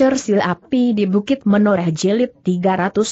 Cersil api di Bukit Menoreh Jelit 319.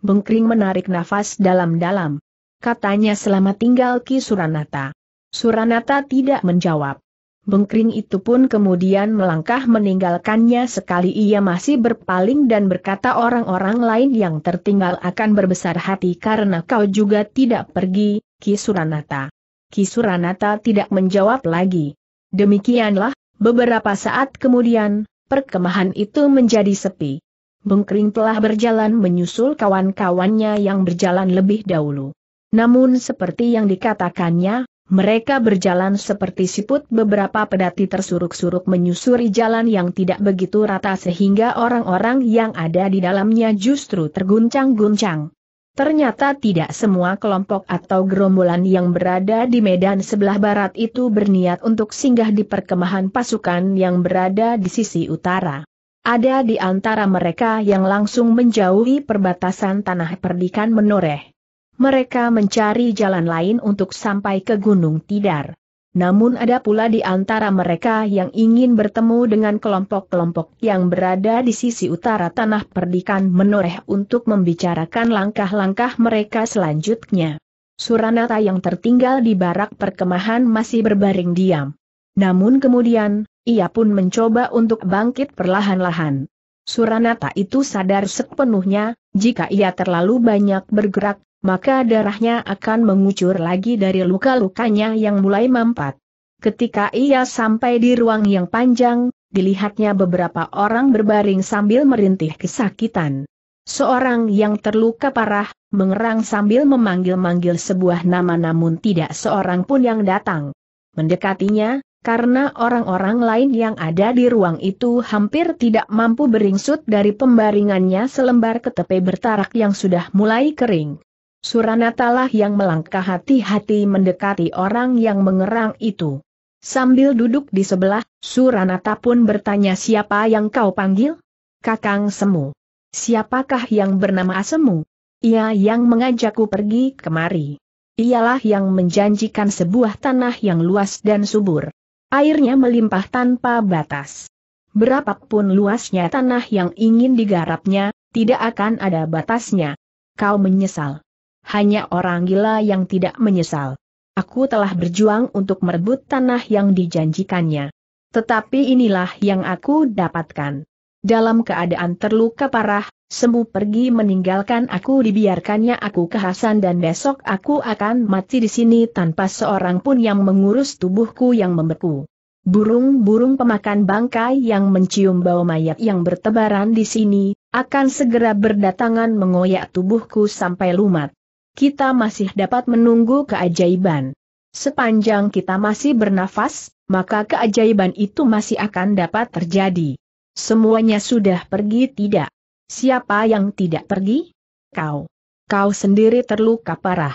Bengkring menarik nafas dalam-dalam. Katanya selama tinggal Ki Suranata. Suranata tidak menjawab. Bengkring itu pun kemudian melangkah meninggalkannya sekali ia masih berpaling dan berkata orang-orang lain yang tertinggal akan berbesar hati karena kau juga tidak pergi, Ki Suranata. Ki Suranata tidak menjawab lagi. Demikianlah, beberapa saat kemudian, perkemahan itu menjadi sepi. Bengkring telah berjalan menyusul kawan-kawannya yang berjalan lebih dahulu. Namun seperti yang dikatakannya, mereka berjalan seperti siput beberapa pedati tersuruk-suruk menyusuri jalan yang tidak begitu rata sehingga orang-orang yang ada di dalamnya justru terguncang-guncang. Ternyata tidak semua kelompok atau gerombolan yang berada di medan sebelah barat itu berniat untuk singgah di perkemahan pasukan yang berada di sisi utara. Ada di antara mereka yang langsung menjauhi perbatasan tanah perdikan menoreh. Mereka mencari jalan lain untuk sampai ke Gunung Tidar namun ada pula di antara mereka yang ingin bertemu dengan kelompok-kelompok yang berada di sisi utara tanah perdikan menoreh untuk membicarakan langkah-langkah mereka selanjutnya. Suranata yang tertinggal di barak perkemahan masih berbaring diam. Namun kemudian, ia pun mencoba untuk bangkit perlahan-lahan. Suranata itu sadar sepenuhnya, jika ia terlalu banyak bergerak, maka darahnya akan mengucur lagi dari luka-lukanya yang mulai mampat. Ketika ia sampai di ruang yang panjang, dilihatnya beberapa orang berbaring sambil merintih kesakitan. Seorang yang terluka parah, mengerang sambil memanggil-manggil sebuah nama namun tidak seorang pun yang datang. Mendekatinya, karena orang-orang lain yang ada di ruang itu hampir tidak mampu beringsut dari pembaringannya selembar ketepe bertarak yang sudah mulai kering. Suranatalah yang melangkah hati-hati mendekati orang yang mengerang itu. Sambil duduk di sebelah, Suranata pun bertanya siapa yang kau panggil? Kakang Semu. Siapakah yang bernama Semu? Ia yang mengajakku pergi kemari. Ialah yang menjanjikan sebuah tanah yang luas dan subur. Airnya melimpah tanpa batas. Berapapun luasnya tanah yang ingin digarapnya, tidak akan ada batasnya. Kau menyesal hanya orang gila yang tidak menyesal. Aku telah berjuang untuk merebut tanah yang dijanjikannya. Tetapi inilah yang aku dapatkan. Dalam keadaan terluka parah, Semu pergi meninggalkan aku dibiarkannya aku kehasan dan besok aku akan mati di sini tanpa seorang pun yang mengurus tubuhku yang membeku. Burung-burung pemakan bangkai yang mencium bau mayat yang bertebaran di sini, akan segera berdatangan mengoyak tubuhku sampai lumat kita masih dapat menunggu keajaiban. Sepanjang kita masih bernafas, maka keajaiban itu masih akan dapat terjadi. Semuanya sudah pergi tidak? Siapa yang tidak pergi? Kau. Kau sendiri terluka parah.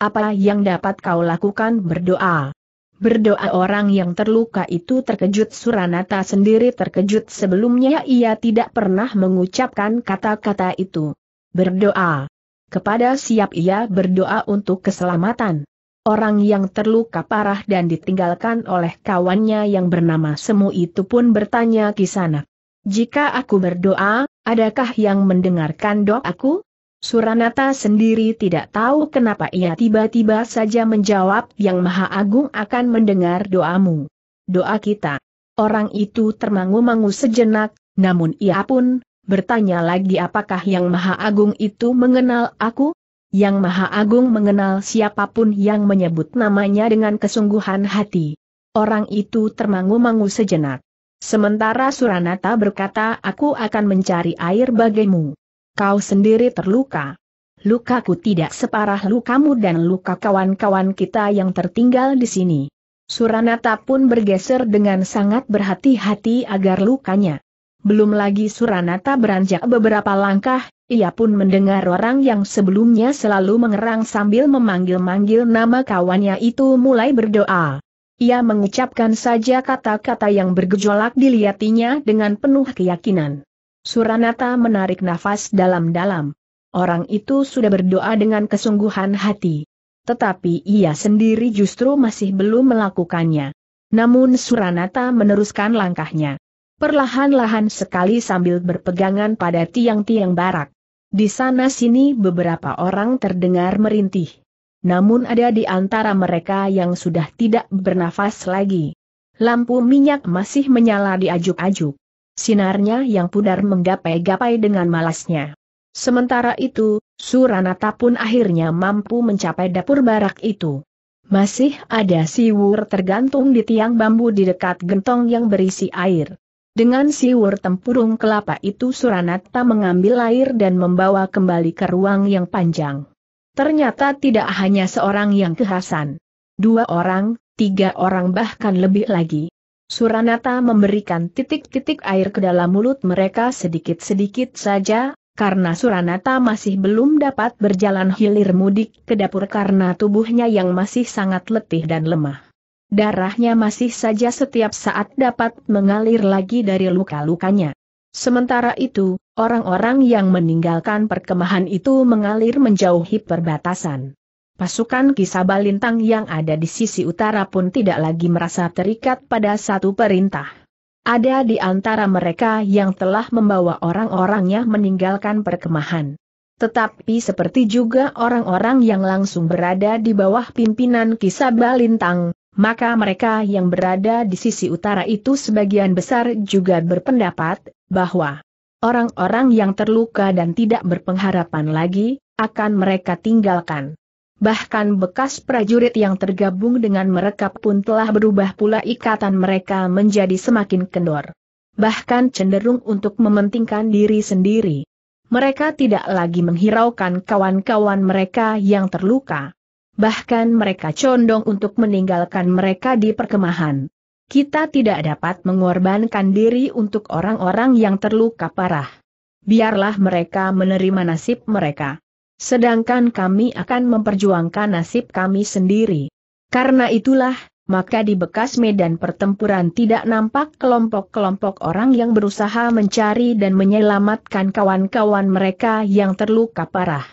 Apa yang dapat kau lakukan berdoa? Berdoa orang yang terluka itu terkejut Suranata sendiri terkejut sebelumnya ia tidak pernah mengucapkan kata-kata itu. Berdoa. Kepada siap ia berdoa untuk keselamatan. Orang yang terluka parah dan ditinggalkan oleh kawannya yang bernama Semu itu pun bertanya sana, Jika aku berdoa, adakah yang mendengarkan doaku? Suranata sendiri tidak tahu kenapa ia tiba-tiba saja menjawab yang Maha Agung akan mendengar doamu. Doa kita. Orang itu termangu-mangu sejenak, namun ia pun bertanya lagi apakah Yang Maha Agung itu mengenal aku? Yang Maha Agung mengenal siapapun yang menyebut namanya dengan kesungguhan hati. Orang itu termangu-mangu sejenak. Sementara Suranata berkata aku akan mencari air bagimu. Kau sendiri terluka. Lukaku tidak separah lukamu dan luka kawan-kawan kita yang tertinggal di sini. Suranata pun bergeser dengan sangat berhati-hati agar lukanya belum lagi Suranata beranjak beberapa langkah, ia pun mendengar orang yang sebelumnya selalu mengerang sambil memanggil-manggil nama kawannya itu mulai berdoa. Ia mengucapkan saja kata-kata yang bergejolak dilihatinya dengan penuh keyakinan. Suranata menarik nafas dalam-dalam. Orang itu sudah berdoa dengan kesungguhan hati. Tetapi ia sendiri justru masih belum melakukannya. Namun Suranata meneruskan langkahnya perlahan-lahan sekali sambil berpegangan pada tiang-tiang barak. Di sana-sini beberapa orang terdengar merintih. Namun ada di antara mereka yang sudah tidak bernafas lagi. Lampu minyak masih menyala di ajuk-ajuk. Sinarnya yang pudar menggapai-gapai dengan malasnya. Sementara itu, Suranata pun akhirnya mampu mencapai dapur barak itu. Masih ada siwur tergantung di tiang bambu di dekat gentong yang berisi air. Dengan siwur tempurung kelapa itu Suranata mengambil air dan membawa kembali ke ruang yang panjang. Ternyata tidak hanya seorang yang kehasan. Dua orang, tiga orang bahkan lebih lagi. Suranata memberikan titik-titik air ke dalam mulut mereka sedikit-sedikit saja, karena Suranata masih belum dapat berjalan hilir mudik ke dapur karena tubuhnya yang masih sangat letih dan lemah. Darahnya masih saja setiap saat dapat mengalir lagi dari luka-lukanya. Sementara itu, orang-orang yang meninggalkan perkemahan itu mengalir menjauhi perbatasan. Pasukan Kisaba Lintang yang ada di sisi utara pun tidak lagi merasa terikat pada satu perintah. Ada di antara mereka yang telah membawa orang-orangnya meninggalkan perkemahan. Tetapi seperti juga orang-orang yang langsung berada di bawah pimpinan Kisaba Lintang, maka mereka yang berada di sisi utara itu sebagian besar juga berpendapat bahwa orang-orang yang terluka dan tidak berpengharapan lagi akan mereka tinggalkan. Bahkan bekas prajurit yang tergabung dengan mereka pun telah berubah pula ikatan mereka menjadi semakin kendor. Bahkan cenderung untuk mementingkan diri sendiri. Mereka tidak lagi menghiraukan kawan-kawan mereka yang terluka bahkan mereka condong untuk meninggalkan mereka di perkemahan. Kita tidak dapat mengorbankan diri untuk orang-orang yang terluka parah. Biarlah mereka menerima nasib mereka. Sedangkan kami akan memperjuangkan nasib kami sendiri. Karena itulah, maka di bekas medan pertempuran tidak nampak kelompok-kelompok orang yang berusaha mencari dan menyelamatkan kawan-kawan mereka yang terluka parah.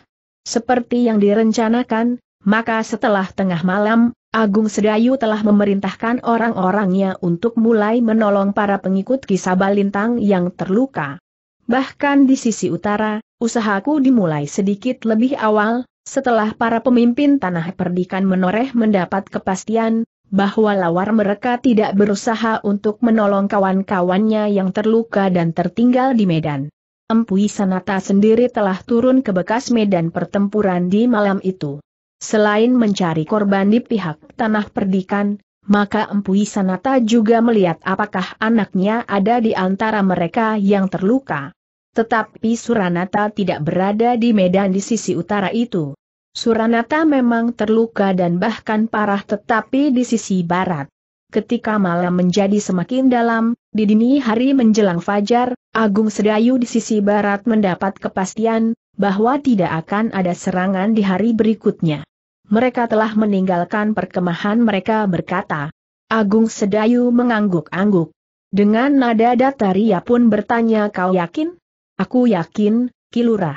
Seperti yang direncanakan, maka setelah tengah malam, Agung Sedayu telah memerintahkan orang-orangnya untuk mulai menolong para pengikut kisah Balintang yang terluka. Bahkan di sisi utara, usahaku dimulai sedikit lebih awal, setelah para pemimpin tanah perdikan menoreh mendapat kepastian, bahwa lawar mereka tidak berusaha untuk menolong kawan-kawannya yang terluka dan tertinggal di Medan. Empu Sanata sendiri telah turun ke bekas medan pertempuran di malam itu. Selain mencari korban di pihak tanah perdikan, maka Empu Sanata juga melihat apakah anaknya ada di antara mereka yang terluka. Tetapi Suranata tidak berada di medan di sisi utara itu. Suranata memang terluka dan bahkan parah tetapi di sisi barat. Ketika malam menjadi semakin dalam, di dini hari menjelang fajar, Agung Sedayu di sisi barat mendapat kepastian bahwa tidak akan ada serangan di hari berikutnya mereka telah meninggalkan perkemahan mereka berkata. Agung Sedayu mengangguk-angguk. Dengan nada datar ia pun bertanya kau yakin? Aku yakin, Kilurah.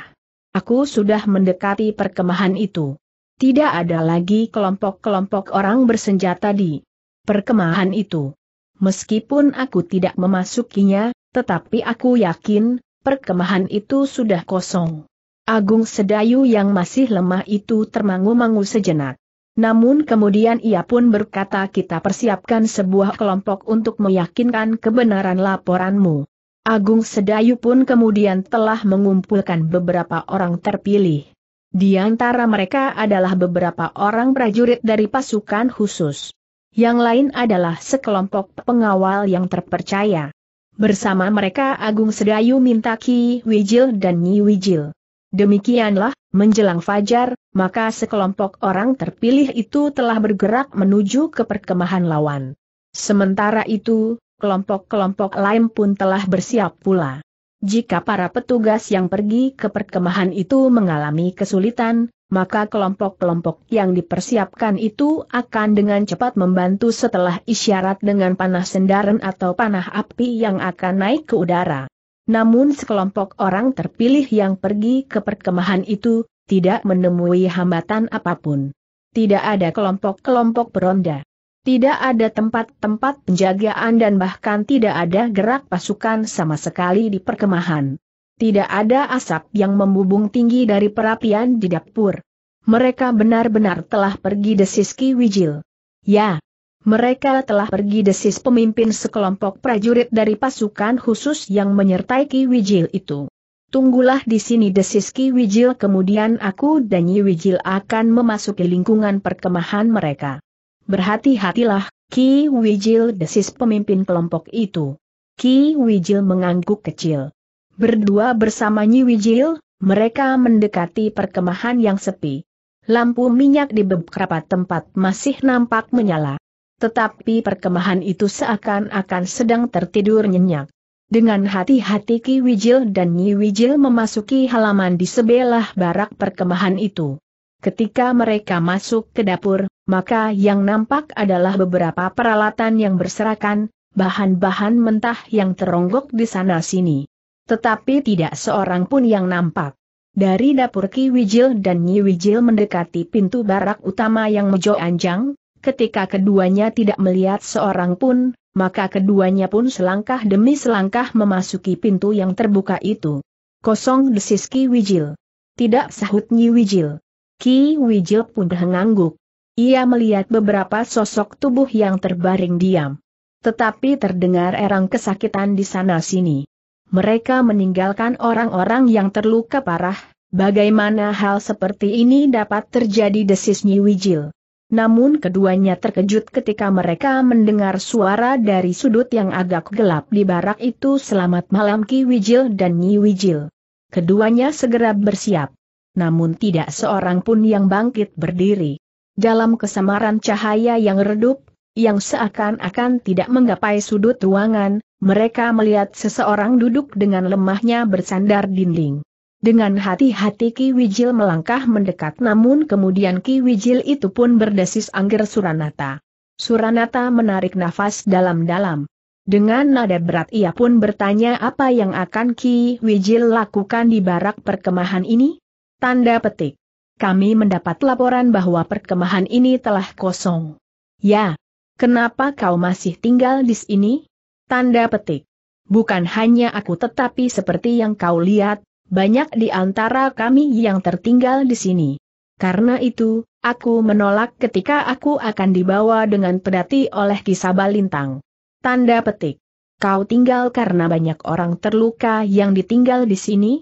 Aku sudah mendekati perkemahan itu. Tidak ada lagi kelompok-kelompok orang bersenjata di perkemahan itu. Meskipun aku tidak memasukinya, tetapi aku yakin, perkemahan itu sudah kosong. Agung Sedayu yang masih lemah itu termangu-mangu sejenak. Namun kemudian ia pun berkata kita persiapkan sebuah kelompok untuk meyakinkan kebenaran laporanmu. Agung Sedayu pun kemudian telah mengumpulkan beberapa orang terpilih. Di antara mereka adalah beberapa orang prajurit dari pasukan khusus. Yang lain adalah sekelompok pengawal yang terpercaya. Bersama mereka Agung Sedayu minta Ki Wijil dan Nyi Wijil. Demikianlah, menjelang fajar, maka sekelompok orang terpilih itu telah bergerak menuju ke perkemahan lawan. Sementara itu, kelompok-kelompok lain pun telah bersiap pula. Jika para petugas yang pergi ke perkemahan itu mengalami kesulitan, maka kelompok-kelompok yang dipersiapkan itu akan dengan cepat membantu setelah isyarat dengan panah sendaran atau panah api yang akan naik ke udara. Namun sekelompok orang terpilih yang pergi ke perkemahan itu, tidak menemui hambatan apapun. Tidak ada kelompok-kelompok beronda. Tidak ada tempat-tempat penjagaan dan bahkan tidak ada gerak pasukan sama sekali di perkemahan. Tidak ada asap yang membubung tinggi dari perapian di dapur. Mereka benar-benar telah pergi desiski Wijil. Ya, mereka telah pergi desis pemimpin sekelompok prajurit dari pasukan khusus yang menyertai Ki Wijil itu. Tunggulah di sini desis Ki Wijil kemudian aku dan Nyi Wijil akan memasuki lingkungan perkemahan mereka. Berhati-hatilah, Ki Wijil desis pemimpin kelompok itu. Ki Wijil mengangguk kecil. Berdua bersama Nyi Wijil, mereka mendekati perkemahan yang sepi. Lampu minyak di beberapa tempat masih nampak menyala. Tetapi perkemahan itu seakan-akan sedang tertidur nyenyak. Dengan hati-hati Ki Wijil dan Nyi Wijil memasuki halaman di sebelah barak perkemahan itu. Ketika mereka masuk ke dapur, maka yang nampak adalah beberapa peralatan yang berserakan, bahan-bahan mentah yang teronggok di sana-sini. Tetapi tidak seorang pun yang nampak. Dari dapur Ki Wijil dan Nyi Wijil mendekati pintu barak utama yang mejo anjang, ketika keduanya tidak melihat seorang pun, maka keduanya pun selangkah demi selangkah memasuki pintu yang terbuka itu. Kosong desis Ki Wijil. Tidak sahut Nyi Wijil. Ki Wijil pun mengangguk. Ia melihat beberapa sosok tubuh yang terbaring diam. Tetapi terdengar erang kesakitan di sana-sini. Mereka meninggalkan orang-orang yang terluka parah, bagaimana hal seperti ini dapat terjadi desis Nyi Wijil namun keduanya terkejut ketika mereka mendengar suara dari sudut yang agak gelap di barak itu selamat malam Ki Wijil dan Nyi Wijil. Keduanya segera bersiap. Namun tidak seorang pun yang bangkit berdiri. Dalam kesamaran cahaya yang redup, yang seakan-akan tidak menggapai sudut ruangan, mereka melihat seseorang duduk dengan lemahnya bersandar dinding. Dengan hati-hati Ki Wijil melangkah mendekat namun kemudian Ki Wijil itu pun berdesis angger Suranata. Suranata menarik nafas dalam-dalam. Dengan nada berat ia pun bertanya apa yang akan Ki Wijil lakukan di barak perkemahan ini? Tanda petik. Kami mendapat laporan bahwa perkemahan ini telah kosong. Ya. Kenapa kau masih tinggal di sini? Tanda petik. Bukan hanya aku tetapi seperti yang kau lihat, banyak di antara kami yang tertinggal di sini. Karena itu, aku menolak ketika aku akan dibawa dengan pedati oleh Kisaba Lintang. Tanda petik. Kau tinggal karena banyak orang terluka yang ditinggal di sini?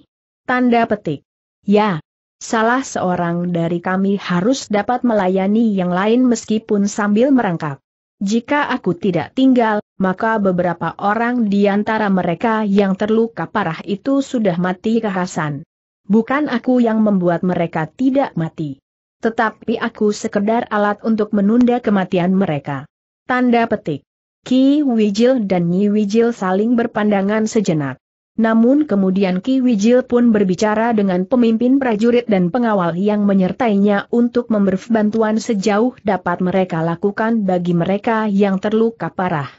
Tanda petik. Ya. Salah seorang dari kami harus dapat melayani yang lain meskipun sambil merangkak. Jika aku tidak tinggal, maka beberapa orang di antara mereka yang terluka parah itu sudah mati kehasan. Bukan aku yang membuat mereka tidak mati. Tetapi aku sekedar alat untuk menunda kematian mereka. Tanda petik. Ki Wijil dan Nyi Wijil saling berpandangan sejenak. Namun kemudian Ki Wijil pun berbicara dengan pemimpin prajurit dan pengawal yang menyertainya untuk memberi bantuan sejauh dapat mereka lakukan bagi mereka yang terluka parah.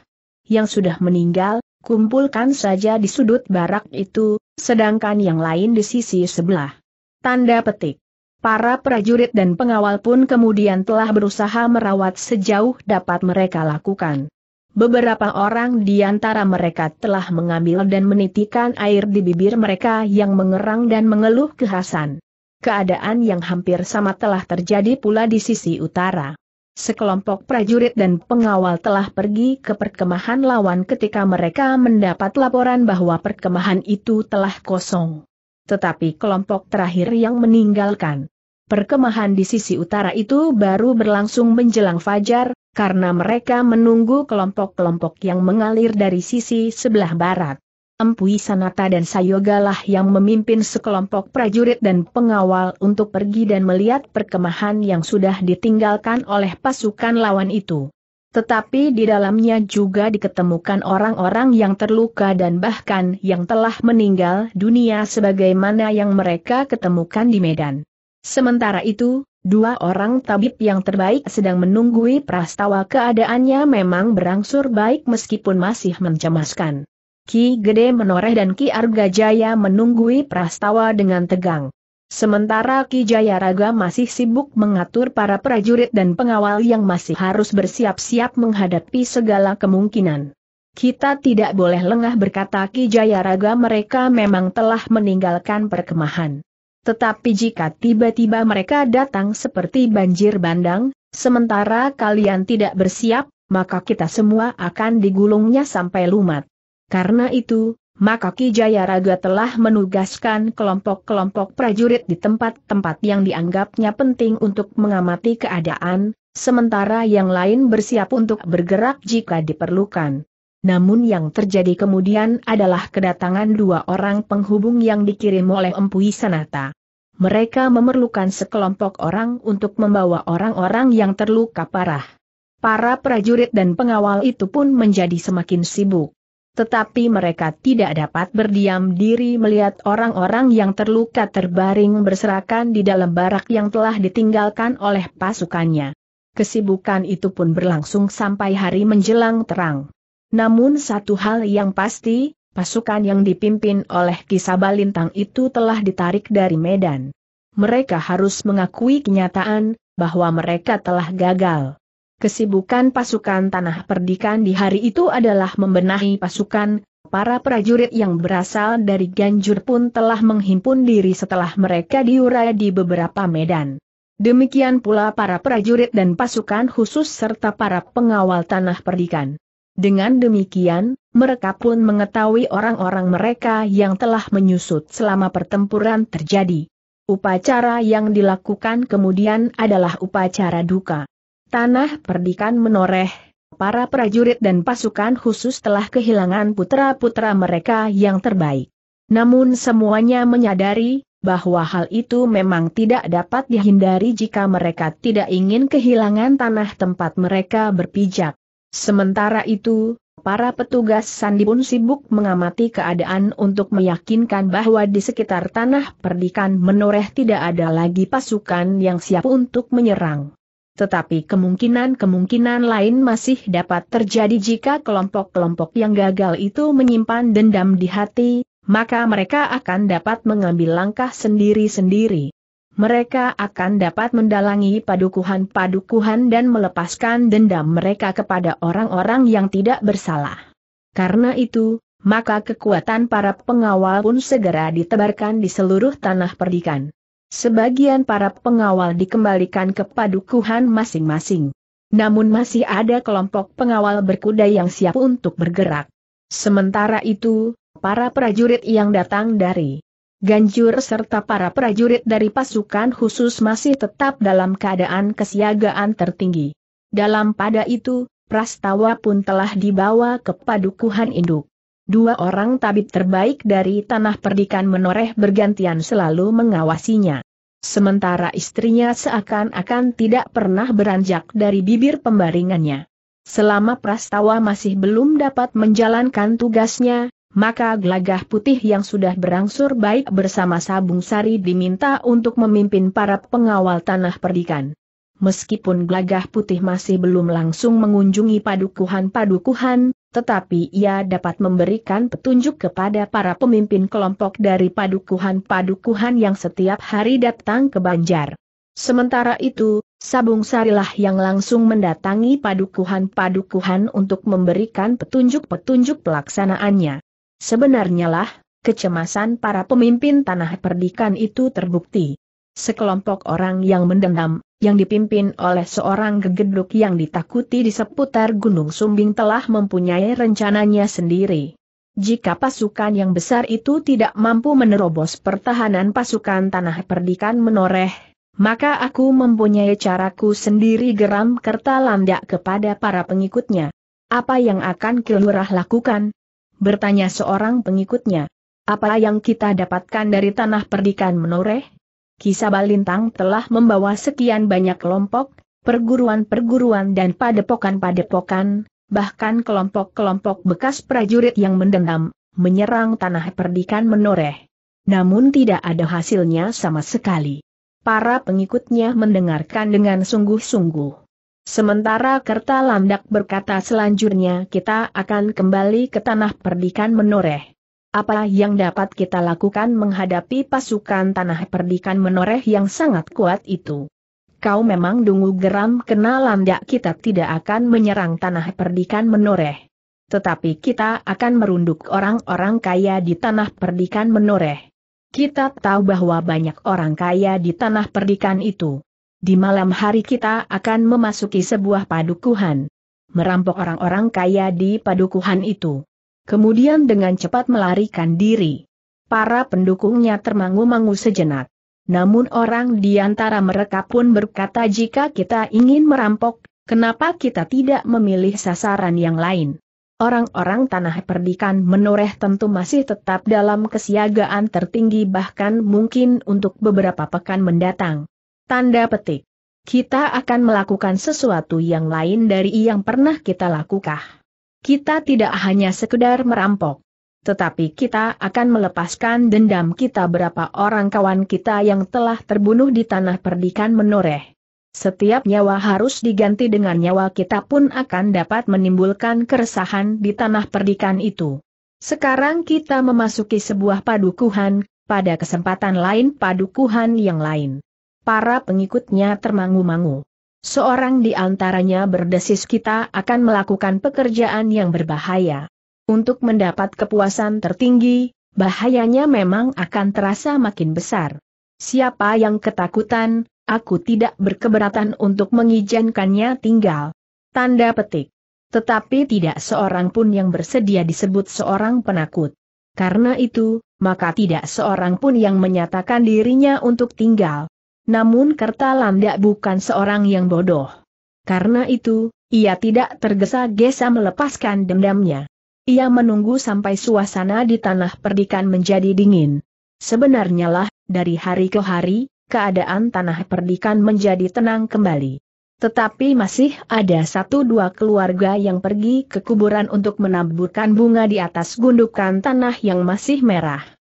Yang sudah meninggal, kumpulkan saja di sudut barak itu, sedangkan yang lain di sisi sebelah. Tanda petik. Para prajurit dan pengawal pun kemudian telah berusaha merawat sejauh dapat mereka lakukan. Beberapa orang di antara mereka telah mengambil dan menitikan air di bibir mereka yang mengerang dan mengeluh kehasan. Keadaan yang hampir sama telah terjadi pula di sisi utara. Sekelompok prajurit dan pengawal telah pergi ke perkemahan lawan ketika mereka mendapat laporan bahwa perkemahan itu telah kosong. Tetapi kelompok terakhir yang meninggalkan perkemahan di sisi utara itu baru berlangsung menjelang fajar, karena mereka menunggu kelompok-kelompok yang mengalir dari sisi sebelah barat. Empui Sanata dan Sayogalah yang memimpin sekelompok prajurit dan pengawal untuk pergi dan melihat perkemahan yang sudah ditinggalkan oleh pasukan lawan itu. Tetapi di dalamnya juga diketemukan orang-orang yang terluka dan bahkan yang telah meninggal dunia sebagaimana yang mereka ketemukan di Medan. Sementara itu, Dua orang tabib yang terbaik sedang menunggui prastawa keadaannya memang berangsur baik meskipun masih mencemaskan. Ki Gede menoreh dan Ki Arga Jaya menunggui prastawa dengan tegang. Sementara Ki Jayaraga masih sibuk mengatur para prajurit dan pengawal yang masih harus bersiap-siap menghadapi segala kemungkinan. Kita tidak boleh lengah berkata Ki Jayaraga mereka memang telah meninggalkan perkemahan. Tetapi jika tiba-tiba mereka datang seperti banjir bandang, sementara kalian tidak bersiap, maka kita semua akan digulungnya sampai lumat. Karena itu, maka Ki Jayaraga telah menugaskan kelompok-kelompok prajurit di tempat-tempat yang dianggapnya penting untuk mengamati keadaan, sementara yang lain bersiap untuk bergerak jika diperlukan. Namun yang terjadi kemudian adalah kedatangan dua orang penghubung yang dikirim oleh Empu Sanata. Mereka memerlukan sekelompok orang untuk membawa orang-orang yang terluka parah. Para prajurit dan pengawal itu pun menjadi semakin sibuk. Tetapi mereka tidak dapat berdiam diri melihat orang-orang yang terluka terbaring berserakan di dalam barak yang telah ditinggalkan oleh pasukannya. Kesibukan itu pun berlangsung sampai hari menjelang terang. Namun satu hal yang pasti, pasukan yang dipimpin oleh Kisabalintang itu telah ditarik dari Medan. Mereka harus mengakui kenyataan, bahwa mereka telah gagal. Kesibukan pasukan Tanah Perdikan di hari itu adalah membenahi pasukan, para prajurit yang berasal dari Ganjur pun telah menghimpun diri setelah mereka diurai di beberapa medan. Demikian pula para prajurit dan pasukan khusus serta para pengawal Tanah Perdikan. Dengan demikian, mereka pun mengetahui orang-orang mereka yang telah menyusut selama pertempuran terjadi. Upacara yang dilakukan kemudian adalah upacara duka. Tanah perdikan menoreh, para prajurit dan pasukan khusus telah kehilangan putra-putra mereka yang terbaik. Namun semuanya menyadari bahwa hal itu memang tidak dapat dihindari jika mereka tidak ingin kehilangan tanah tempat mereka berpijak. Sementara itu, para petugas sandi pun sibuk mengamati keadaan untuk meyakinkan bahwa di sekitar tanah perdikan menoreh tidak ada lagi pasukan yang siap untuk menyerang. Tetapi kemungkinan-kemungkinan lain masih dapat terjadi jika kelompok-kelompok yang gagal itu menyimpan dendam di hati, maka mereka akan dapat mengambil langkah sendiri-sendiri mereka akan dapat mendalangi padukuhan-padukuhan dan melepaskan dendam mereka kepada orang-orang yang tidak bersalah. Karena itu, maka kekuatan para pengawal pun segera ditebarkan di seluruh tanah perdikan. Sebagian para pengawal dikembalikan ke padukuhan masing-masing. Namun masih ada kelompok pengawal berkuda yang siap untuk bergerak. Sementara itu, para prajurit yang datang dari Ganjur serta para prajurit dari pasukan khusus masih tetap dalam keadaan kesiagaan tertinggi. Dalam pada itu, Prastawa pun telah dibawa ke padukuhan induk. Dua orang tabib terbaik dari tanah perdikan menoreh bergantian selalu mengawasinya. Sementara istrinya seakan-akan tidak pernah beranjak dari bibir pembaringannya. Selama Prastawa masih belum dapat menjalankan tugasnya, maka gelagah putih yang sudah berangsur baik bersama Sabung Sari diminta untuk memimpin para pengawal tanah perdikan. Meskipun gelagah putih masih belum langsung mengunjungi padukuhan-padukuhan, tetapi ia dapat memberikan petunjuk kepada para pemimpin kelompok dari padukuhan-padukuhan yang setiap hari datang ke Banjar. Sementara itu, Sabung Sarilah yang langsung mendatangi padukuhan-padukuhan untuk memberikan petunjuk-petunjuk pelaksanaannya. Sebenarnya lah, kecemasan para pemimpin tanah perdikan itu terbukti. Sekelompok orang yang mendendam, yang dipimpin oleh seorang gegeduk yang ditakuti di seputar Gunung Sumbing telah mempunyai rencananya sendiri. Jika pasukan yang besar itu tidak mampu menerobos pertahanan pasukan tanah perdikan menoreh, maka aku mempunyai caraku sendiri geram kerta landak kepada para pengikutnya. Apa yang akan kelurah lakukan? Bertanya seorang pengikutnya. Apa yang kita dapatkan dari tanah perdikan menoreh? Kisah Balintang telah membawa sekian banyak kelompok, perguruan-perguruan dan padepokan-padepokan, bahkan kelompok-kelompok bekas prajurit yang mendendam, menyerang tanah perdikan menoreh. Namun tidak ada hasilnya sama sekali. Para pengikutnya mendengarkan dengan sungguh-sungguh. Sementara Kerta Landak berkata selanjutnya kita akan kembali ke tanah perdikan menoreh. Apa yang dapat kita lakukan menghadapi pasukan tanah perdikan menoreh yang sangat kuat itu? Kau memang dungu geram kena landak kita tidak akan menyerang tanah perdikan menoreh. Tetapi kita akan merunduk orang-orang kaya di tanah perdikan menoreh. Kita tahu bahwa banyak orang kaya di tanah perdikan itu. Di malam hari kita akan memasuki sebuah padukuhan. Merampok orang-orang kaya di padukuhan itu. Kemudian dengan cepat melarikan diri. Para pendukungnya termangu-mangu sejenak. Namun orang di antara mereka pun berkata jika kita ingin merampok, kenapa kita tidak memilih sasaran yang lain. Orang-orang tanah perdikan menoreh tentu masih tetap dalam kesiagaan tertinggi bahkan mungkin untuk beberapa pekan mendatang. Tanda petik. Kita akan melakukan sesuatu yang lain dari yang pernah kita lakukan. Kita tidak hanya sekedar merampok. Tetapi kita akan melepaskan dendam kita berapa orang kawan kita yang telah terbunuh di tanah perdikan menoreh. Setiap nyawa harus diganti dengan nyawa kita pun akan dapat menimbulkan keresahan di tanah perdikan itu. Sekarang kita memasuki sebuah padukuhan, pada kesempatan lain padukuhan yang lain para pengikutnya termangu-mangu. Seorang di antaranya berdesis kita akan melakukan pekerjaan yang berbahaya. Untuk mendapat kepuasan tertinggi, bahayanya memang akan terasa makin besar. Siapa yang ketakutan, aku tidak berkeberatan untuk mengizinkannya tinggal. Tanda petik. Tetapi tidak seorang pun yang bersedia disebut seorang penakut. Karena itu, maka tidak seorang pun yang menyatakan dirinya untuk tinggal. Namun Kerta Landak bukan seorang yang bodoh. Karena itu, ia tidak tergesa-gesa melepaskan dendamnya. Ia menunggu sampai suasana di tanah perdikan menjadi dingin. Sebenarnya lah, dari hari ke hari, keadaan tanah perdikan menjadi tenang kembali. Tetapi masih ada satu dua keluarga yang pergi ke kuburan untuk menaburkan bunga di atas gundukan tanah yang masih merah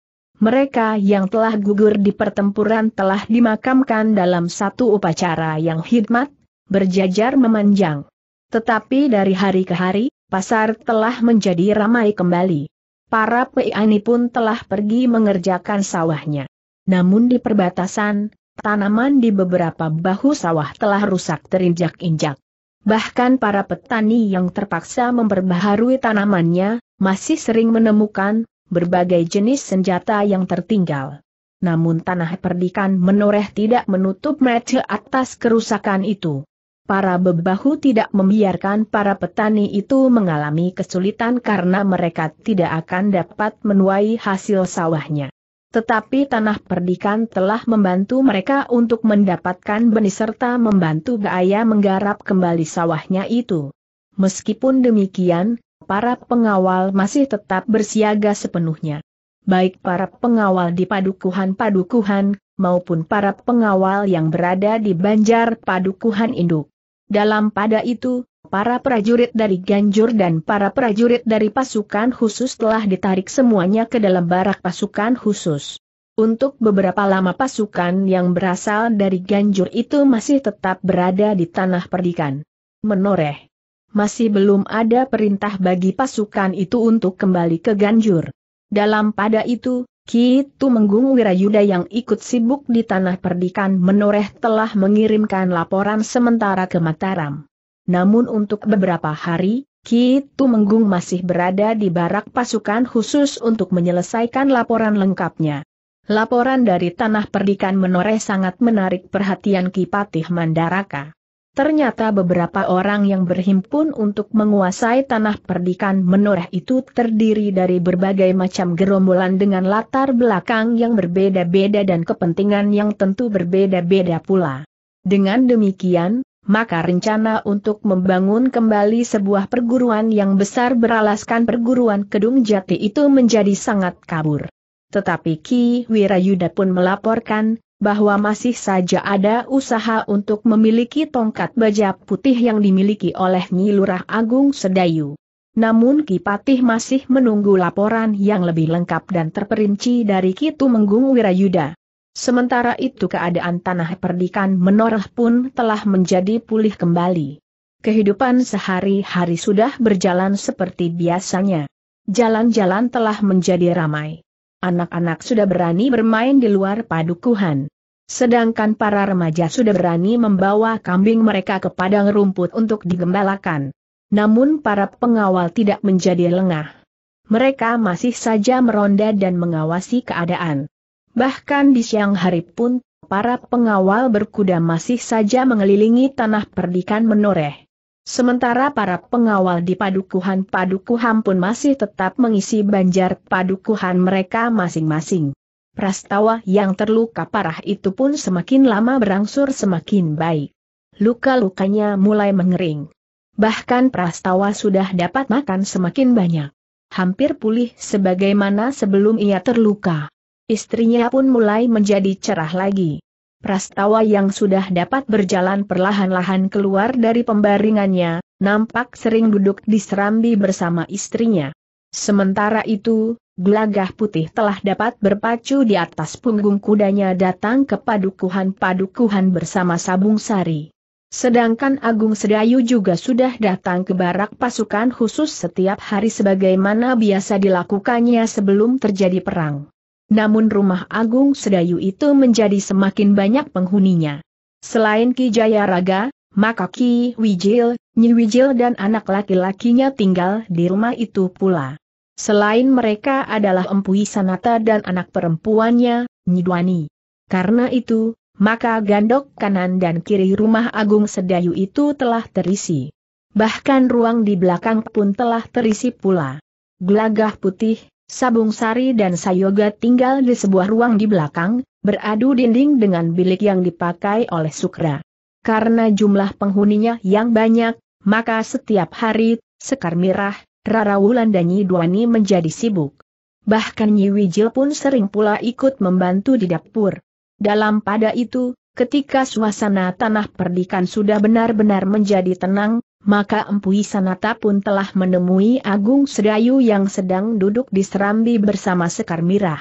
mereka yang telah gugur di pertempuran telah dimakamkan dalam satu upacara yang hikmat, berjajar memanjang. Tetapi dari hari ke hari, pasar telah menjadi ramai kembali. Para peani pun telah pergi mengerjakan sawahnya. Namun di perbatasan, tanaman di beberapa bahu sawah telah rusak terinjak-injak. Bahkan para petani yang terpaksa memperbaharui tanamannya, masih sering menemukan berbagai jenis senjata yang tertinggal. Namun tanah perdikan menoreh tidak menutup mata atas kerusakan itu. Para bebahu tidak membiarkan para petani itu mengalami kesulitan karena mereka tidak akan dapat menuai hasil sawahnya. Tetapi tanah perdikan telah membantu mereka untuk mendapatkan benih serta membantu gaya menggarap kembali sawahnya itu. Meskipun demikian, para pengawal masih tetap bersiaga sepenuhnya. Baik para pengawal di padukuhan-padukuhan, maupun para pengawal yang berada di banjar padukuhan induk. Dalam pada itu, para prajurit dari Ganjur dan para prajurit dari pasukan khusus telah ditarik semuanya ke dalam barak pasukan khusus. Untuk beberapa lama pasukan yang berasal dari Ganjur itu masih tetap berada di tanah perdikan. Menoreh masih belum ada perintah bagi pasukan itu untuk kembali ke Ganjur. Dalam pada itu, Kitu Menggung Wirayuda yang ikut sibuk di tanah perdikan menoreh telah mengirimkan laporan sementara ke Mataram. Namun untuk beberapa hari, Ki Tumenggung masih berada di barak pasukan khusus untuk menyelesaikan laporan lengkapnya. Laporan dari tanah perdikan menoreh sangat menarik perhatian Kipatih Mandaraka. Ternyata beberapa orang yang berhimpun untuk menguasai tanah perdikan menoreh itu terdiri dari berbagai macam gerombolan dengan latar belakang yang berbeda-beda dan kepentingan yang tentu berbeda-beda pula. Dengan demikian, maka rencana untuk membangun kembali sebuah perguruan yang besar beralaskan perguruan Kedung Jati itu menjadi sangat kabur. Tetapi Ki Wirayuda pun melaporkan, bahwa masih saja ada usaha untuk memiliki tongkat baja putih yang dimiliki oleh Nyi Lurah Agung Sedayu. Namun Kipatih masih menunggu laporan yang lebih lengkap dan terperinci dari Kitu Menggung Wirayuda. Sementara itu keadaan tanah perdikan menoreh pun telah menjadi pulih kembali. Kehidupan sehari-hari sudah berjalan seperti biasanya. Jalan-jalan telah menjadi ramai. Anak-anak sudah berani bermain di luar padukuhan. Sedangkan para remaja sudah berani membawa kambing mereka ke padang rumput untuk digembalakan. Namun para pengawal tidak menjadi lengah. Mereka masih saja meronda dan mengawasi keadaan. Bahkan di siang hari pun, para pengawal berkuda masih saja mengelilingi tanah perdikan menoreh. Sementara para pengawal di padukuhan-padukuhan pun masih tetap mengisi banjar padukuhan mereka masing-masing. Prastawa yang terluka parah itu pun semakin lama berangsur semakin baik. Luka-lukanya mulai mengering. Bahkan Prastawa sudah dapat makan semakin banyak. Hampir pulih sebagaimana sebelum ia terluka. Istrinya pun mulai menjadi cerah lagi. Prastawa yang sudah dapat berjalan perlahan-lahan keluar dari pembaringannya, nampak sering duduk di serambi bersama istrinya. Sementara itu, Gelagah putih telah dapat berpacu di atas punggung kudanya datang ke padukuhan-padukuhan bersama Sabung Sari. Sedangkan Agung Sedayu juga sudah datang ke barak pasukan khusus setiap hari sebagaimana biasa dilakukannya sebelum terjadi perang. Namun rumah Agung Sedayu itu menjadi semakin banyak penghuninya. Selain Ki Jayaraga, maka Ki Wijil, Nyi Wijil dan anak laki-lakinya tinggal di rumah itu pula. Selain mereka adalah Empu Sanata dan anak perempuannya, Nyidwani. Karena itu, maka gandok kanan dan kiri rumah Agung Sedayu itu telah terisi. Bahkan ruang di belakang pun telah terisi pula. Gelagah putih, Sabung Sari dan Sayoga tinggal di sebuah ruang di belakang, beradu dinding dengan bilik yang dipakai oleh Sukra. Karena jumlah penghuninya yang banyak, maka setiap hari, Sekar Mirah, Rara Wulan dan Nyi Duani menjadi sibuk. Bahkan Nyi Wijil pun sering pula ikut membantu di dapur. Dalam pada itu, ketika suasana tanah perdikan sudah benar-benar menjadi tenang, maka Empu Sanata pun telah menemui Agung Sedayu yang sedang duduk di serambi bersama Sekar Mirah.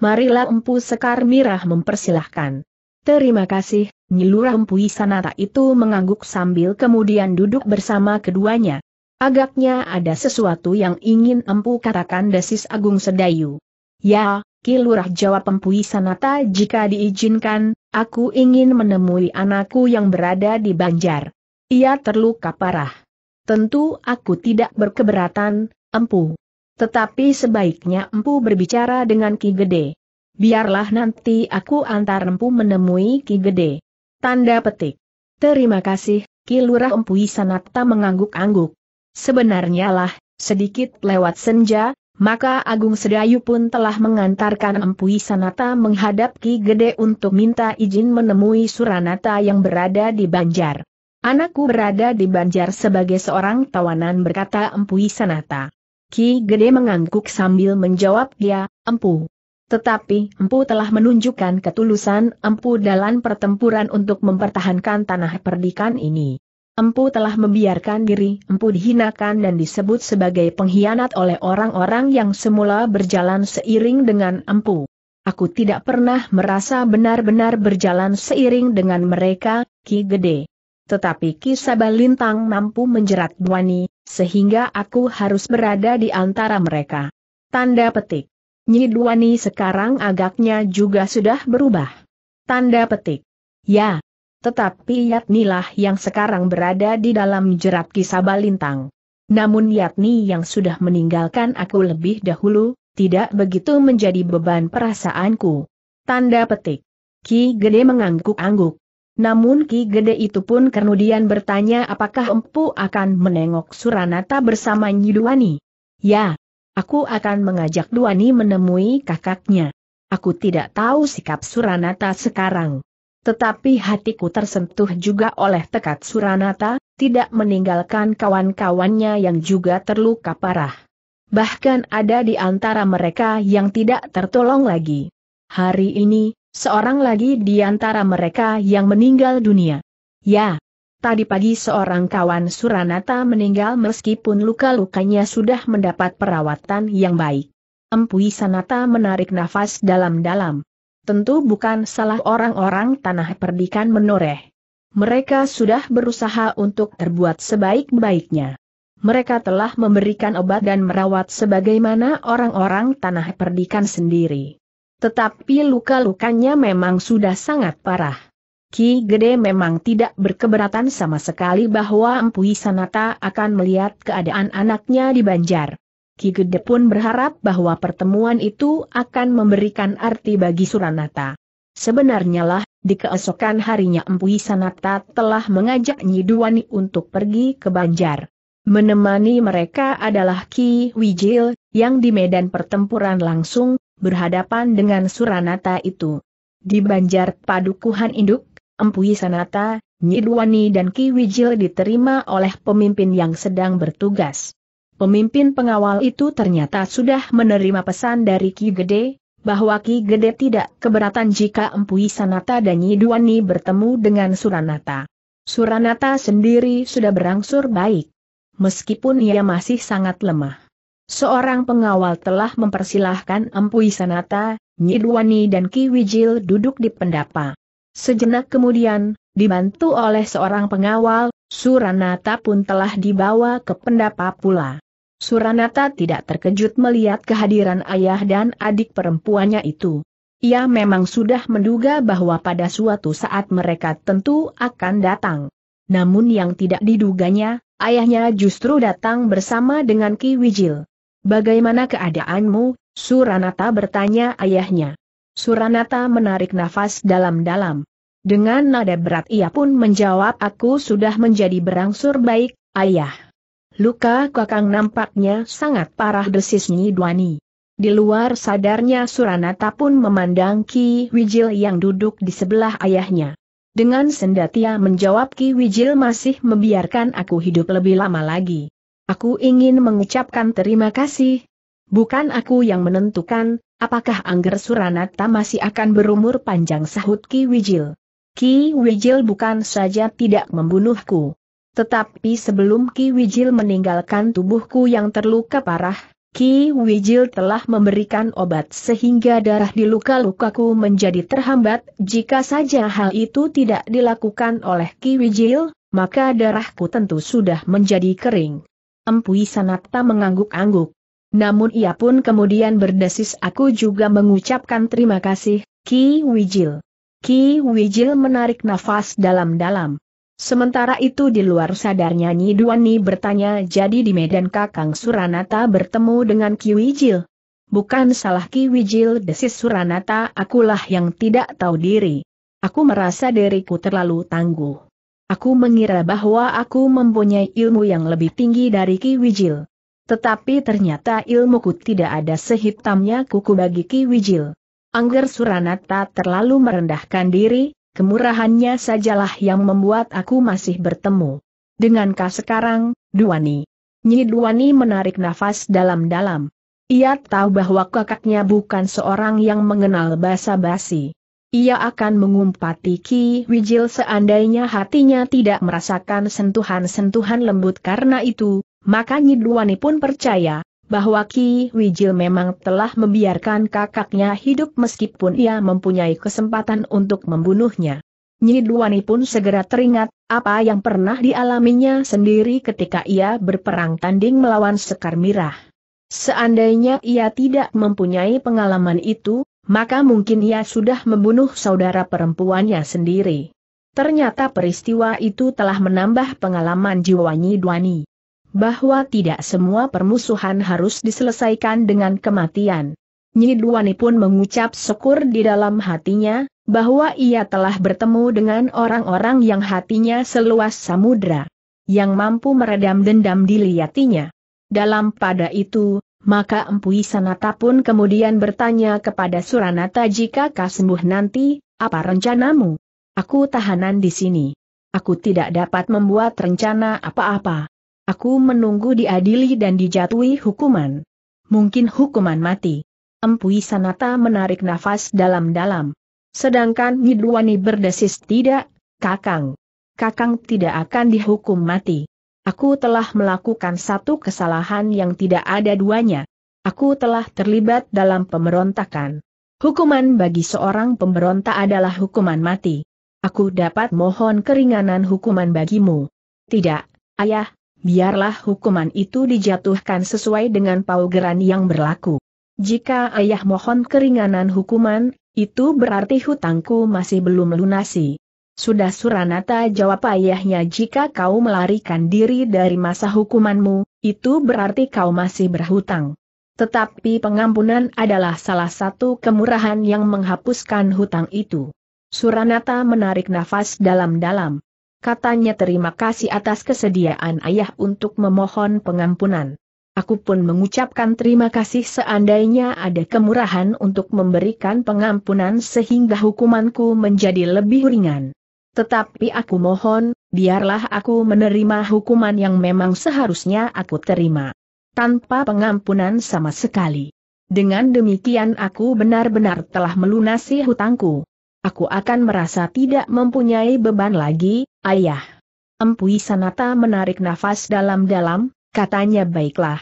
Marilah Empu Sekar Mirah mempersilahkan. Terima kasih, Nyilurah Empu Sanata itu mengangguk sambil kemudian duduk bersama keduanya. Agaknya ada sesuatu yang ingin empu katakan desis Agung Sedayu. Ya, Kilurah jawab empu Sanata jika diizinkan, aku ingin menemui anakku yang berada di Banjar. Ia terluka parah. Tentu aku tidak berkeberatan, empu. Tetapi sebaiknya empu berbicara dengan Ki Gede. Biarlah nanti aku antar empu menemui Ki Gede. Tanda petik. Terima kasih, Kilurah Empu Sanata mengangguk-angguk. Sebenarnya lah, sedikit lewat senja, maka Agung Sedayu pun telah mengantarkan Empu Sanata menghadap Ki Gede untuk minta izin menemui Suranata yang berada di Banjar. Anakku berada di Banjar sebagai seorang tawanan berkata Empu Sanata. Ki Gede mengangguk sambil menjawab dia, Empu. Tetapi Empu telah menunjukkan ketulusan Empu dalam pertempuran untuk mempertahankan tanah perdikan ini. Empu telah membiarkan diri empu dihinakan dan disebut sebagai pengkhianat oleh orang-orang yang semula berjalan seiring dengan empu. Aku tidak pernah merasa benar-benar berjalan seiring dengan mereka, Ki Gede. Tetapi Ki Sabalintang mampu menjerat Duani, sehingga aku harus berada di antara mereka. Tanda petik. Nyi Duani sekarang agaknya juga sudah berubah. Tanda petik. Ya, tetapi Yatnilah yang sekarang berada di dalam jerat kisah balintang. Namun Yatni yang sudah meninggalkan aku lebih dahulu, tidak begitu menjadi beban perasaanku. Tanda petik. Ki Gede mengangguk-angguk. Namun Ki Gede itu pun kemudian bertanya apakah empu akan menengok Suranata bersama Nyiduani. Ya, aku akan mengajak Duani menemui kakaknya. Aku tidak tahu sikap Suranata sekarang. Tetapi hatiku tersentuh juga oleh tekad Suranata, tidak meninggalkan kawan-kawannya yang juga terluka parah. Bahkan ada di antara mereka yang tidak tertolong lagi. Hari ini, seorang lagi di antara mereka yang meninggal dunia. Ya, tadi pagi seorang kawan Suranata meninggal meskipun luka-lukanya sudah mendapat perawatan yang baik. Empuisanata menarik nafas dalam-dalam. Tentu bukan salah orang-orang tanah perdikan menoreh. Mereka sudah berusaha untuk terbuat sebaik-baiknya. Mereka telah memberikan obat dan merawat sebagaimana orang-orang tanah perdikan sendiri. Tetapi luka-lukanya memang sudah sangat parah. Ki Gede memang tidak berkeberatan sama sekali bahwa Empu Sanata akan melihat keadaan anaknya di Banjar. Ki Gede pun berharap bahwa pertemuan itu akan memberikan arti bagi Suranata. Sebenarnya lah, di keesokan harinya Empu Sanata telah mengajak Nyiduani untuk pergi ke Banjar. Menemani mereka adalah Ki Wijil, yang di medan pertempuran langsung, berhadapan dengan Suranata itu. Di Banjar Padukuhan Induk, Empu Sanata, Nyiduani dan Ki Wijil diterima oleh pemimpin yang sedang bertugas. Pemimpin pengawal itu ternyata sudah menerima pesan dari Ki Gede, bahwa Ki Gede tidak keberatan jika Empu Sanata dan Yiduani bertemu dengan Suranata. Suranata sendiri sudah berangsur baik. Meskipun ia masih sangat lemah. Seorang pengawal telah mempersilahkan Empu Sanata, Yiduani dan Ki Wijil duduk di pendapa. Sejenak kemudian, dibantu oleh seorang pengawal, Suranata pun telah dibawa ke pendapa pula. Suranata tidak terkejut melihat kehadiran ayah dan adik perempuannya itu. Ia memang sudah menduga bahwa pada suatu saat mereka tentu akan datang. Namun yang tidak diduganya, ayahnya justru datang bersama dengan Ki Wijil. Bagaimana keadaanmu, Suranata bertanya ayahnya. Suranata menarik nafas dalam-dalam. Dengan nada berat ia pun menjawab aku sudah menjadi berangsur baik, ayah. Luka Kakang nampaknya sangat parah desis Nyi Duani. Di luar sadarnya Suranata pun memandang Ki Wijil yang duduk di sebelah ayahnya. Dengan sendatia menjawab Ki Wijil masih membiarkan aku hidup lebih lama lagi. Aku ingin mengucapkan terima kasih. Bukan aku yang menentukan, apakah Angger Suranata masih akan berumur panjang sahut Ki Wijil. Ki Wijil bukan saja tidak membunuhku. Tetapi sebelum Ki Wijil meninggalkan tubuhku yang terluka parah, Ki Wijil telah memberikan obat sehingga darah di luka-lukaku menjadi terhambat. Jika saja hal itu tidak dilakukan oleh Ki Wijil, maka darahku tentu sudah menjadi kering. Empui Sanata mengangguk-angguk. Namun ia pun kemudian berdesis aku juga mengucapkan terima kasih, Ki Wijil. Ki Wijil menarik nafas dalam-dalam. Sementara itu di luar sadarnya Nyi Duani bertanya jadi di Medan Kakang Suranata bertemu dengan Ki Wijil. Bukan salah Ki Wijil desis Suranata akulah yang tidak tahu diri. Aku merasa diriku terlalu tangguh. Aku mengira bahwa aku mempunyai ilmu yang lebih tinggi dari Ki Wijil. Tetapi ternyata ilmuku tidak ada sehitamnya kuku bagi Ki Wijil. Angger Suranata terlalu merendahkan diri, kemurahannya sajalah yang membuat aku masih bertemu. Dengankah sekarang, Duani? Nyi Duani menarik nafas dalam-dalam. Ia tahu bahwa kakaknya bukan seorang yang mengenal basa-basi. Ia akan mengumpati Ki Wijil seandainya hatinya tidak merasakan sentuhan-sentuhan lembut karena itu, maka Nyi Duani pun percaya, bahwa Ki Wijil memang telah membiarkan kakaknya hidup meskipun ia mempunyai kesempatan untuk membunuhnya. Nyidwani pun segera teringat, apa yang pernah dialaminya sendiri ketika ia berperang tanding melawan Sekar Mirah. Seandainya ia tidak mempunyai pengalaman itu, maka mungkin ia sudah membunuh saudara perempuannya sendiri. Ternyata peristiwa itu telah menambah pengalaman jiwa Nyidwani bahwa tidak semua permusuhan harus diselesaikan dengan kematian. Nyidwani pun mengucap syukur di dalam hatinya, bahwa ia telah bertemu dengan orang-orang yang hatinya seluas samudra, yang mampu meredam dendam dilihatinya. Dalam pada itu, maka Empu Sanata pun kemudian bertanya kepada Suranata jika kau sembuh nanti, apa rencanamu? Aku tahanan di sini. Aku tidak dapat membuat rencana apa-apa. Aku menunggu diadili dan dijatuhi hukuman. Mungkin hukuman mati. Empui Sanata menarik nafas dalam-dalam. Sedangkan Nyidwani berdesis tidak, Kakang. Kakang tidak akan dihukum mati. Aku telah melakukan satu kesalahan yang tidak ada duanya. Aku telah terlibat dalam pemberontakan. Hukuman bagi seorang pemberontak adalah hukuman mati. Aku dapat mohon keringanan hukuman bagimu. Tidak, ayah, biarlah hukuman itu dijatuhkan sesuai dengan paugeran yang berlaku. Jika ayah mohon keringanan hukuman, itu berarti hutangku masih belum lunasi. Sudah Suranata jawab ayahnya jika kau melarikan diri dari masa hukumanmu, itu berarti kau masih berhutang. Tetapi pengampunan adalah salah satu kemurahan yang menghapuskan hutang itu. Suranata menarik nafas dalam-dalam katanya terima kasih atas kesediaan ayah untuk memohon pengampunan. Aku pun mengucapkan terima kasih seandainya ada kemurahan untuk memberikan pengampunan sehingga hukumanku menjadi lebih ringan. Tetapi aku mohon, biarlah aku menerima hukuman yang memang seharusnya aku terima. Tanpa pengampunan sama sekali. Dengan demikian aku benar-benar telah melunasi hutangku. Aku akan merasa tidak mempunyai beban lagi, Ayah. Empui Sanata menarik nafas dalam-dalam, katanya baiklah.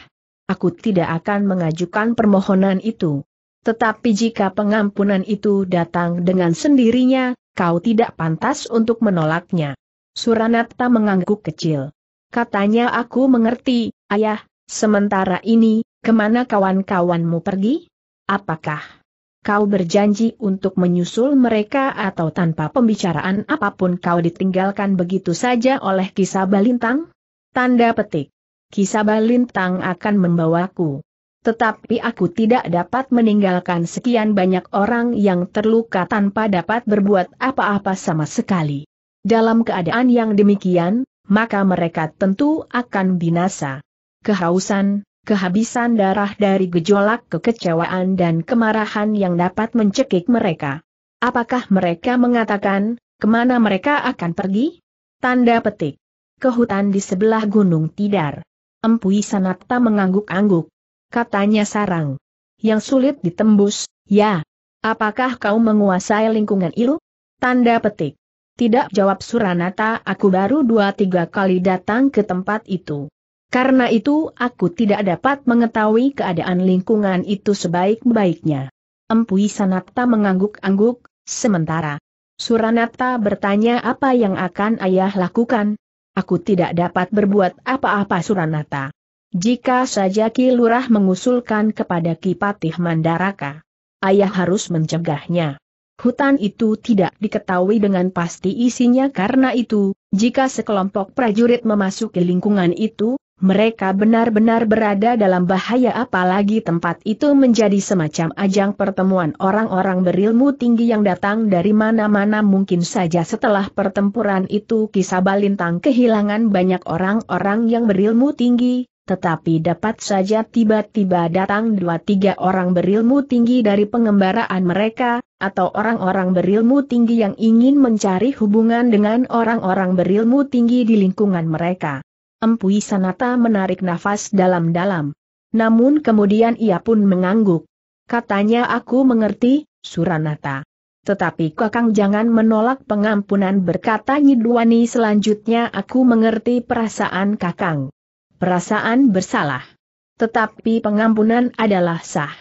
Aku tidak akan mengajukan permohonan itu. Tetapi jika pengampunan itu datang dengan sendirinya, kau tidak pantas untuk menolaknya. Suranata mengangguk kecil. Katanya aku mengerti, ayah, sementara ini, kemana kawan-kawanmu pergi? Apakah kau berjanji untuk menyusul mereka atau tanpa pembicaraan apapun kau ditinggalkan begitu saja oleh kisah balintang? Tanda petik. Kisah balintang akan membawaku. Tetapi aku tidak dapat meninggalkan sekian banyak orang yang terluka tanpa dapat berbuat apa-apa sama sekali. Dalam keadaan yang demikian, maka mereka tentu akan binasa. Kehausan, kehabisan darah dari gejolak kekecewaan dan kemarahan yang dapat mencekik mereka. Apakah mereka mengatakan, kemana mereka akan pergi? Tanda petik. Ke hutan di sebelah Gunung Tidar. Empui Sanakta mengangguk-angguk. Katanya sarang. Yang sulit ditembus, ya. Apakah kau menguasai lingkungan itu? Tanda petik. Tidak jawab Suranata, aku baru dua tiga kali datang ke tempat itu. Karena itu aku tidak dapat mengetahui keadaan lingkungan itu sebaik-baiknya. Empui Sanata mengangguk-angguk, sementara. Suranata bertanya apa yang akan ayah lakukan. Aku tidak dapat berbuat apa-apa Suranata. Jika saja Ki Lurah mengusulkan kepada Ki Patih Mandaraka, ayah harus mencegahnya. Hutan itu tidak diketahui dengan pasti isinya karena itu, jika sekelompok prajurit memasuki lingkungan itu, mereka benar-benar berada dalam bahaya apalagi tempat itu menjadi semacam ajang pertemuan orang-orang berilmu tinggi yang datang dari mana-mana mungkin saja setelah pertempuran itu kisah balintang kehilangan banyak orang-orang yang berilmu tinggi, tetapi dapat saja tiba-tiba datang dua tiga orang berilmu tinggi dari pengembaraan mereka, atau orang-orang berilmu tinggi yang ingin mencari hubungan dengan orang-orang berilmu tinggi di lingkungan mereka. Empui Sanata menarik nafas dalam-dalam. Namun kemudian ia pun mengangguk. Katanya aku mengerti, Suranata. Tetapi kakang jangan menolak pengampunan berkata Nyidwani selanjutnya aku mengerti perasaan kakang. Perasaan bersalah. Tetapi pengampunan adalah sah.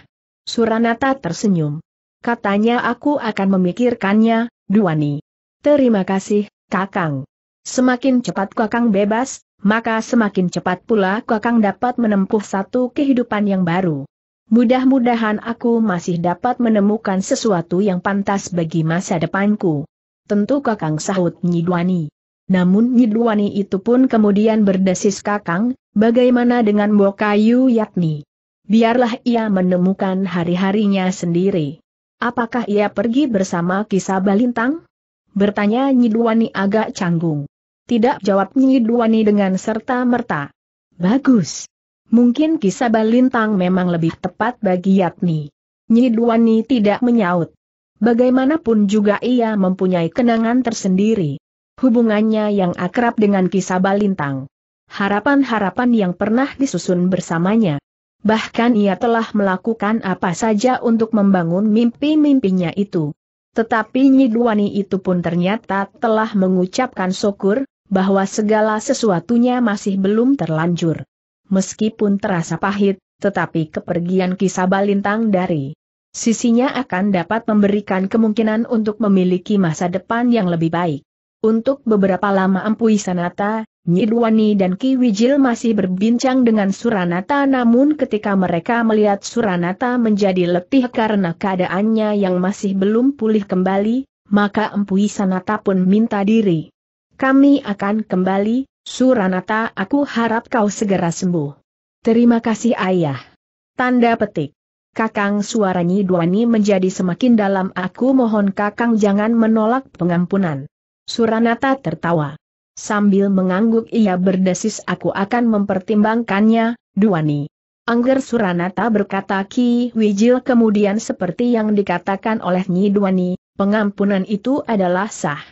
Suranata tersenyum. Katanya aku akan memikirkannya, Duani. Terima kasih, Kakang. Semakin cepat Kakang bebas, maka semakin cepat pula Kakang dapat menempuh satu kehidupan yang baru. Mudah-mudahan aku masih dapat menemukan sesuatu yang pantas bagi masa depanku. Tentu Kakang sahut Nyidwani. Namun Nyidwani itu pun kemudian berdesis Kakang, bagaimana dengan Bokayu Yatni? Biarlah ia menemukan hari-harinya sendiri. Apakah ia pergi bersama kisah Balintang? Bertanya Nyidwani agak canggung. Tidak jawab Nyi Duwani dengan serta-merta. Bagus. Mungkin kisah Balintang memang lebih tepat bagi Yatni. Nyi Duwani tidak menyaut. Bagaimanapun juga ia mempunyai kenangan tersendiri. Hubungannya yang akrab dengan kisah Balintang. Harapan-harapan yang pernah disusun bersamanya. Bahkan ia telah melakukan apa saja untuk membangun mimpi-mimpinya itu. Tetapi Nyi Duwani itu pun ternyata telah mengucapkan syukur, bahwa segala sesuatunya masih belum terlanjur. Meskipun terasa pahit, tetapi kepergian Kisaba Lintang dari sisinya akan dapat memberikan kemungkinan untuk memiliki masa depan yang lebih baik. Untuk beberapa lama Empui Sanata, Nyidwani dan Ki Wijil masih berbincang dengan Suranata namun ketika mereka melihat Suranata menjadi letih karena keadaannya yang masih belum pulih kembali, maka Empui Sanata pun minta diri kami akan kembali, Suranata aku harap kau segera sembuh. Terima kasih ayah. Tanda petik. Kakang suaranya Duani menjadi semakin dalam aku mohon kakang jangan menolak pengampunan. Suranata tertawa. Sambil mengangguk ia berdesis aku akan mempertimbangkannya, Duani. Angger Suranata berkata Ki Wijil kemudian seperti yang dikatakan oleh Nyi Duani, pengampunan itu adalah sah.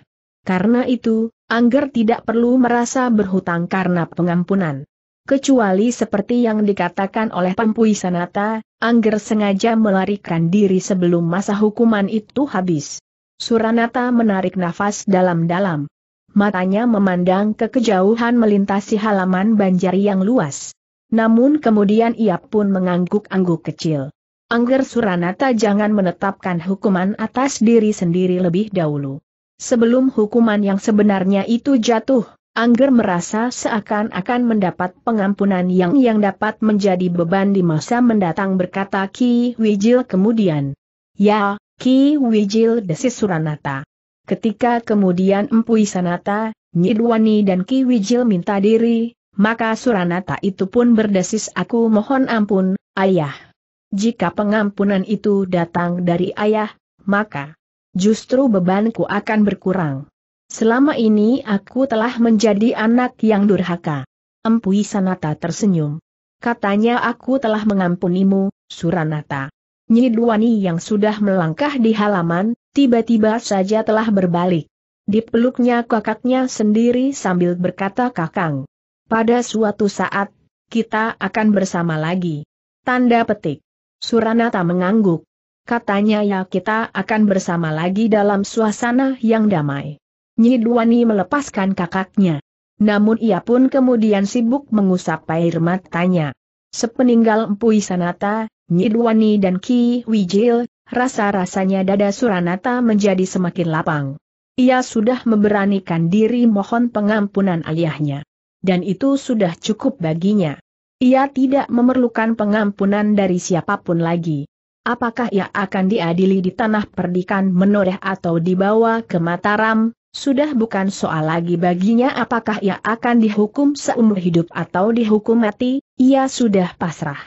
Karena itu, Angger tidak perlu merasa berhutang karena pengampunan. Kecuali seperti yang dikatakan oleh Pampui Sanata, Angger sengaja melarikan diri sebelum masa hukuman itu habis. Suranata menarik nafas dalam-dalam. Matanya memandang ke kejauhan melintasi halaman banjir yang luas. Namun kemudian ia pun mengangguk-angguk kecil. Angger Suranata jangan menetapkan hukuman atas diri sendiri lebih dahulu. Sebelum hukuman yang sebenarnya itu jatuh, Angger merasa seakan-akan mendapat pengampunan yang yang dapat menjadi beban di masa mendatang berkata Ki Wijil kemudian. Ya, Ki Wijil desis Suranata. Ketika kemudian Empu Sanata, Nyidwani dan Ki Wijil minta diri, maka Suranata itu pun berdesis aku mohon ampun, ayah. Jika pengampunan itu datang dari ayah, maka justru bebanku akan berkurang. Selama ini aku telah menjadi anak yang durhaka. Empui Sanata tersenyum. Katanya aku telah mengampunimu, Suranata. Nyidwani yang sudah melangkah di halaman, tiba-tiba saja telah berbalik. Dipeluknya kakaknya sendiri sambil berkata kakang. Pada suatu saat, kita akan bersama lagi. Tanda petik. Suranata mengangguk. Katanya ya kita akan bersama lagi dalam suasana yang damai. Nyidwani melepaskan kakaknya. Namun ia pun kemudian sibuk mengusap air matanya. Sepeninggal Empu Sanata, Nyi dan Ki Wijil, rasa-rasanya dada Suranata menjadi semakin lapang. Ia sudah memberanikan diri mohon pengampunan ayahnya, Dan itu sudah cukup baginya. Ia tidak memerlukan pengampunan dari siapapun lagi apakah ia akan diadili di tanah perdikan menoreh atau dibawa ke Mataram, sudah bukan soal lagi baginya apakah ia akan dihukum seumur hidup atau dihukum mati, ia sudah pasrah.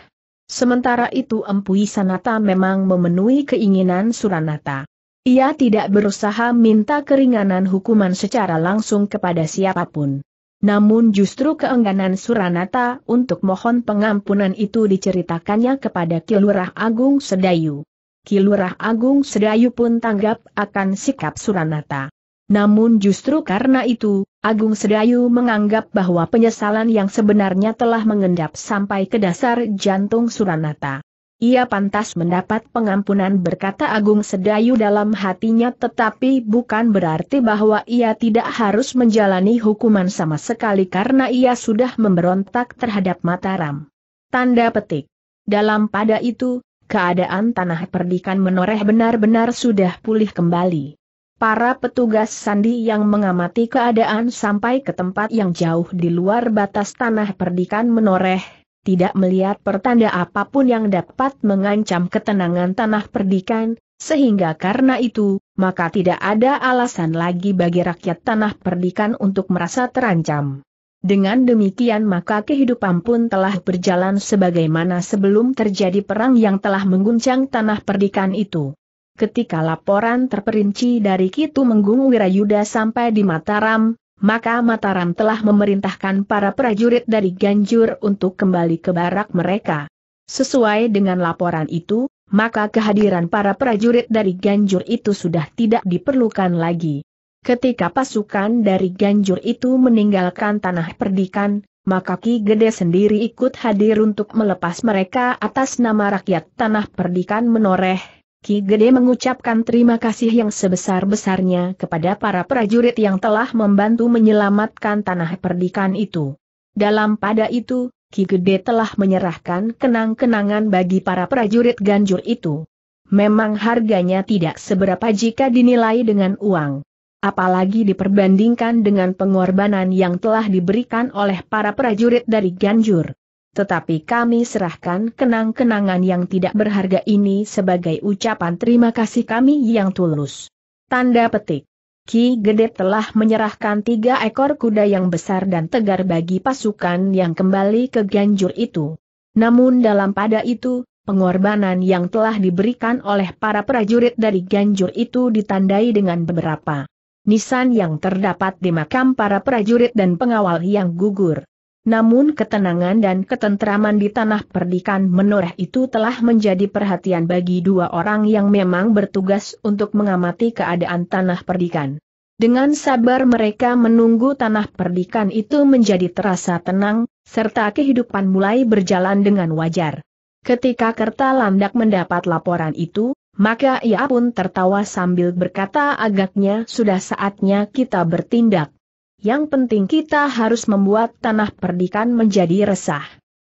Sementara itu Empu Sanata memang memenuhi keinginan Suranata. Ia tidak berusaha minta keringanan hukuman secara langsung kepada siapapun. Namun justru keengganan Suranata untuk mohon pengampunan itu diceritakannya kepada Kilurah Agung Sedayu. Kilurah Agung Sedayu pun tanggap akan sikap Suranata. Namun justru karena itu, Agung Sedayu menganggap bahwa penyesalan yang sebenarnya telah mengendap sampai ke dasar jantung Suranata. Ia pantas mendapat pengampunan berkata Agung Sedayu dalam hatinya tetapi bukan berarti bahwa ia tidak harus menjalani hukuman sama sekali karena ia sudah memberontak terhadap Mataram. Tanda petik. Dalam pada itu, keadaan tanah perdikan menoreh benar-benar sudah pulih kembali. Para petugas sandi yang mengamati keadaan sampai ke tempat yang jauh di luar batas tanah perdikan menoreh, tidak melihat pertanda apapun yang dapat mengancam ketenangan tanah perdikan, sehingga karena itu, maka tidak ada alasan lagi bagi rakyat tanah perdikan untuk merasa terancam. Dengan demikian maka kehidupan pun telah berjalan sebagaimana sebelum terjadi perang yang telah mengguncang tanah perdikan itu. Ketika laporan terperinci dari Kitu Menggung Wirayuda sampai di Mataram, maka Mataram telah memerintahkan para prajurit dari Ganjur untuk kembali ke barak mereka. Sesuai dengan laporan itu, maka kehadiran para prajurit dari Ganjur itu sudah tidak diperlukan lagi. Ketika pasukan dari Ganjur itu meninggalkan tanah perdikan, maka Ki Gede sendiri ikut hadir untuk melepas mereka atas nama rakyat tanah perdikan menoreh, Ki Gede mengucapkan terima kasih yang sebesar-besarnya kepada para prajurit yang telah membantu menyelamatkan tanah perdikan itu. Dalam pada itu, Ki Gede telah menyerahkan kenang-kenangan bagi para prajurit ganjur itu. Memang harganya tidak seberapa jika dinilai dengan uang. Apalagi diperbandingkan dengan pengorbanan yang telah diberikan oleh para prajurit dari Ganjur tetapi kami serahkan kenang-kenangan yang tidak berharga ini sebagai ucapan terima kasih kami yang tulus. Tanda petik. Ki Gede telah menyerahkan tiga ekor kuda yang besar dan tegar bagi pasukan yang kembali ke Ganjur itu. Namun dalam pada itu, pengorbanan yang telah diberikan oleh para prajurit dari Ganjur itu ditandai dengan beberapa nisan yang terdapat di makam para prajurit dan pengawal yang gugur namun ketenangan dan ketentraman di tanah perdikan menoreh itu telah menjadi perhatian bagi dua orang yang memang bertugas untuk mengamati keadaan tanah perdikan. Dengan sabar mereka menunggu tanah perdikan itu menjadi terasa tenang, serta kehidupan mulai berjalan dengan wajar. Ketika Kerta Landak mendapat laporan itu, maka ia pun tertawa sambil berkata agaknya sudah saatnya kita bertindak. Yang penting kita harus membuat tanah perdikan menjadi resah.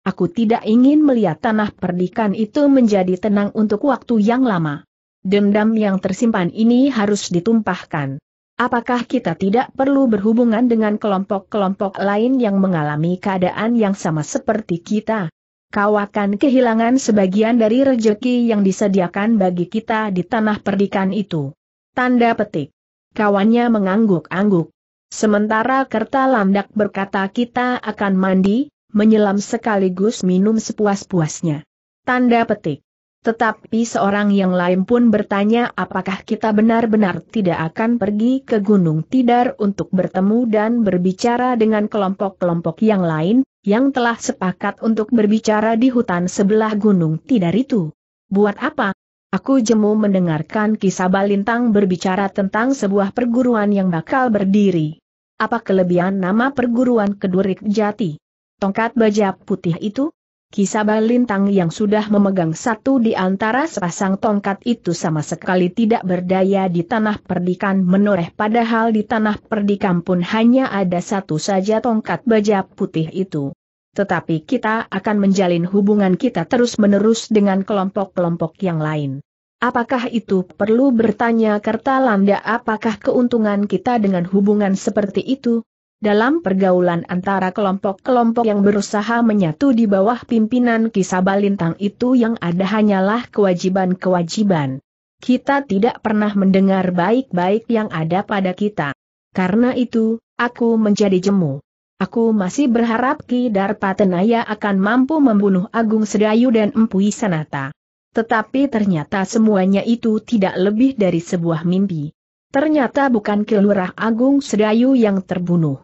Aku tidak ingin melihat tanah perdikan itu menjadi tenang untuk waktu yang lama. Dendam yang tersimpan ini harus ditumpahkan. Apakah kita tidak perlu berhubungan dengan kelompok-kelompok lain yang mengalami keadaan yang sama seperti kita? Kau akan kehilangan sebagian dari rejeki yang disediakan bagi kita di tanah perdikan itu. Tanda petik. Kawannya mengangguk-angguk. Sementara Kerta Lamdak berkata kita akan mandi, menyelam sekaligus minum sepuas-puasnya. Tanda petik. Tetapi seorang yang lain pun bertanya apakah kita benar-benar tidak akan pergi ke Gunung Tidar untuk bertemu dan berbicara dengan kelompok-kelompok yang lain, yang telah sepakat untuk berbicara di hutan sebelah Gunung Tidar itu. Buat apa, Aku jemu mendengarkan kisah Balintang berbicara tentang sebuah perguruan yang bakal berdiri. Apa kelebihan nama perguruan Kedurik Jati? Tongkat baja putih itu? Kisah Balintang yang sudah memegang satu di antara sepasang tongkat itu sama sekali tidak berdaya di tanah perdikan menoreh padahal di tanah perdikan pun hanya ada satu saja tongkat baja putih itu tetapi kita akan menjalin hubungan kita terus-menerus dengan kelompok-kelompok yang lain. Apakah itu perlu bertanya kerta landa apakah keuntungan kita dengan hubungan seperti itu? Dalam pergaulan antara kelompok-kelompok yang berusaha menyatu di bawah pimpinan kisah balintang itu yang ada hanyalah kewajiban-kewajiban. Kita tidak pernah mendengar baik-baik yang ada pada kita. Karena itu, aku menjadi jemu. Aku masih berharap Ki Darpatenaya akan mampu membunuh Agung Sedayu dan Empuy Sanata. Tetapi ternyata semuanya itu tidak lebih dari sebuah mimpi. Ternyata bukan Kilurah Agung Sedayu yang terbunuh.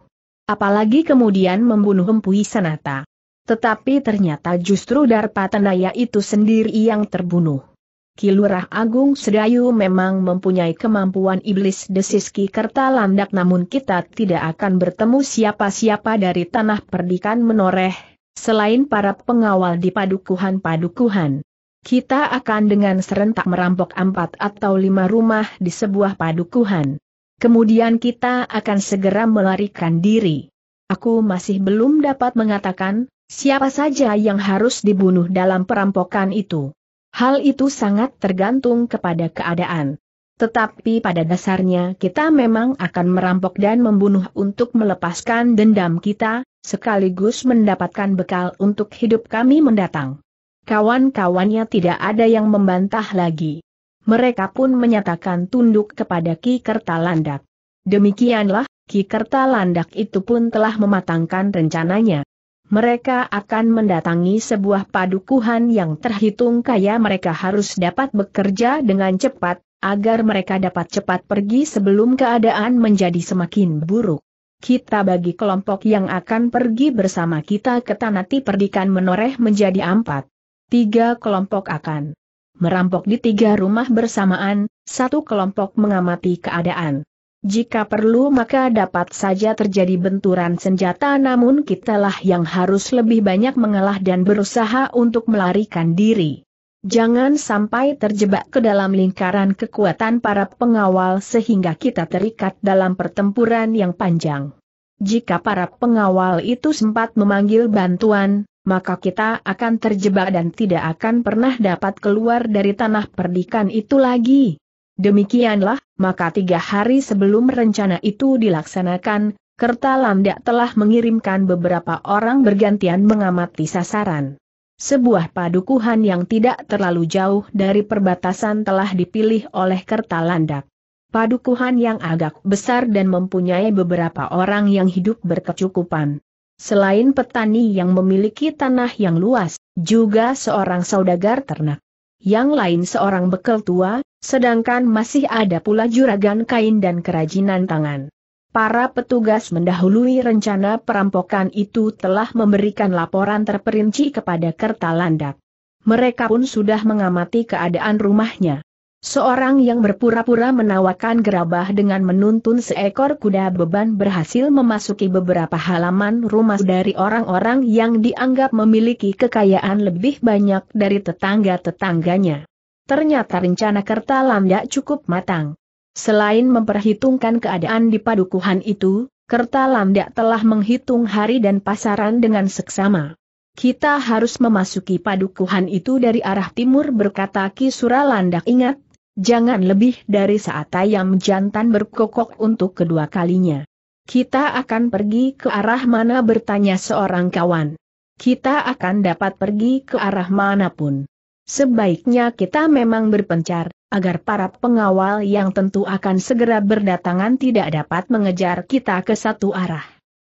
Apalagi kemudian membunuh Empuy Sanata. Tetapi ternyata justru Darpatenaya itu sendiri yang terbunuh. Kilurah Agung Sedayu memang mempunyai kemampuan iblis desis Ki Kerta Landak namun kita tidak akan bertemu siapa-siapa dari tanah perdikan menoreh, selain para pengawal di padukuhan-padukuhan. Kita akan dengan serentak merampok empat atau lima rumah di sebuah padukuhan. Kemudian kita akan segera melarikan diri. Aku masih belum dapat mengatakan, siapa saja yang harus dibunuh dalam perampokan itu. Hal itu sangat tergantung kepada keadaan. Tetapi pada dasarnya kita memang akan merampok dan membunuh untuk melepaskan dendam kita, sekaligus mendapatkan bekal untuk hidup kami mendatang. Kawan-kawannya tidak ada yang membantah lagi. Mereka pun menyatakan tunduk kepada Ki Kertalandak. Demikianlah, Ki Kertalandak itu pun telah mematangkan rencananya mereka akan mendatangi sebuah padukuhan yang terhitung kaya mereka harus dapat bekerja dengan cepat, agar mereka dapat cepat pergi sebelum keadaan menjadi semakin buruk. Kita bagi kelompok yang akan pergi bersama kita ke Tanati Perdikan menoreh menjadi empat. Tiga kelompok akan merampok di tiga rumah bersamaan, satu kelompok mengamati keadaan. Jika perlu maka dapat saja terjadi benturan senjata namun kitalah yang harus lebih banyak mengalah dan berusaha untuk melarikan diri. Jangan sampai terjebak ke dalam lingkaran kekuatan para pengawal sehingga kita terikat dalam pertempuran yang panjang. Jika para pengawal itu sempat memanggil bantuan, maka kita akan terjebak dan tidak akan pernah dapat keluar dari tanah perdikan itu lagi. Demikianlah, maka tiga hari sebelum rencana itu dilaksanakan, Kerta Landak telah mengirimkan beberapa orang bergantian mengamati sasaran. Sebuah padukuhan yang tidak terlalu jauh dari perbatasan telah dipilih oleh Kerta Landak. Padukuhan yang agak besar dan mempunyai beberapa orang yang hidup berkecukupan. Selain petani yang memiliki tanah yang luas, juga seorang saudagar ternak. Yang lain seorang bekel tua, Sedangkan masih ada pula juragan kain dan kerajinan tangan. Para petugas mendahului rencana perampokan itu telah memberikan laporan terperinci kepada landak. Mereka pun sudah mengamati keadaan rumahnya. Seorang yang berpura-pura menawarkan gerabah dengan menuntun seekor kuda beban berhasil memasuki beberapa halaman rumah dari orang-orang yang dianggap memiliki kekayaan lebih banyak dari tetangga-tetangganya ternyata rencana Kerta Lamda cukup matang. Selain memperhitungkan keadaan di padukuhan itu, Kerta Lamda telah menghitung hari dan pasaran dengan seksama. Kita harus memasuki padukuhan itu dari arah timur berkata Ki Suralandak ingat, jangan lebih dari saat ayam jantan berkokok untuk kedua kalinya. Kita akan pergi ke arah mana bertanya seorang kawan. Kita akan dapat pergi ke arah manapun. Sebaiknya kita memang berpencar, agar para pengawal yang tentu akan segera berdatangan tidak dapat mengejar kita ke satu arah.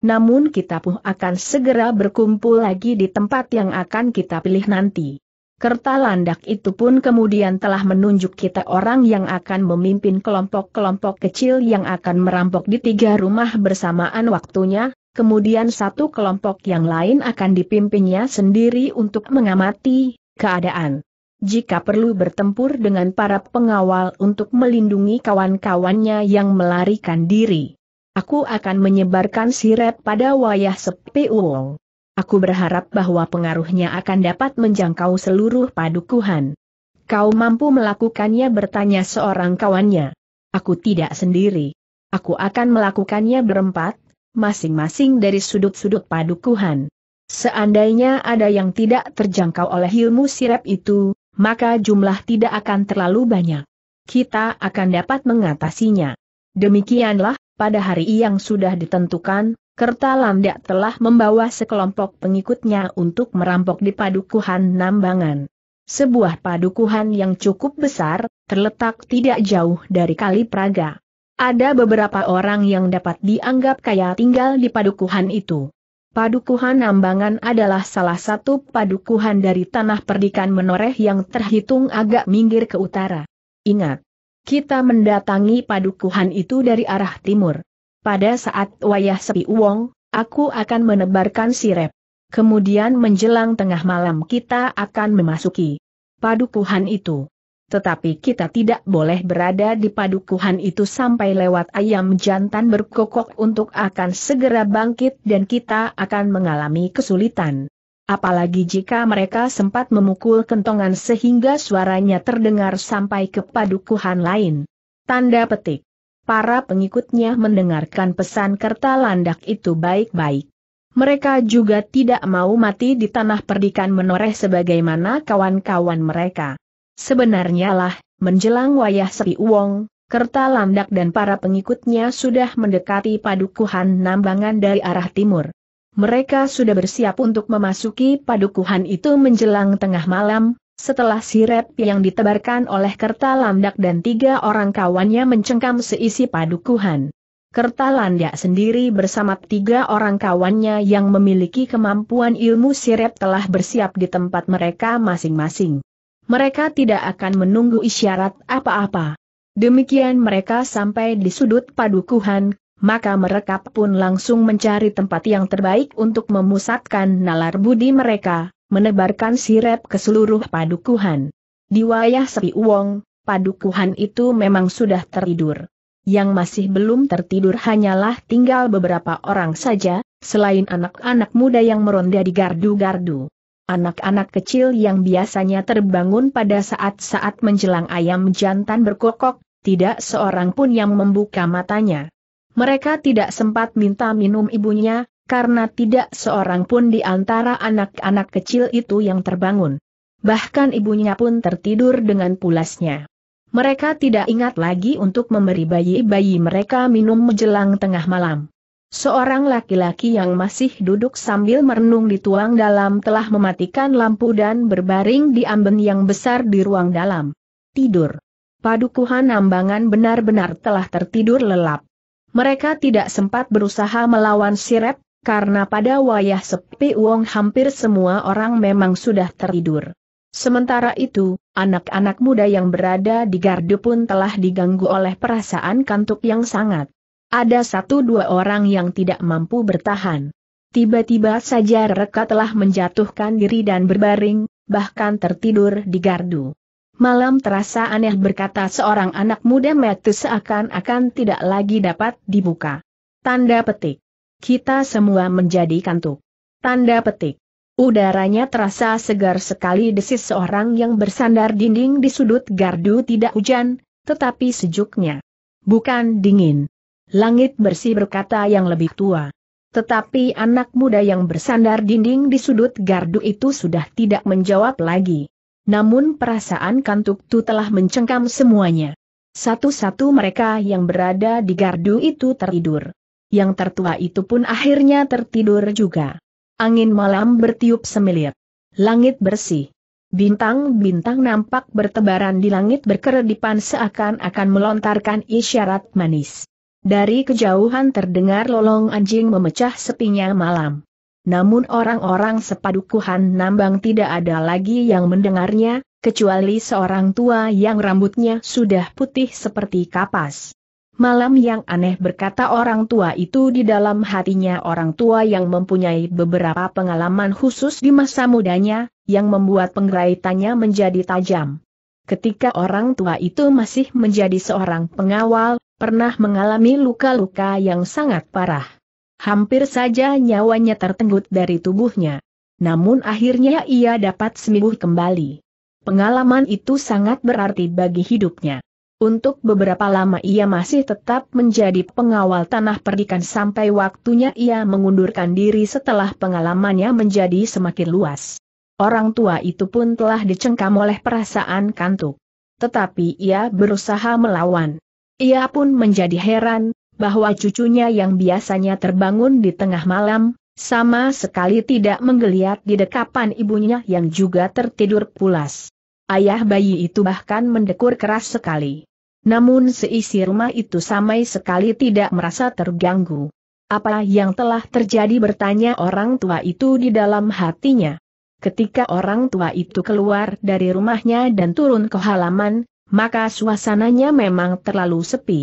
Namun kita pun akan segera berkumpul lagi di tempat yang akan kita pilih nanti. Kerta landak itu pun kemudian telah menunjuk kita orang yang akan memimpin kelompok-kelompok kecil yang akan merampok di tiga rumah bersamaan waktunya, kemudian satu kelompok yang lain akan dipimpinnya sendiri untuk mengamati, keadaan. Jika perlu bertempur dengan para pengawal untuk melindungi kawan-kawannya yang melarikan diri. Aku akan menyebarkan sirep pada wayah sepi uong. Aku berharap bahwa pengaruhnya akan dapat menjangkau seluruh padukuhan. Kau mampu melakukannya bertanya seorang kawannya. Aku tidak sendiri. Aku akan melakukannya berempat, masing-masing dari sudut-sudut padukuhan. Seandainya ada yang tidak terjangkau oleh ilmu sirep itu, maka jumlah tidak akan terlalu banyak. Kita akan dapat mengatasinya. Demikianlah, pada hari yang sudah ditentukan, Kerta Lamdak telah membawa sekelompok pengikutnya untuk merampok di padukuhan Nambangan. Sebuah padukuhan yang cukup besar, terletak tidak jauh dari Kali Praga. Ada beberapa orang yang dapat dianggap kaya tinggal di padukuhan itu. Padukuhan Ambangan adalah salah satu padukuhan dari tanah perdikan menoreh yang terhitung agak minggir ke utara. Ingat, kita mendatangi padukuhan itu dari arah timur. Pada saat wayah sepi uong, aku akan menebarkan sirep. Kemudian menjelang tengah malam kita akan memasuki padukuhan itu. Tetapi kita tidak boleh berada di padukuhan itu sampai lewat ayam jantan berkokok untuk akan segera bangkit dan kita akan mengalami kesulitan. Apalagi jika mereka sempat memukul kentongan sehingga suaranya terdengar sampai ke padukuhan lain. Tanda petik. Para pengikutnya mendengarkan pesan kerta landak itu baik-baik. Mereka juga tidak mau mati di tanah perdikan menoreh sebagaimana kawan-kawan mereka. Sebenarnya lah, menjelang wayah Sri uwong, Kerta Landak dan para pengikutnya sudah mendekati padukuhan nambangan dari arah timur. Mereka sudah bersiap untuk memasuki padukuhan itu menjelang tengah malam, setelah sirep yang ditebarkan oleh Kerta Landak dan tiga orang kawannya mencengkam seisi padukuhan. Kerta Landak sendiri bersama tiga orang kawannya yang memiliki kemampuan ilmu sirep telah bersiap di tempat mereka masing-masing mereka tidak akan menunggu isyarat apa-apa. Demikian mereka sampai di sudut padukuhan, maka mereka pun langsung mencari tempat yang terbaik untuk memusatkan nalar budi mereka, menebarkan sirep ke seluruh padukuhan. Di wayah Sri uong, padukuhan itu memang sudah tertidur. Yang masih belum tertidur hanyalah tinggal beberapa orang saja, selain anak-anak muda yang meronda di gardu-gardu. Anak-anak kecil yang biasanya terbangun pada saat-saat menjelang ayam jantan berkokok, tidak seorang pun yang membuka matanya. Mereka tidak sempat minta minum ibunya, karena tidak seorang pun di antara anak-anak kecil itu yang terbangun. Bahkan ibunya pun tertidur dengan pulasnya. Mereka tidak ingat lagi untuk memberi bayi-bayi mereka minum menjelang tengah malam. Seorang laki-laki yang masih duduk sambil merenung di tuang dalam telah mematikan lampu dan berbaring di amben yang besar di ruang dalam. Tidur. Padukuhan ambangan benar-benar telah tertidur lelap. Mereka tidak sempat berusaha melawan sirep, karena pada wayah sepi uong hampir semua orang memang sudah tertidur. Sementara itu, anak-anak muda yang berada di gardu pun telah diganggu oleh perasaan kantuk yang sangat. Ada satu dua orang yang tidak mampu bertahan. Tiba-tiba saja Reka telah menjatuhkan diri dan berbaring, bahkan tertidur di gardu. Malam terasa aneh berkata seorang anak muda mati seakan-akan tidak lagi dapat dibuka. Tanda petik. Kita semua menjadi kantuk. Tanda petik. Udaranya terasa segar sekali desis seorang yang bersandar dinding di sudut gardu tidak hujan, tetapi sejuknya. Bukan dingin. Langit Bersih berkata yang lebih tua. Tetapi anak muda yang bersandar dinding di sudut gardu itu sudah tidak menjawab lagi. Namun perasaan kantuk itu telah mencengkam semuanya. Satu-satu mereka yang berada di gardu itu tertidur. Yang tertua itu pun akhirnya tertidur juga. Angin malam bertiup semilir. Langit bersih. Bintang-bintang nampak bertebaran di langit berkeredipan seakan-akan melontarkan isyarat manis. Dari kejauhan terdengar lolong anjing memecah sepinya malam. Namun orang-orang sepadukuhan nambang tidak ada lagi yang mendengarnya, kecuali seorang tua yang rambutnya sudah putih seperti kapas. Malam yang aneh berkata orang tua itu di dalam hatinya orang tua yang mempunyai beberapa pengalaman khusus di masa mudanya, yang membuat penggeraitannya menjadi tajam. Ketika orang tua itu masih menjadi seorang pengawal, pernah mengalami luka-luka yang sangat parah. Hampir saja nyawanya tertenggut dari tubuhnya. Namun akhirnya ia dapat sembuh kembali. Pengalaman itu sangat berarti bagi hidupnya. Untuk beberapa lama ia masih tetap menjadi pengawal tanah perdikan sampai waktunya ia mengundurkan diri setelah pengalamannya menjadi semakin luas. Orang tua itu pun telah dicengkam oleh perasaan kantuk. Tetapi ia berusaha melawan. Ia pun menjadi heran, bahwa cucunya yang biasanya terbangun di tengah malam, sama sekali tidak menggeliat di dekapan ibunya yang juga tertidur pulas. Ayah bayi itu bahkan mendekur keras sekali. Namun seisi rumah itu sama sekali tidak merasa terganggu. Apa yang telah terjadi bertanya orang tua itu di dalam hatinya. Ketika orang tua itu keluar dari rumahnya dan turun ke halaman, maka suasananya memang terlalu sepi.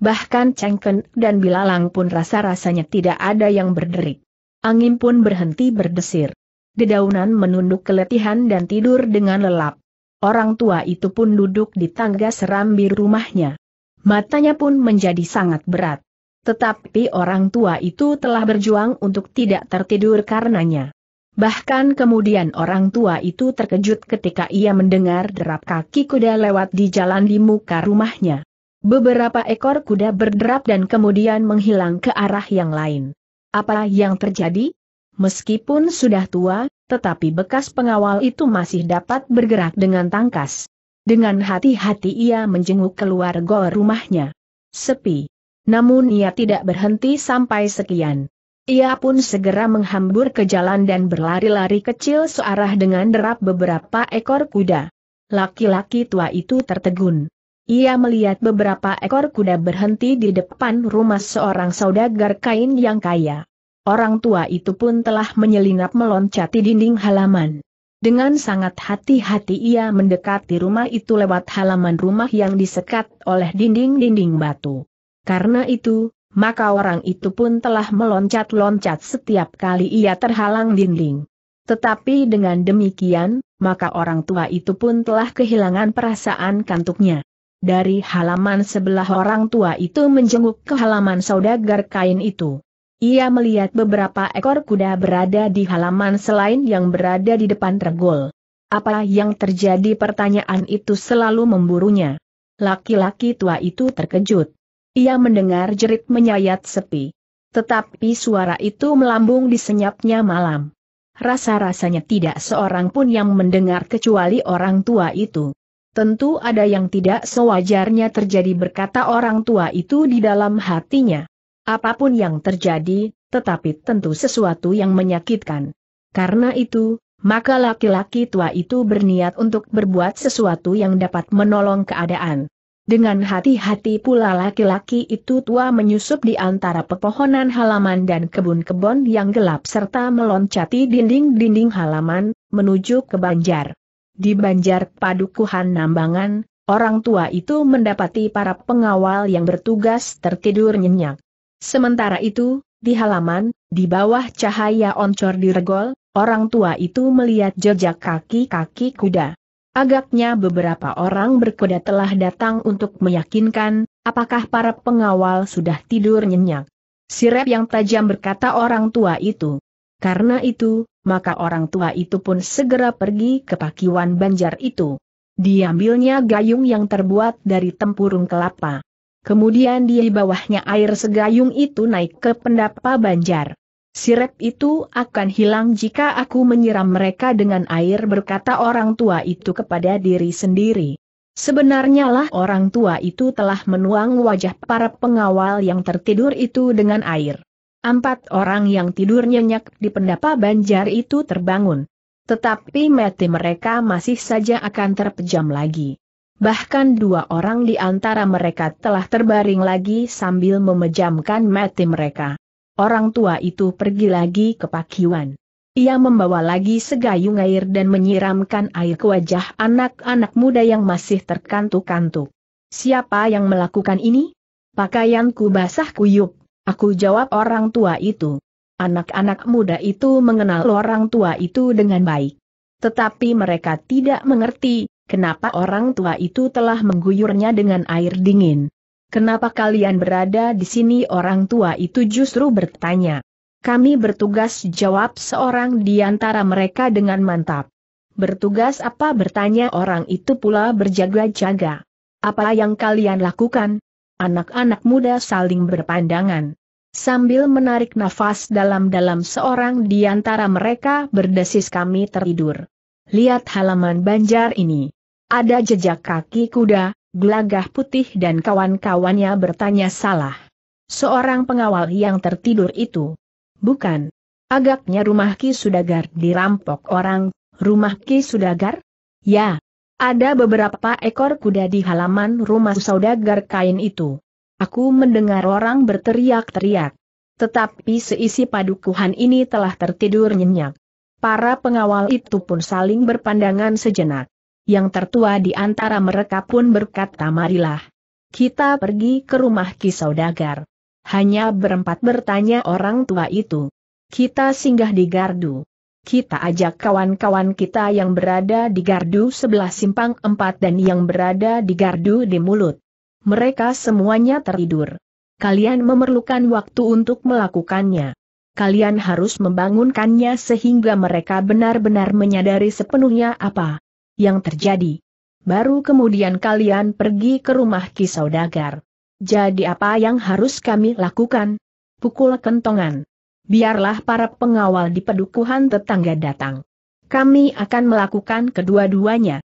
Bahkan Cengken dan Bilalang pun rasa-rasanya tidak ada yang berderik. Angin pun berhenti berdesir. Dedaunan menunduk keletihan dan tidur dengan lelap. Orang tua itu pun duduk di tangga serambi rumahnya. Matanya pun menjadi sangat berat. Tetapi orang tua itu telah berjuang untuk tidak tertidur karenanya. Bahkan kemudian orang tua itu terkejut ketika ia mendengar derap kaki kuda lewat di jalan di muka rumahnya. Beberapa ekor kuda berderap dan kemudian menghilang ke arah yang lain. Apa yang terjadi? Meskipun sudah tua, tetapi bekas pengawal itu masih dapat bergerak dengan tangkas. Dengan hati-hati ia menjenguk keluar gol rumahnya. Sepi. Namun ia tidak berhenti sampai sekian. Ia pun segera menghambur ke jalan dan berlari-lari kecil searah dengan derap beberapa ekor kuda. Laki-laki tua itu tertegun. Ia melihat beberapa ekor kuda berhenti di depan rumah seorang saudagar kain yang kaya. Orang tua itu pun telah menyelinap meloncati dinding halaman. Dengan sangat hati-hati ia mendekati rumah itu lewat halaman rumah yang disekat oleh dinding-dinding batu. Karena itu, maka orang itu pun telah meloncat-loncat setiap kali ia terhalang dinding. Tetapi dengan demikian, maka orang tua itu pun telah kehilangan perasaan kantuknya. Dari halaman sebelah orang tua itu menjenguk ke halaman saudagar kain itu. Ia melihat beberapa ekor kuda berada di halaman selain yang berada di depan regol. Apa yang terjadi pertanyaan itu selalu memburunya. Laki-laki tua itu terkejut. Ia mendengar jerit menyayat sepi. Tetapi suara itu melambung di senyapnya malam. Rasa-rasanya tidak seorang pun yang mendengar kecuali orang tua itu. Tentu ada yang tidak sewajarnya terjadi berkata orang tua itu di dalam hatinya. Apapun yang terjadi, tetapi tentu sesuatu yang menyakitkan. Karena itu, maka laki-laki tua itu berniat untuk berbuat sesuatu yang dapat menolong keadaan. Dengan hati-hati pula laki-laki itu tua menyusup di antara pepohonan halaman dan kebun-kebun yang gelap serta meloncati dinding-dinding halaman, menuju ke banjar. Di banjar padukuhan nambangan, orang tua itu mendapati para pengawal yang bertugas tertidur nyenyak. Sementara itu, di halaman, di bawah cahaya oncor diregol, orang tua itu melihat jejak kaki-kaki kuda. Agaknya beberapa orang berkuda telah datang untuk meyakinkan, apakah para pengawal sudah tidur nyenyak. Sirep yang tajam berkata orang tua itu. Karena itu, maka orang tua itu pun segera pergi ke pakiwan banjar itu. Diambilnya gayung yang terbuat dari tempurung kelapa. Kemudian di bawahnya air segayung itu naik ke pendapa banjar. Sirep itu akan hilang jika aku menyiram mereka dengan air berkata orang tua itu kepada diri sendiri. Sebenarnya lah orang tua itu telah menuang wajah para pengawal yang tertidur itu dengan air. Empat orang yang tidur nyenyak di pendapa banjar itu terbangun. Tetapi mati mereka masih saja akan terpejam lagi. Bahkan dua orang di antara mereka telah terbaring lagi sambil memejamkan mati mereka orang tua itu pergi lagi ke pakiwan. Ia membawa lagi segayung air dan menyiramkan air ke wajah anak-anak muda yang masih terkantuk-kantuk. Siapa yang melakukan ini? Pakaianku basah kuyup, aku jawab orang tua itu. Anak-anak muda itu mengenal orang tua itu dengan baik. Tetapi mereka tidak mengerti, kenapa orang tua itu telah mengguyurnya dengan air dingin kenapa kalian berada di sini orang tua itu justru bertanya. Kami bertugas jawab seorang di antara mereka dengan mantap. Bertugas apa bertanya orang itu pula berjaga-jaga. Apa yang kalian lakukan? Anak-anak muda saling berpandangan. Sambil menarik nafas dalam-dalam seorang di antara mereka berdesis kami tertidur. Lihat halaman banjar ini. Ada jejak kaki kuda, Gelagah putih dan kawan-kawannya bertanya salah. Seorang pengawal yang tertidur itu. Bukan. Agaknya rumah Ki Sudagar dirampok orang, rumah Ki Sudagar? Ya. Ada beberapa ekor kuda di halaman rumah saudagar kain itu. Aku mendengar orang berteriak-teriak. Tetapi seisi padukuhan ini telah tertidur nyenyak. Para pengawal itu pun saling berpandangan sejenak yang tertua di antara mereka pun berkata marilah. Kita pergi ke rumah Kisaudagar. Hanya berempat bertanya orang tua itu. Kita singgah di gardu. Kita ajak kawan-kawan kita yang berada di gardu sebelah simpang empat dan yang berada di gardu di mulut. Mereka semuanya tertidur. Kalian memerlukan waktu untuk melakukannya. Kalian harus membangunkannya sehingga mereka benar-benar menyadari sepenuhnya apa yang terjadi. Baru kemudian kalian pergi ke rumah Ki Saudagar. Jadi apa yang harus kami lakukan? Pukul kentongan. Biarlah para pengawal di pedukuhan tetangga datang. Kami akan melakukan kedua-duanya.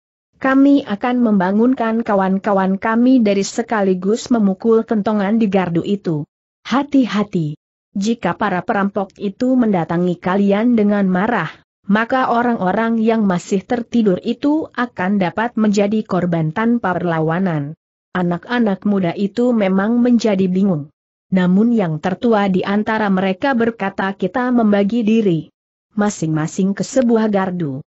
Kami akan membangunkan kawan-kawan kami dari sekaligus memukul kentongan di gardu itu. Hati-hati. Jika para perampok itu mendatangi kalian dengan marah, maka orang-orang yang masih tertidur itu akan dapat menjadi korban tanpa perlawanan. Anak-anak muda itu memang menjadi bingung. Namun yang tertua di antara mereka berkata kita membagi diri masing-masing ke sebuah gardu.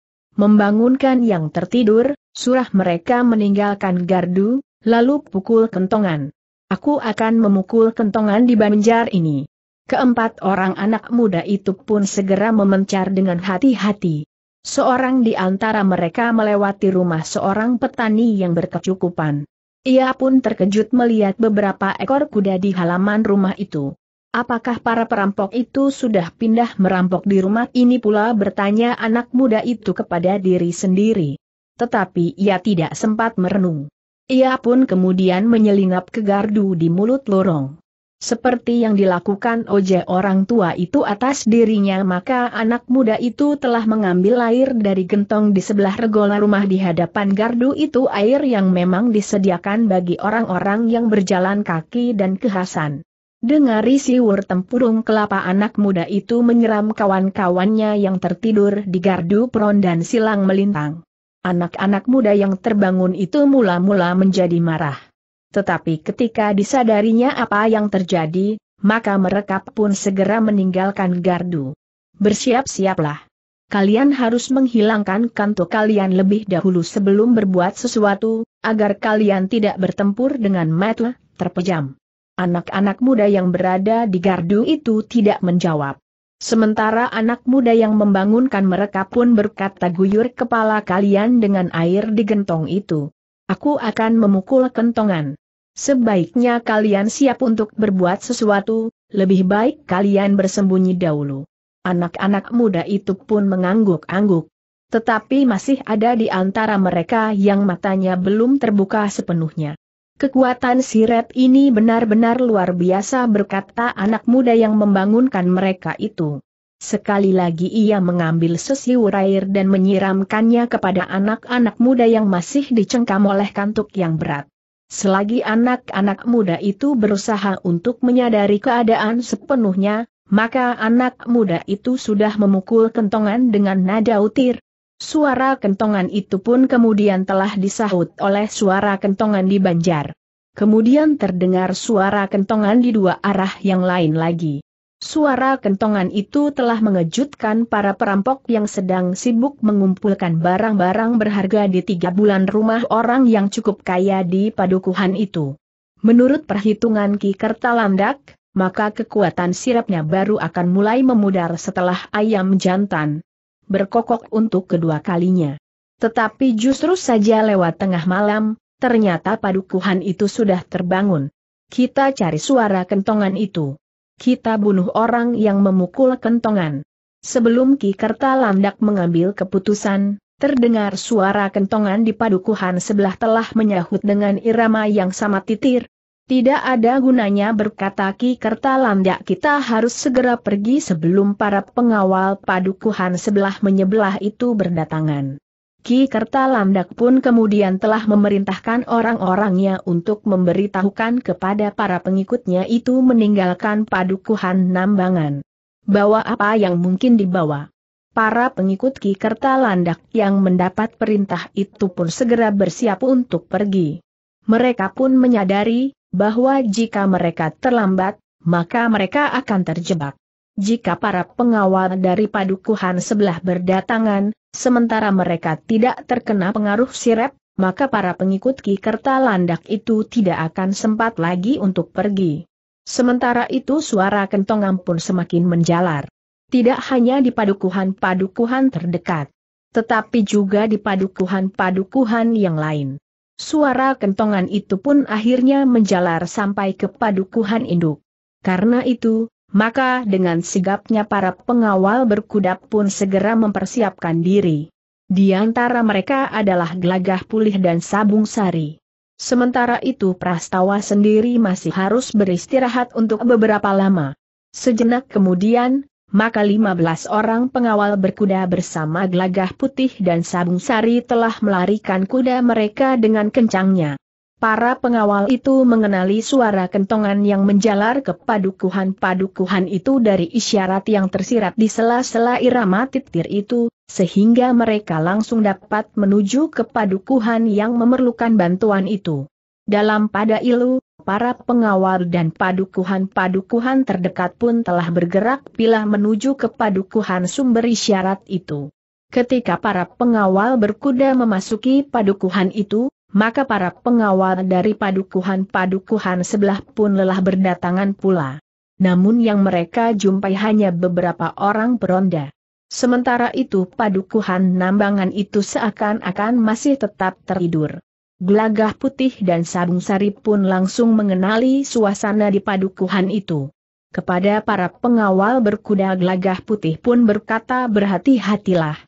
Membangunkan yang tertidur, surah mereka meninggalkan gardu, lalu pukul kentongan. Aku akan memukul kentongan di banjar ini. Keempat orang anak muda itu pun segera memencar dengan hati-hati. Seorang di antara mereka melewati rumah seorang petani yang berkecukupan. Ia pun terkejut melihat beberapa ekor kuda di halaman rumah itu. Apakah para perampok itu sudah pindah merampok di rumah ini pula bertanya anak muda itu kepada diri sendiri. Tetapi ia tidak sempat merenung. Ia pun kemudian menyelinap ke gardu di mulut lorong. Seperti yang dilakukan Oje orang tua itu atas dirinya maka anak muda itu telah mengambil air dari gentong di sebelah regola rumah di hadapan gardu itu air yang memang disediakan bagi orang-orang yang berjalan kaki dan kehasan. Dengar siwur tempurung kelapa anak muda itu menyeram kawan-kawannya yang tertidur di gardu peron dan silang melintang. Anak-anak muda yang terbangun itu mula-mula menjadi marah. Tetapi ketika disadarinya apa yang terjadi, maka mereka pun segera meninggalkan gardu. Bersiap-siaplah. Kalian harus menghilangkan kantuk kalian lebih dahulu sebelum berbuat sesuatu, agar kalian tidak bertempur dengan metu, terpejam. Anak-anak muda yang berada di gardu itu tidak menjawab. Sementara anak muda yang membangunkan mereka pun berkata guyur kepala kalian dengan air di gentong itu. Aku akan memukul kentongan. Sebaiknya kalian siap untuk berbuat sesuatu, lebih baik kalian bersembunyi dahulu. Anak-anak muda itu pun mengangguk-angguk. Tetapi masih ada di antara mereka yang matanya belum terbuka sepenuhnya. Kekuatan siret ini benar-benar luar biasa berkata anak muda yang membangunkan mereka itu. Sekali lagi ia mengambil sesiur air dan menyiramkannya kepada anak-anak muda yang masih dicengkam oleh kantuk yang berat. Selagi anak-anak muda itu berusaha untuk menyadari keadaan sepenuhnya, maka anak muda itu sudah memukul kentongan dengan nada utir. Suara kentongan itu pun kemudian telah disahut oleh suara kentongan di Banjar. Kemudian terdengar suara kentongan di dua arah yang lain lagi. Suara kentongan itu telah mengejutkan para perampok yang sedang sibuk mengumpulkan barang-barang berharga di tiga bulan rumah orang yang cukup kaya di padukuhan itu. Menurut perhitungan Ki Kertalandak, maka kekuatan sirapnya baru akan mulai memudar setelah ayam jantan berkokok untuk kedua kalinya. Tetapi justru saja lewat tengah malam, ternyata padukuhan itu sudah terbangun. Kita cari suara kentongan itu kita bunuh orang yang memukul kentongan. Sebelum Ki Kerta Landak mengambil keputusan, terdengar suara kentongan di padukuhan sebelah telah menyahut dengan irama yang sama titir. Tidak ada gunanya berkata Ki Kerta Landak kita harus segera pergi sebelum para pengawal padukuhan sebelah menyebelah itu berdatangan. Ki Kerta Lamdak pun kemudian telah memerintahkan orang-orangnya untuk memberitahukan kepada para pengikutnya itu meninggalkan padukuhan Nambangan. Bawa apa yang mungkin dibawa. Para pengikut Ki Kerta Landak yang mendapat perintah itu pun segera bersiap untuk pergi. Mereka pun menyadari bahwa jika mereka terlambat, maka mereka akan terjebak. Jika para pengawal dari padukuhan sebelah berdatangan, Sementara mereka tidak terkena pengaruh sirep, maka para pengikut Ki Kerta Landak itu tidak akan sempat lagi untuk pergi. Sementara itu suara kentongan pun semakin menjalar. Tidak hanya di padukuhan-padukuhan terdekat, tetapi juga di padukuhan-padukuhan yang lain. Suara kentongan itu pun akhirnya menjalar sampai ke padukuhan induk. Karena itu, maka dengan sigapnya para pengawal berkuda pun segera mempersiapkan diri. Di antara mereka adalah Glagah Pulih dan Sabung Sari. Sementara itu Prastawa sendiri masih harus beristirahat untuk beberapa lama. Sejenak kemudian, maka 15 orang pengawal berkuda bersama Glagah Putih dan Sabung Sari telah melarikan kuda mereka dengan kencangnya. Para pengawal itu mengenali suara kentongan yang menjalar ke padukuhan-padukuhan itu dari isyarat yang tersirat di sela-sela irama titir itu, sehingga mereka langsung dapat menuju ke padukuhan yang memerlukan bantuan itu. Dalam pada ilu, para pengawal dan padukuhan-padukuhan terdekat pun telah bergerak pilah menuju ke padukuhan sumber isyarat itu. Ketika para pengawal berkuda memasuki padukuhan itu, maka para pengawal dari padukuhan-padukuhan sebelah pun lelah berdatangan pula. Namun yang mereka jumpai hanya beberapa orang peronda. Sementara itu padukuhan nambangan itu seakan-akan masih tetap teridur. Gelagah putih dan sabung sari pun langsung mengenali suasana di padukuhan itu. Kepada para pengawal berkuda gelagah putih pun berkata berhati-hatilah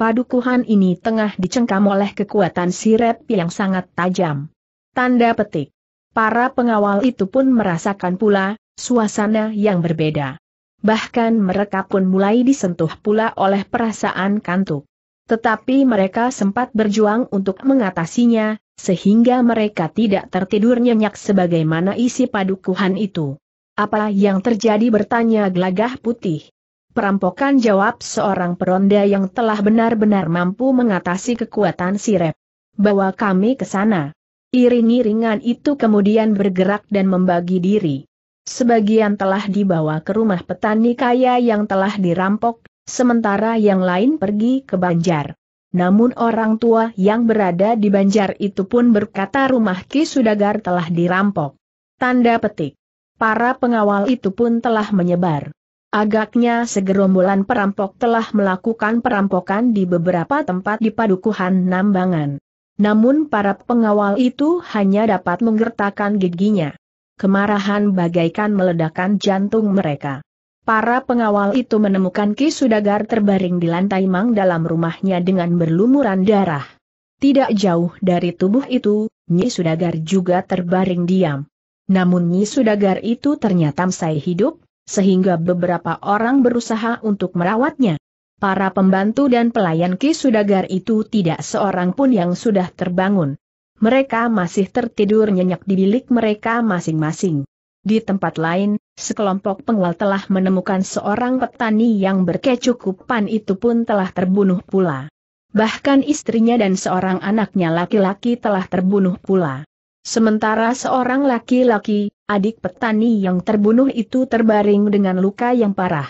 padukuhan ini tengah dicengkam oleh kekuatan sirep yang sangat tajam. Tanda petik. Para pengawal itu pun merasakan pula, suasana yang berbeda. Bahkan mereka pun mulai disentuh pula oleh perasaan kantuk. Tetapi mereka sempat berjuang untuk mengatasinya, sehingga mereka tidak tertidur nyenyak sebagaimana isi padukuhan itu. Apa yang terjadi bertanya gelagah putih. Perampokan jawab seorang peronda yang telah benar-benar mampu mengatasi kekuatan sirep. Bawa kami ke sana. Iring-iringan itu kemudian bergerak dan membagi diri. Sebagian telah dibawa ke rumah petani kaya yang telah dirampok, sementara yang lain pergi ke Banjar. Namun orang tua yang berada di Banjar itu pun berkata rumah Ki Sudagar telah dirampok. Tanda petik. Para pengawal itu pun telah menyebar. Agaknya segerombolan perampok telah melakukan perampokan di beberapa tempat di padukuhan Nambangan. Namun para pengawal itu hanya dapat menggertakkan giginya. Kemarahan bagaikan meledakan jantung mereka. Para pengawal itu menemukan Ki Sudagar terbaring di lantai mang dalam rumahnya dengan berlumuran darah. Tidak jauh dari tubuh itu, Nyi Sudagar juga terbaring diam. Namun Nyi Sudagar itu ternyata masih hidup, sehingga beberapa orang berusaha untuk merawatnya. Para pembantu dan pelayan Ki Sudagar itu tidak seorang pun yang sudah terbangun. Mereka masih tertidur nyenyak di bilik mereka masing-masing. Di tempat lain, sekelompok pengawal telah menemukan seorang petani yang berkecukupan itu pun telah terbunuh pula. Bahkan istrinya dan seorang anaknya laki-laki telah terbunuh pula. Sementara seorang laki-laki, adik petani yang terbunuh itu terbaring dengan luka yang parah.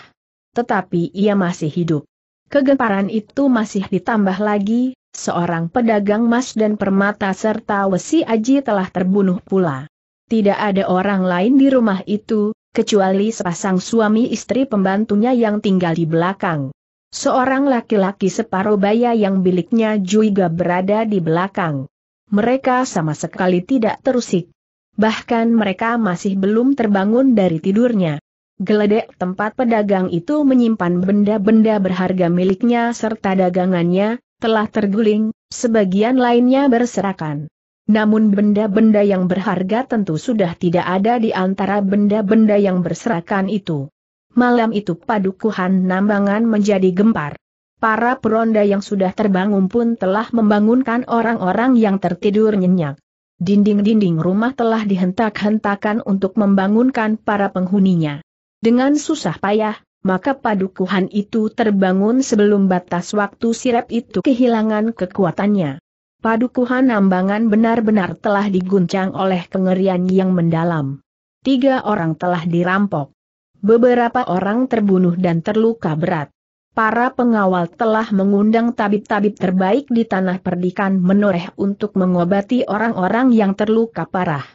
Tetapi ia masih hidup. Kegemparan itu masih ditambah lagi, seorang pedagang emas dan permata serta Wesi Aji telah terbunuh pula. Tidak ada orang lain di rumah itu, kecuali sepasang suami istri pembantunya yang tinggal di belakang. Seorang laki-laki separuh baya yang biliknya juga berada di belakang mereka sama sekali tidak terusik. Bahkan mereka masih belum terbangun dari tidurnya. Geledek tempat pedagang itu menyimpan benda-benda berharga miliknya serta dagangannya, telah terguling, sebagian lainnya berserakan. Namun benda-benda yang berharga tentu sudah tidak ada di antara benda-benda yang berserakan itu. Malam itu padukuhan nambangan menjadi gempar para peronda yang sudah terbangun pun telah membangunkan orang-orang yang tertidur nyenyak. Dinding-dinding rumah telah dihentak-hentakan untuk membangunkan para penghuninya. Dengan susah payah, maka padukuhan itu terbangun sebelum batas waktu sirep itu kehilangan kekuatannya. Padukuhan ambangan benar-benar telah diguncang oleh kengerian yang mendalam. Tiga orang telah dirampok. Beberapa orang terbunuh dan terluka berat para pengawal telah mengundang tabib-tabib terbaik di tanah perdikan menoreh untuk mengobati orang-orang yang terluka parah.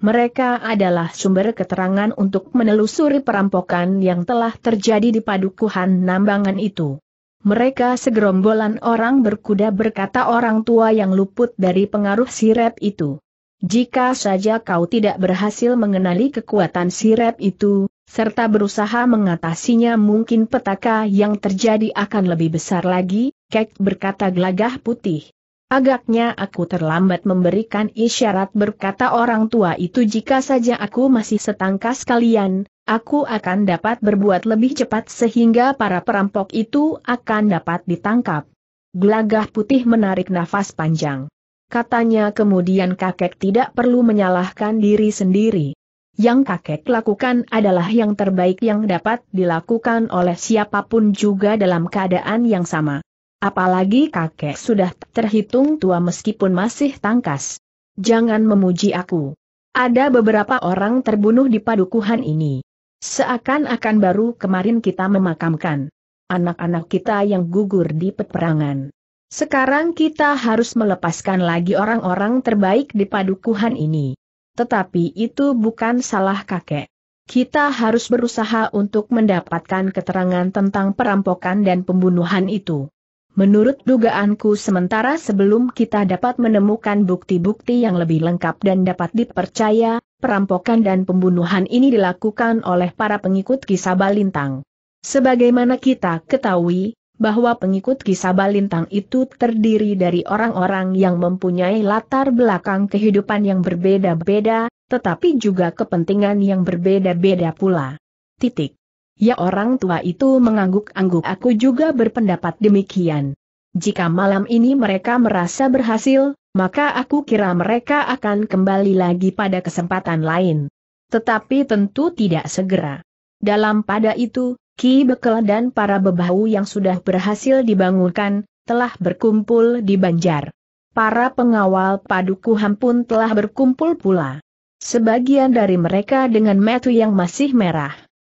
Mereka adalah sumber keterangan untuk menelusuri perampokan yang telah terjadi di padukuhan nambangan itu. Mereka segerombolan orang berkuda berkata orang tua yang luput dari pengaruh sirep itu. Jika saja kau tidak berhasil mengenali kekuatan sirep itu, serta berusaha mengatasinya mungkin petaka yang terjadi akan lebih besar lagi, Kek berkata gelagah putih. Agaknya aku terlambat memberikan isyarat berkata orang tua itu jika saja aku masih setangkas kalian, aku akan dapat berbuat lebih cepat sehingga para perampok itu akan dapat ditangkap. Gelagah putih menarik nafas panjang. Katanya kemudian kakek tidak perlu menyalahkan diri sendiri. Yang kakek lakukan adalah yang terbaik yang dapat dilakukan oleh siapapun juga dalam keadaan yang sama. Apalagi kakek sudah terhitung tua meskipun masih tangkas. Jangan memuji aku. Ada beberapa orang terbunuh di padukuhan ini. Seakan-akan baru kemarin kita memakamkan anak-anak kita yang gugur di peperangan. Sekarang kita harus melepaskan lagi orang-orang terbaik di padukuhan ini. Tetapi itu bukan salah kakek. Kita harus berusaha untuk mendapatkan keterangan tentang perampokan dan pembunuhan itu. Menurut dugaanku sementara sebelum kita dapat menemukan bukti-bukti yang lebih lengkap dan dapat dipercaya, perampokan dan pembunuhan ini dilakukan oleh para pengikut kisah Balintang. Sebagaimana kita ketahui, bahwa pengikut kisah balintang itu terdiri dari orang-orang yang mempunyai latar belakang kehidupan yang berbeda-beda, tetapi juga kepentingan yang berbeda-beda pula. Titik. Ya orang tua itu mengangguk-angguk aku juga berpendapat demikian. Jika malam ini mereka merasa berhasil, maka aku kira mereka akan kembali lagi pada kesempatan lain. Tetapi tentu tidak segera. Dalam pada itu, Ki Bekel dan para bebahu yang sudah berhasil dibangunkan, telah berkumpul di Banjar. Para pengawal padukuhan pun telah berkumpul pula. Sebagian dari mereka dengan metu yang masih merah.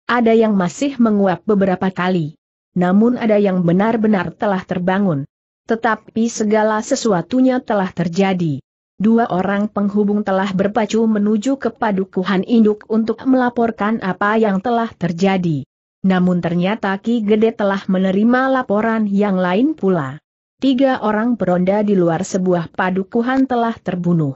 Ada yang masih menguap beberapa kali. Namun ada yang benar-benar telah terbangun. Tetapi segala sesuatunya telah terjadi. Dua orang penghubung telah berpacu menuju ke padukuhan induk untuk melaporkan apa yang telah terjadi. Namun ternyata Ki Gede telah menerima laporan yang lain pula. Tiga orang peronda di luar sebuah padukuhan telah terbunuh.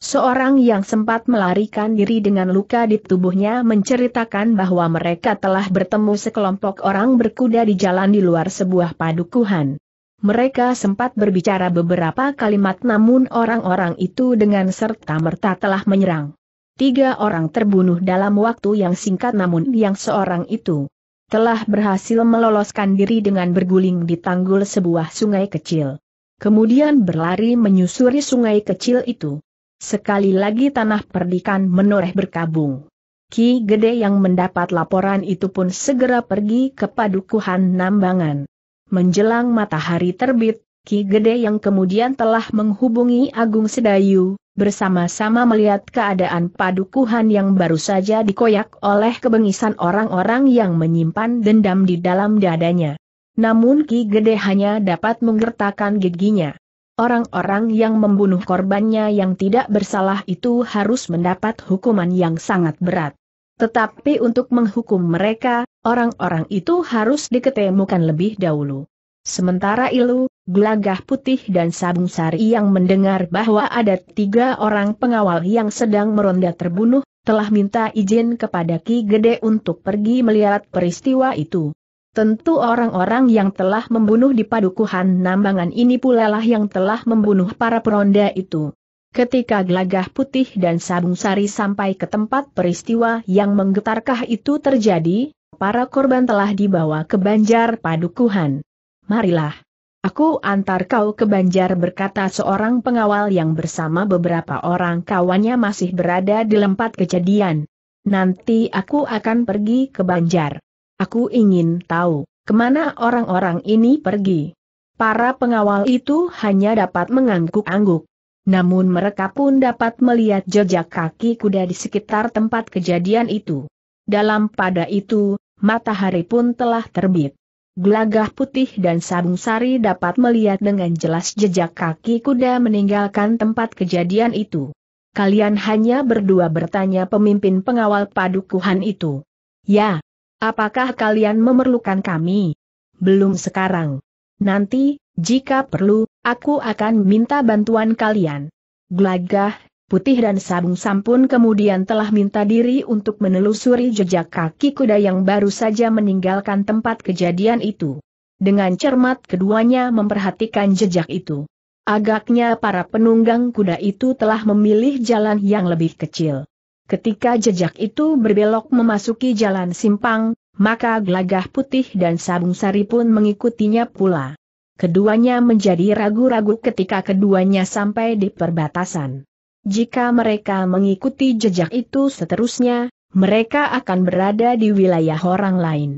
Seorang yang sempat melarikan diri dengan luka di tubuhnya menceritakan bahwa mereka telah bertemu sekelompok orang berkuda di jalan di luar sebuah padukuhan. Mereka sempat berbicara beberapa kalimat namun orang-orang itu dengan serta-merta telah menyerang. Tiga orang terbunuh dalam waktu yang singkat namun yang seorang itu telah berhasil meloloskan diri dengan berguling di tanggul sebuah sungai kecil. Kemudian berlari menyusuri sungai kecil itu. Sekali lagi tanah perdikan menoreh berkabung. Ki Gede yang mendapat laporan itu pun segera pergi ke padukuhan Nambangan. Menjelang matahari terbit, Ki Gede yang kemudian telah menghubungi Agung Sedayu, bersama-sama melihat keadaan padukuhan yang baru saja dikoyak oleh kebengisan orang-orang yang menyimpan dendam di dalam dadanya. Namun Ki Gede hanya dapat menggertakkan giginya. Orang-orang yang membunuh korbannya yang tidak bersalah itu harus mendapat hukuman yang sangat berat. Tetapi untuk menghukum mereka, orang-orang itu harus diketemukan lebih dahulu. Sementara Ilu, Glagah Putih dan Sabung Sari yang mendengar bahwa ada tiga orang pengawal yang sedang meronda terbunuh, telah minta izin kepada Ki Gede untuk pergi melihat peristiwa itu. Tentu orang-orang yang telah membunuh di padukuhan nambangan ini pula lah yang telah membunuh para peronda itu. Ketika Glagah putih dan sabung sari sampai ke tempat peristiwa yang menggetarkah itu terjadi, para korban telah dibawa ke banjar padukuhan marilah. Aku antar kau ke Banjar berkata seorang pengawal yang bersama beberapa orang kawannya masih berada di tempat kejadian. Nanti aku akan pergi ke Banjar. Aku ingin tahu, kemana orang-orang ini pergi. Para pengawal itu hanya dapat mengangguk-angguk. Namun mereka pun dapat melihat jejak kaki kuda di sekitar tempat kejadian itu. Dalam pada itu, matahari pun telah terbit. Gelagah putih dan sabung sari dapat melihat dengan jelas jejak kaki kuda meninggalkan tempat kejadian itu. Kalian hanya berdua bertanya pemimpin pengawal padukuhan itu. Ya, apakah kalian memerlukan kami? Belum sekarang. Nanti, jika perlu, aku akan minta bantuan kalian. Gelagah Putih dan Sabung Sampun kemudian telah minta diri untuk menelusuri jejak kaki kuda yang baru saja meninggalkan tempat kejadian itu. Dengan cermat keduanya memperhatikan jejak itu. Agaknya para penunggang kuda itu telah memilih jalan yang lebih kecil. Ketika jejak itu berbelok memasuki jalan simpang, maka gelagah putih dan sabung sari pun mengikutinya pula. Keduanya menjadi ragu-ragu ketika keduanya sampai di perbatasan. Jika mereka mengikuti jejak itu seterusnya, mereka akan berada di wilayah orang lain.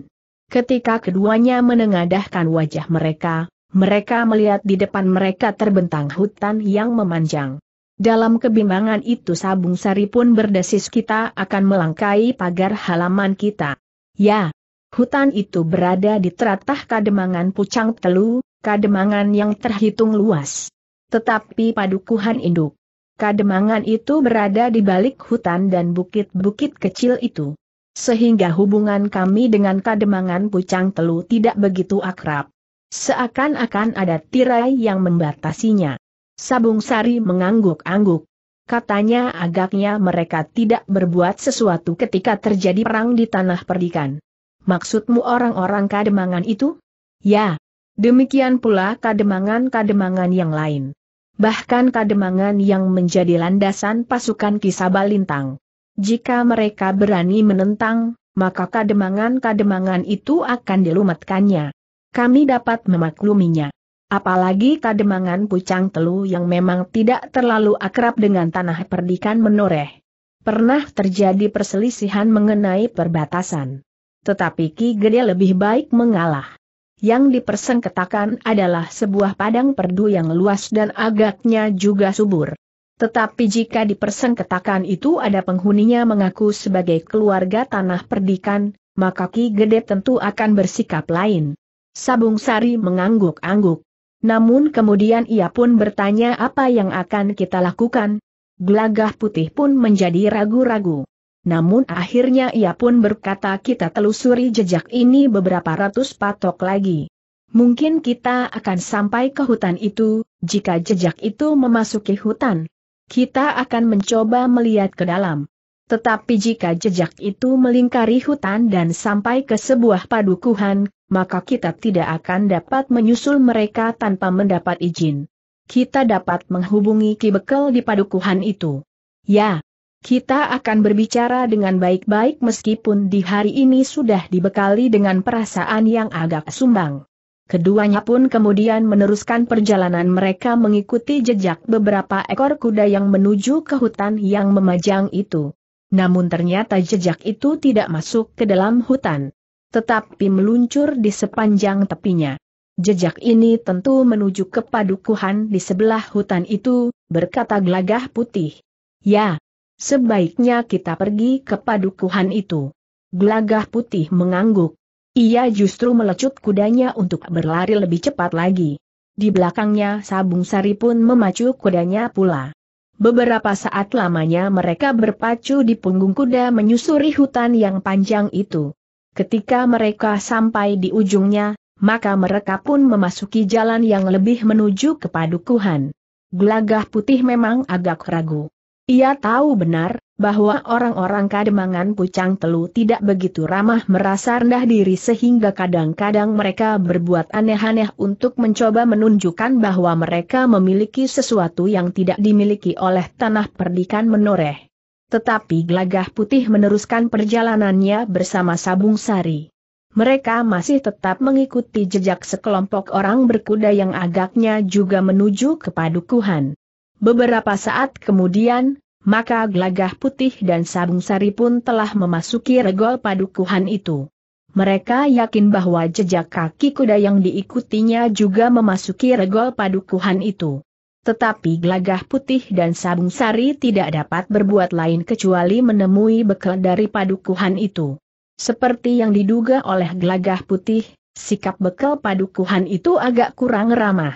Ketika keduanya menengadahkan wajah mereka, mereka melihat di depan mereka terbentang hutan yang memanjang. Dalam kebimbangan itu Sabung Sari pun berdesis kita akan melangkai pagar halaman kita. Ya, hutan itu berada di teratah kademangan Pucang Telu, kademangan yang terhitung luas. Tetapi padukuhan induk Kademangan itu berada di balik hutan dan bukit-bukit kecil itu. Sehingga hubungan kami dengan Kademangan Pucang Telu tidak begitu akrab. Seakan-akan ada tirai yang membatasinya. Sabung Sari mengangguk-angguk. Katanya agaknya mereka tidak berbuat sesuatu ketika terjadi perang di tanah perdikan. Maksudmu orang-orang Kademangan itu? Ya. Demikian pula Kademangan-Kademangan yang lain bahkan kademangan yang menjadi landasan pasukan Kisabalintang. Jika mereka berani menentang, maka kademangan-kademangan itu akan dilumatkannya. Kami dapat memakluminya. Apalagi kademangan pucang telu yang memang tidak terlalu akrab dengan tanah perdikan menoreh. Pernah terjadi perselisihan mengenai perbatasan. Tetapi Ki Gede lebih baik mengalah. Yang dipersengketakan adalah sebuah padang perdu yang luas dan agaknya juga subur. Tetapi jika dipersengketakan itu ada penghuninya mengaku sebagai keluarga tanah perdikan, maka Ki Gede tentu akan bersikap lain. Sabung Sari mengangguk-angguk. Namun kemudian ia pun bertanya apa yang akan kita lakukan. Gelagah putih pun menjadi ragu-ragu. Namun akhirnya ia pun berkata kita telusuri jejak ini beberapa ratus patok lagi. Mungkin kita akan sampai ke hutan itu, jika jejak itu memasuki hutan. Kita akan mencoba melihat ke dalam. Tetapi jika jejak itu melingkari hutan dan sampai ke sebuah padukuhan, maka kita tidak akan dapat menyusul mereka tanpa mendapat izin. Kita dapat menghubungi Kibekel di padukuhan itu. Ya, kita akan berbicara dengan baik-baik meskipun di hari ini sudah dibekali dengan perasaan yang agak sumbang. Keduanya pun kemudian meneruskan perjalanan mereka mengikuti jejak beberapa ekor kuda yang menuju ke hutan yang memajang itu. Namun ternyata jejak itu tidak masuk ke dalam hutan. Tetapi meluncur di sepanjang tepinya. Jejak ini tentu menuju ke padukuhan di sebelah hutan itu, berkata gelagah putih. Ya, Sebaiknya kita pergi ke padukuhan itu. Gelagah putih mengangguk. Ia justru melecut kudanya untuk berlari lebih cepat lagi. Di belakangnya Sabung Sari pun memacu kudanya pula. Beberapa saat lamanya mereka berpacu di punggung kuda menyusuri hutan yang panjang itu. Ketika mereka sampai di ujungnya, maka mereka pun memasuki jalan yang lebih menuju ke padukuhan. Gelagah putih memang agak ragu. Ia tahu benar, bahwa orang-orang kademangan pucang telu tidak begitu ramah merasa rendah diri sehingga kadang-kadang mereka berbuat aneh-aneh untuk mencoba menunjukkan bahwa mereka memiliki sesuatu yang tidak dimiliki oleh tanah perdikan menoreh. Tetapi Glagah putih meneruskan perjalanannya bersama Sabung Sari. Mereka masih tetap mengikuti jejak sekelompok orang berkuda yang agaknya juga menuju ke padukuhan. Beberapa saat kemudian, maka Glagah putih dan sabung sari pun telah memasuki regol padukuhan itu. Mereka yakin bahwa jejak kaki kuda yang diikutinya juga memasuki regol padukuhan itu. Tetapi Glagah putih dan sabung sari tidak dapat berbuat lain kecuali menemui bekal dari padukuhan itu. Seperti yang diduga oleh Glagah putih, sikap bekal padukuhan itu agak kurang ramah.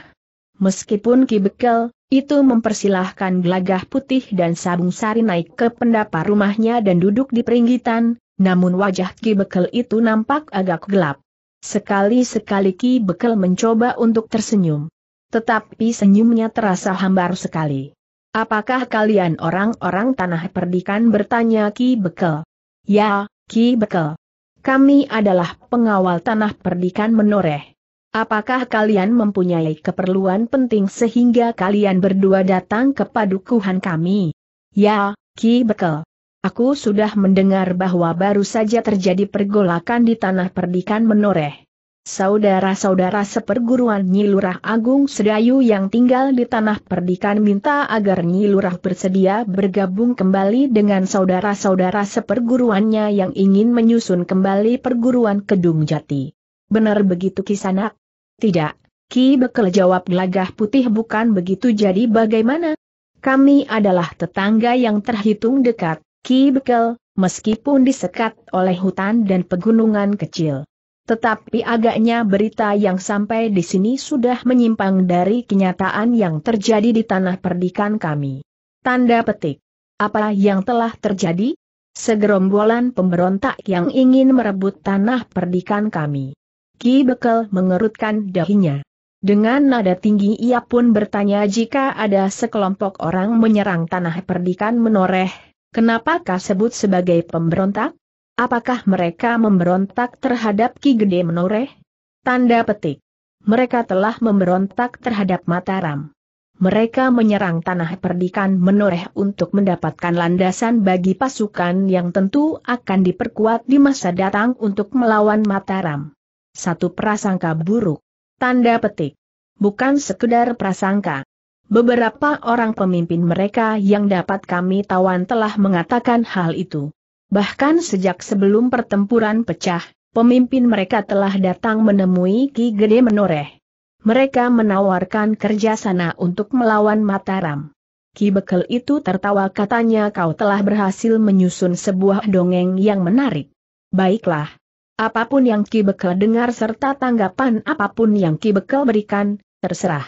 Meskipun Ki Bekel, itu mempersilahkan gelagah putih dan sabung sari naik ke pendapa rumahnya dan duduk di peringgitan, namun wajah Ki Bekel itu nampak agak gelap. Sekali-sekali Ki Bekel mencoba untuk tersenyum. Tetapi senyumnya terasa hambar sekali. Apakah kalian orang-orang tanah perdikan bertanya Ki Bekel? Ya, Ki Bekel. Kami adalah pengawal tanah perdikan menoreh. Apakah kalian mempunyai keperluan penting sehingga kalian berdua datang ke padukuhan kami? Ya, Ki Bekel. Aku sudah mendengar bahwa baru saja terjadi pergolakan di tanah perdikan menoreh. Saudara-saudara seperguruan Nyilurah Agung Sedayu yang tinggal di tanah perdikan minta agar Nyilurah bersedia bergabung kembali dengan saudara-saudara seperguruannya yang ingin menyusun kembali perguruan Kedung Jati. Benar begitu kisanak? Tidak, Ki Bekel jawab gelagah putih bukan begitu jadi bagaimana? Kami adalah tetangga yang terhitung dekat, Ki Bekel, meskipun disekat oleh hutan dan pegunungan kecil. Tetapi agaknya berita yang sampai di sini sudah menyimpang dari kenyataan yang terjadi di tanah perdikan kami. Tanda petik. Apa yang telah terjadi? Segerombolan pemberontak yang ingin merebut tanah perdikan kami. Ki Bekel mengerutkan dahinya. Dengan nada tinggi ia pun bertanya jika ada sekelompok orang menyerang tanah perdikan menoreh, kenapakah sebut sebagai pemberontak? Apakah mereka memberontak terhadap Ki Gede menoreh? Tanda petik. Mereka telah memberontak terhadap Mataram. Mereka menyerang tanah perdikan menoreh untuk mendapatkan landasan bagi pasukan yang tentu akan diperkuat di masa datang untuk melawan Mataram satu prasangka buruk. Tanda petik. Bukan sekedar prasangka. Beberapa orang pemimpin mereka yang dapat kami tawan telah mengatakan hal itu. Bahkan sejak sebelum pertempuran pecah, pemimpin mereka telah datang menemui Ki Gede Menoreh. Mereka menawarkan kerja sana untuk melawan Mataram. Ki Bekel itu tertawa katanya kau telah berhasil menyusun sebuah dongeng yang menarik. Baiklah, Apapun yang Ki Bekel dengar serta tanggapan apapun yang Ki Bekel berikan, terserah.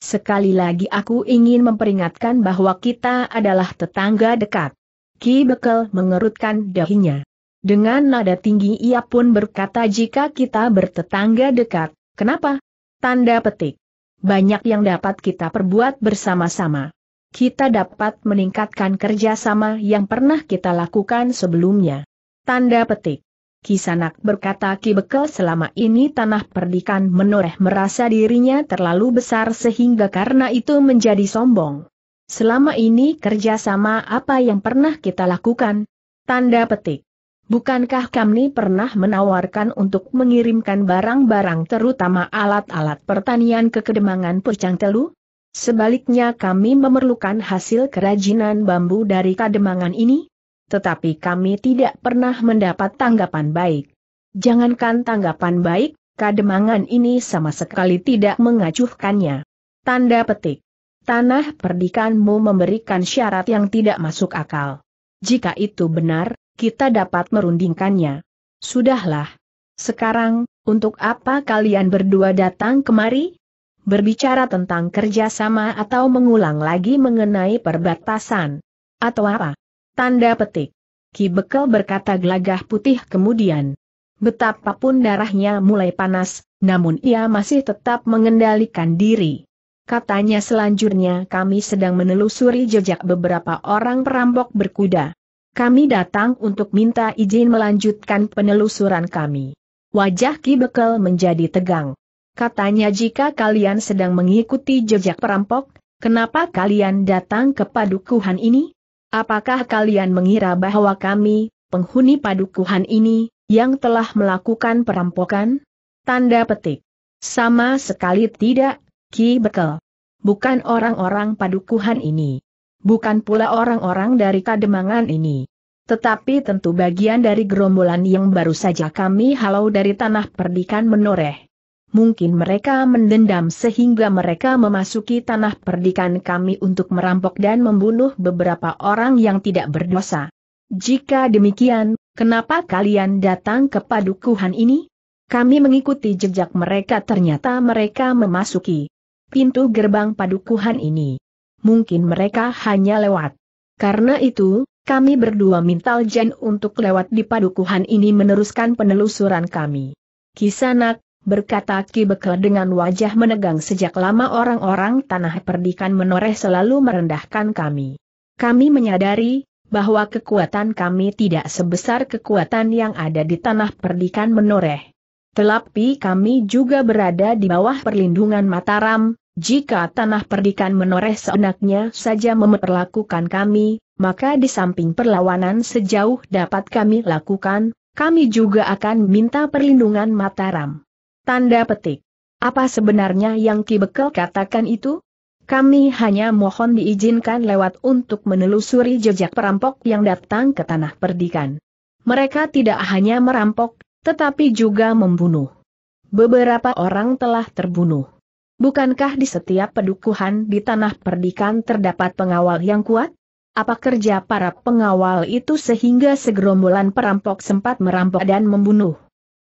Sekali lagi aku ingin memperingatkan bahwa kita adalah tetangga dekat. Ki Bekel mengerutkan dahinya. Dengan nada tinggi ia pun berkata jika kita bertetangga dekat, kenapa? Tanda petik. Banyak yang dapat kita perbuat bersama-sama. Kita dapat meningkatkan kerjasama yang pernah kita lakukan sebelumnya. Tanda petik. Kisanak berkata Ki Bekel selama ini tanah perdikan menoreh merasa dirinya terlalu besar sehingga karena itu menjadi sombong. Selama ini kerja sama apa yang pernah kita lakukan? Tanda petik. Bukankah Kamni pernah menawarkan untuk mengirimkan barang-barang terutama alat-alat pertanian ke Kedemangan Pucang Telu? Sebaliknya kami memerlukan hasil kerajinan bambu dari kedemangan ini? tetapi kami tidak pernah mendapat tanggapan baik. Jangankan tanggapan baik, kademangan ini sama sekali tidak mengacuhkannya. Tanda petik. Tanah perdikanmu memberikan syarat yang tidak masuk akal. Jika itu benar, kita dapat merundingkannya. Sudahlah. Sekarang, untuk apa kalian berdua datang kemari? Berbicara tentang kerjasama atau mengulang lagi mengenai perbatasan? Atau apa? Tanda petik. Ki Bekel berkata gelagah putih kemudian. Betapapun darahnya mulai panas, namun ia masih tetap mengendalikan diri. Katanya selanjutnya kami sedang menelusuri jejak beberapa orang perampok berkuda. Kami datang untuk minta izin melanjutkan penelusuran kami. Wajah Ki Bekel menjadi tegang. Katanya jika kalian sedang mengikuti jejak perampok, kenapa kalian datang ke padukuhan ini? Apakah kalian mengira bahwa kami, penghuni padukuhan ini, yang telah melakukan perampokan? Tanda petik. Sama sekali tidak, Ki Bekel. Bukan orang-orang padukuhan ini. Bukan pula orang-orang dari kademangan ini. Tetapi tentu bagian dari gerombolan yang baru saja kami halau dari tanah perdikan menoreh mungkin mereka mendendam sehingga mereka memasuki tanah perdikan kami untuk merampok dan membunuh beberapa orang yang tidak berdosa. Jika demikian, kenapa kalian datang ke padukuhan ini? Kami mengikuti jejak mereka ternyata mereka memasuki pintu gerbang padukuhan ini. Mungkin mereka hanya lewat. Karena itu, kami berdua minta Jen untuk lewat di padukuhan ini meneruskan penelusuran kami. Kisanak, berkata Ki Bekel dengan wajah menegang sejak lama orang-orang tanah perdikan menoreh selalu merendahkan kami. Kami menyadari, bahwa kekuatan kami tidak sebesar kekuatan yang ada di tanah perdikan menoreh. Tetapi kami juga berada di bawah perlindungan Mataram, jika tanah perdikan menoreh seenaknya saja memperlakukan kami, maka di samping perlawanan sejauh dapat kami lakukan, kami juga akan minta perlindungan Mataram. Tanda petik. Apa sebenarnya yang Ki Bekel katakan itu? Kami hanya mohon diizinkan lewat untuk menelusuri jejak perampok yang datang ke tanah perdikan. Mereka tidak hanya merampok, tetapi juga membunuh. Beberapa orang telah terbunuh. Bukankah di setiap pedukuhan di tanah perdikan terdapat pengawal yang kuat? Apa kerja para pengawal itu sehingga segerombolan perampok sempat merampok dan membunuh?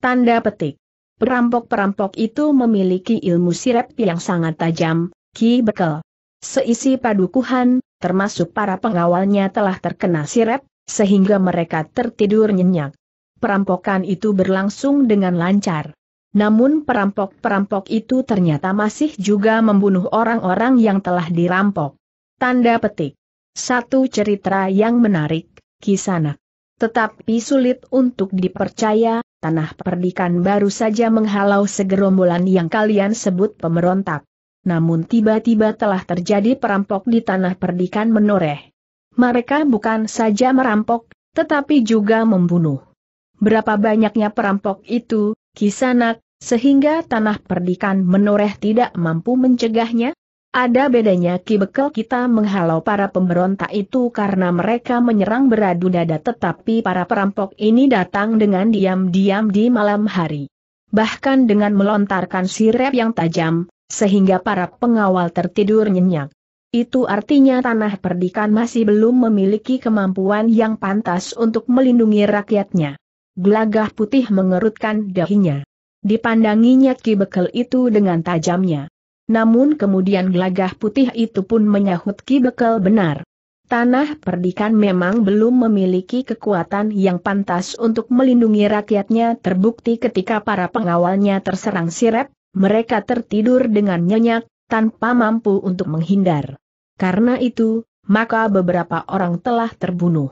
Tanda petik. Perampok-perampok itu memiliki ilmu sirep yang sangat tajam, Ki Bekel. Seisi padukuhan, termasuk para pengawalnya telah terkena sirep, sehingga mereka tertidur nyenyak. Perampokan itu berlangsung dengan lancar. Namun perampok-perampok itu ternyata masih juga membunuh orang-orang yang telah dirampok. Tanda petik. Satu cerita yang menarik, Kisanak. Tetapi sulit untuk dipercaya, tanah perdikan baru saja menghalau segerombolan yang kalian sebut pemberontak. Namun tiba-tiba telah terjadi perampok di tanah perdikan menoreh. Mereka bukan saja merampok, tetapi juga membunuh. Berapa banyaknya perampok itu, kisanak, sehingga tanah perdikan menoreh tidak mampu mencegahnya? Ada bedanya kibekel kita menghalau para pemberontak itu karena mereka menyerang beradu dada tetapi para perampok ini datang dengan diam-diam di malam hari. Bahkan dengan melontarkan sirep yang tajam, sehingga para pengawal tertidur nyenyak. Itu artinya tanah perdikan masih belum memiliki kemampuan yang pantas untuk melindungi rakyatnya. Gelagah putih mengerutkan dahinya. Dipandanginya kibekel itu dengan tajamnya. Namun kemudian gelagah putih itu pun menyahut Ki Bekal benar. Tanah perdikan memang belum memiliki kekuatan yang pantas untuk melindungi rakyatnya terbukti ketika para pengawalnya terserang sirep, mereka tertidur dengan nyenyak, tanpa mampu untuk menghindar. Karena itu, maka beberapa orang telah terbunuh.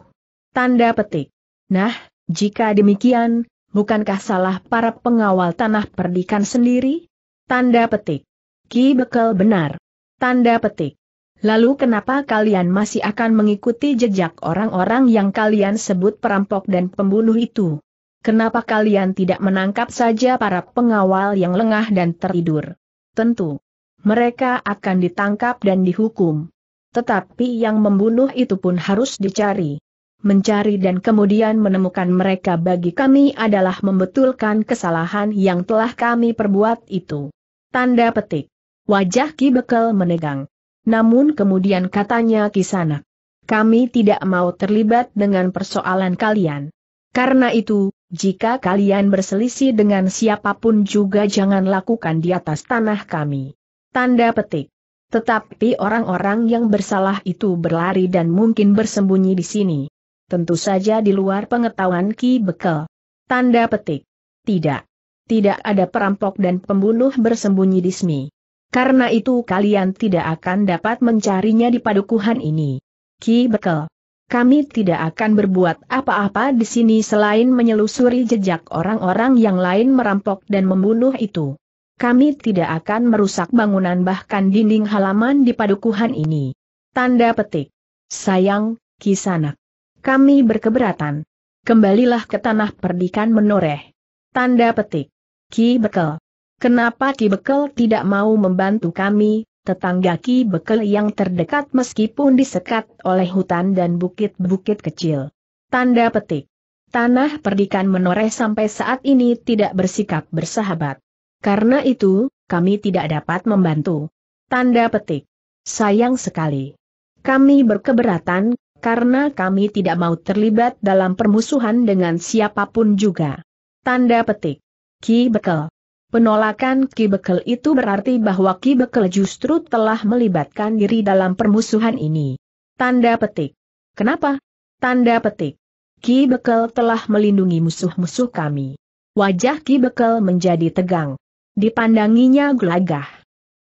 Tanda petik. Nah, jika demikian, bukankah salah para pengawal tanah perdikan sendiri? Tanda petik. Ki Bekal benar. Tanda petik. Lalu kenapa kalian masih akan mengikuti jejak orang-orang yang kalian sebut perampok dan pembunuh itu? Kenapa kalian tidak menangkap saja para pengawal yang lengah dan tertidur? Tentu. Mereka akan ditangkap dan dihukum. Tetapi yang membunuh itu pun harus dicari mencari dan kemudian menemukan mereka bagi kami adalah membetulkan kesalahan yang telah kami perbuat itu. Tanda petik. Wajah Ki Bekel menegang. Namun kemudian katanya Kisana, Kami tidak mau terlibat dengan persoalan kalian. Karena itu, jika kalian berselisih dengan siapapun juga jangan lakukan di atas tanah kami. Tanda petik. Tetapi orang-orang yang bersalah itu berlari dan mungkin bersembunyi di sini. Tentu saja di luar pengetahuan Ki Bekel. Tanda petik. Tidak. Tidak ada perampok dan pembunuh bersembunyi di sini. Karena itu kalian tidak akan dapat mencarinya di padukuhan ini. Ki Bekel. Kami tidak akan berbuat apa-apa di sini selain menyelusuri jejak orang-orang yang lain merampok dan membunuh itu. Kami tidak akan merusak bangunan bahkan dinding halaman di padukuhan ini. Tanda petik. Sayang, Kisanak. Kami berkeberatan. Kembalilah ke tanah perdikan menoreh. Tanda petik. Ki Bekel. Kenapa Ki Bekel tidak mau membantu kami, tetangga Ki Bekel yang terdekat meskipun disekat oleh hutan dan bukit-bukit kecil. Tanda petik. Tanah perdikan menoreh sampai saat ini tidak bersikap bersahabat. Karena itu, kami tidak dapat membantu. Tanda petik. Sayang sekali. Kami berkeberatan, karena kami tidak mau terlibat dalam permusuhan dengan siapapun juga. Tanda petik. Ki Bekel. Penolakan Ki Bekel itu berarti bahwa Ki Bekel justru telah melibatkan diri dalam permusuhan ini. Tanda petik. Kenapa? Tanda petik. Ki Bekel telah melindungi musuh-musuh kami. Wajah Ki Bekel menjadi tegang. Dipandanginya gelagah.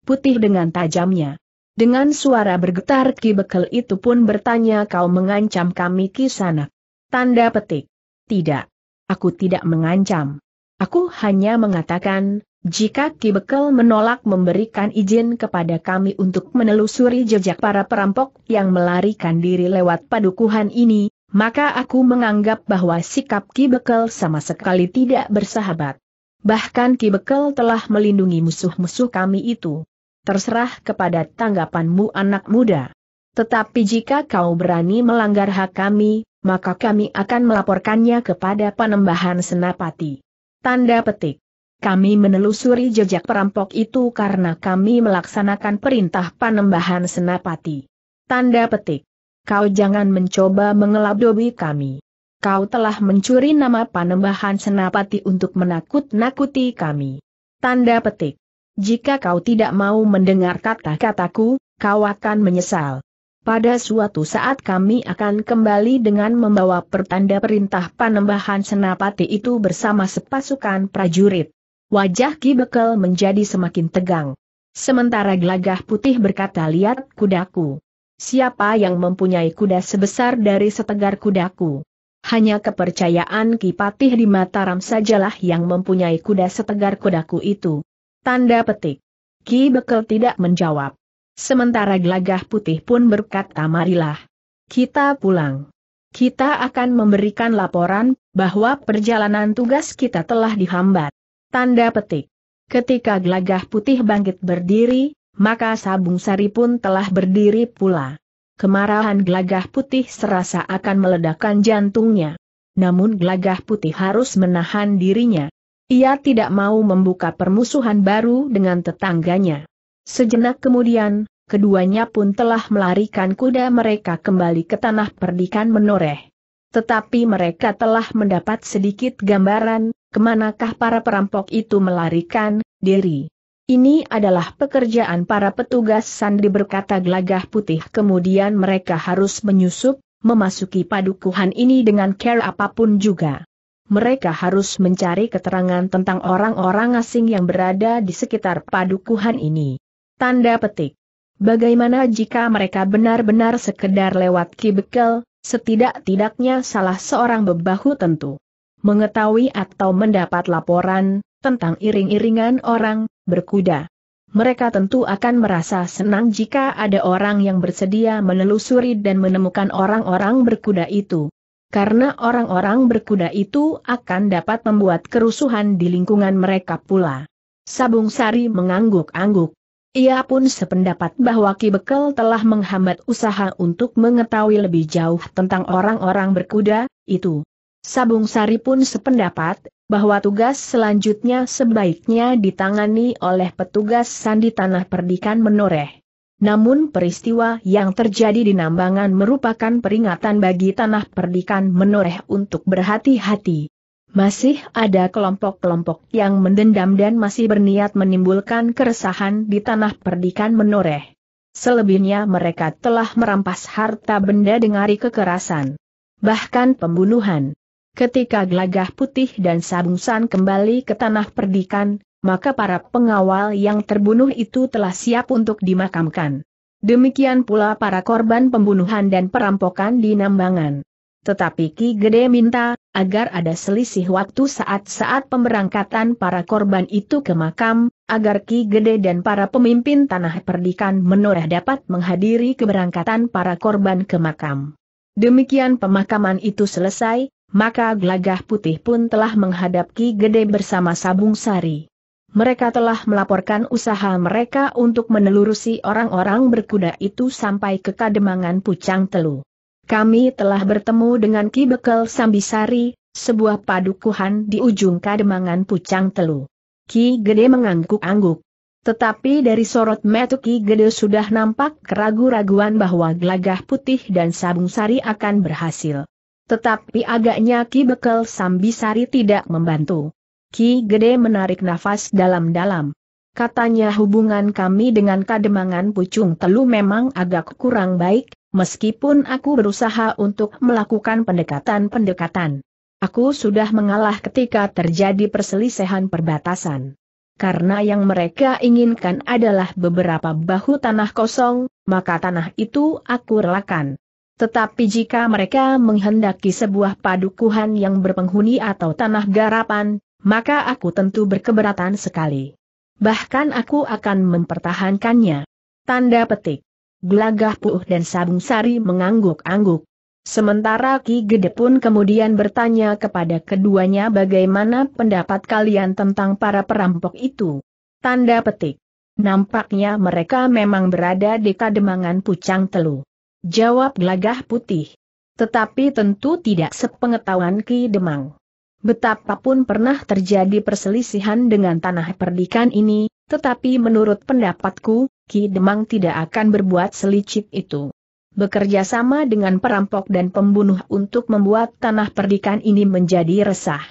Putih dengan tajamnya. Dengan suara bergetar Ki Bekel itu pun bertanya kau mengancam kami Ki Sanak. Tanda petik. Tidak. Aku tidak mengancam. Aku hanya mengatakan, jika Ki Bekel menolak memberikan izin kepada kami untuk menelusuri jejak para perampok yang melarikan diri lewat padukuhan ini, maka aku menganggap bahwa sikap Ki Bekel sama sekali tidak bersahabat. Bahkan Ki Bekel telah melindungi musuh-musuh kami itu. Terserah kepada tanggapanmu anak muda. Tetapi jika kau berani melanggar hak kami, maka kami akan melaporkannya kepada Panembahan Senapati. Tanda petik. Kami menelusuri jejak perampok itu karena kami melaksanakan perintah panembahan senapati. Tanda petik. Kau jangan mencoba mengelabui kami. Kau telah mencuri nama panembahan senapati untuk menakut-nakuti kami. Tanda petik. Jika kau tidak mau mendengar kata-kataku, kau akan menyesal. Pada suatu saat kami akan kembali dengan membawa pertanda perintah panembahan senapati itu bersama sepasukan prajurit. Wajah Ki Bekel menjadi semakin tegang. Sementara gelagah putih berkata lihat kudaku. Siapa yang mempunyai kuda sebesar dari setegar kudaku? Hanya kepercayaan Ki Patih di Mataram sajalah yang mempunyai kuda setegar kudaku itu. Tanda petik. Ki Bekel tidak menjawab. Sementara Glagah putih pun berkata marilah. Kita pulang. Kita akan memberikan laporan bahwa perjalanan tugas kita telah dihambat. Tanda petik. Ketika Glagah putih bangkit berdiri, maka sabung sari pun telah berdiri pula. Kemarahan Glagah putih serasa akan meledakkan jantungnya. Namun Glagah putih harus menahan dirinya. Ia tidak mau membuka permusuhan baru dengan tetangganya. Sejenak kemudian, keduanya pun telah melarikan kuda mereka kembali ke tanah perdikan menoreh. Tetapi mereka telah mendapat sedikit gambaran, kemanakah para perampok itu melarikan diri. Ini adalah pekerjaan para petugas sandi berkata gelagah putih kemudian mereka harus menyusup, memasuki padukuhan ini dengan care apapun juga mereka harus mencari keterangan tentang orang-orang asing yang berada di sekitar padukuhan ini. Tanda petik. Bagaimana jika mereka benar-benar sekedar lewat kibekel, setidak-tidaknya salah seorang bebahu tentu mengetahui atau mendapat laporan tentang iring-iringan orang berkuda. Mereka tentu akan merasa senang jika ada orang yang bersedia menelusuri dan menemukan orang-orang berkuda itu. Karena orang-orang berkuda itu akan dapat membuat kerusuhan di lingkungan mereka pula. Sabung Sari mengangguk-angguk. Ia pun sependapat bahwa Ki Bekel telah menghambat usaha untuk mengetahui lebih jauh tentang orang-orang berkuda, itu. Sabung Sari pun sependapat, bahwa tugas selanjutnya sebaiknya ditangani oleh petugas Sandi Tanah Perdikan Menoreh. Namun peristiwa yang terjadi di Nambangan merupakan peringatan bagi tanah perdikan menoreh untuk berhati-hati. Masih ada kelompok-kelompok yang mendendam dan masih berniat menimbulkan keresahan di tanah perdikan menoreh. Selebihnya mereka telah merampas harta benda dengan kekerasan. Bahkan pembunuhan. Ketika gelagah putih dan sabungsan kembali ke tanah perdikan, maka para pengawal yang terbunuh itu telah siap untuk dimakamkan. Demikian pula para korban pembunuhan dan perampokan di Nambangan. Tetapi Ki Gede minta, agar ada selisih waktu saat-saat pemberangkatan para korban itu ke makam, agar Ki Gede dan para pemimpin tanah perdikan menoreh dapat menghadiri keberangkatan para korban ke makam. Demikian pemakaman itu selesai, maka gelagah putih pun telah menghadap Ki Gede bersama Sabung Sari. Mereka telah melaporkan usaha mereka untuk menelurusi orang-orang berkuda itu sampai ke Kademangan Pucang Telu. Kami telah bertemu dengan Ki Bekel Sambisari, sebuah padukuhan di ujung kademangan Pucang Telu. Ki Gede mengangguk-angguk. Tetapi dari sorot metu Ki Gede sudah nampak keraguan-raguan bahwa gelagah putih dan sabung sari akan berhasil. Tetapi agaknya Ki Bekel Sambisari tidak membantu. Ki Gede menarik nafas dalam-dalam. Katanya hubungan kami dengan kademangan pucung telu memang agak kurang baik, Meskipun aku berusaha untuk melakukan pendekatan-pendekatan. Aku sudah mengalah ketika terjadi perselisihan perbatasan. Karena yang mereka inginkan adalah beberapa bahu tanah kosong, maka tanah itu aku relakan. Tetapi jika mereka menghendaki sebuah padukuhan yang berpenghuni atau tanah garapan, maka aku tentu berkeberatan sekali. Bahkan aku akan mempertahankannya. Tanda petik. Gelagah Puh dan Sabung Sari mengangguk-angguk. Sementara Ki Gede pun kemudian bertanya kepada keduanya bagaimana pendapat kalian tentang para perampok itu. Tanda petik. Nampaknya mereka memang berada di kademangan Pucang Telu. Jawab Gelagah Putih. Tetapi tentu tidak sepengetahuan Ki Demang. Betapapun pernah terjadi perselisihan dengan tanah perdikan ini, tetapi menurut pendapatku, Ki Demang tidak akan berbuat selicik itu. Bekerja sama dengan perampok dan pembunuh untuk membuat tanah perdikan ini menjadi resah.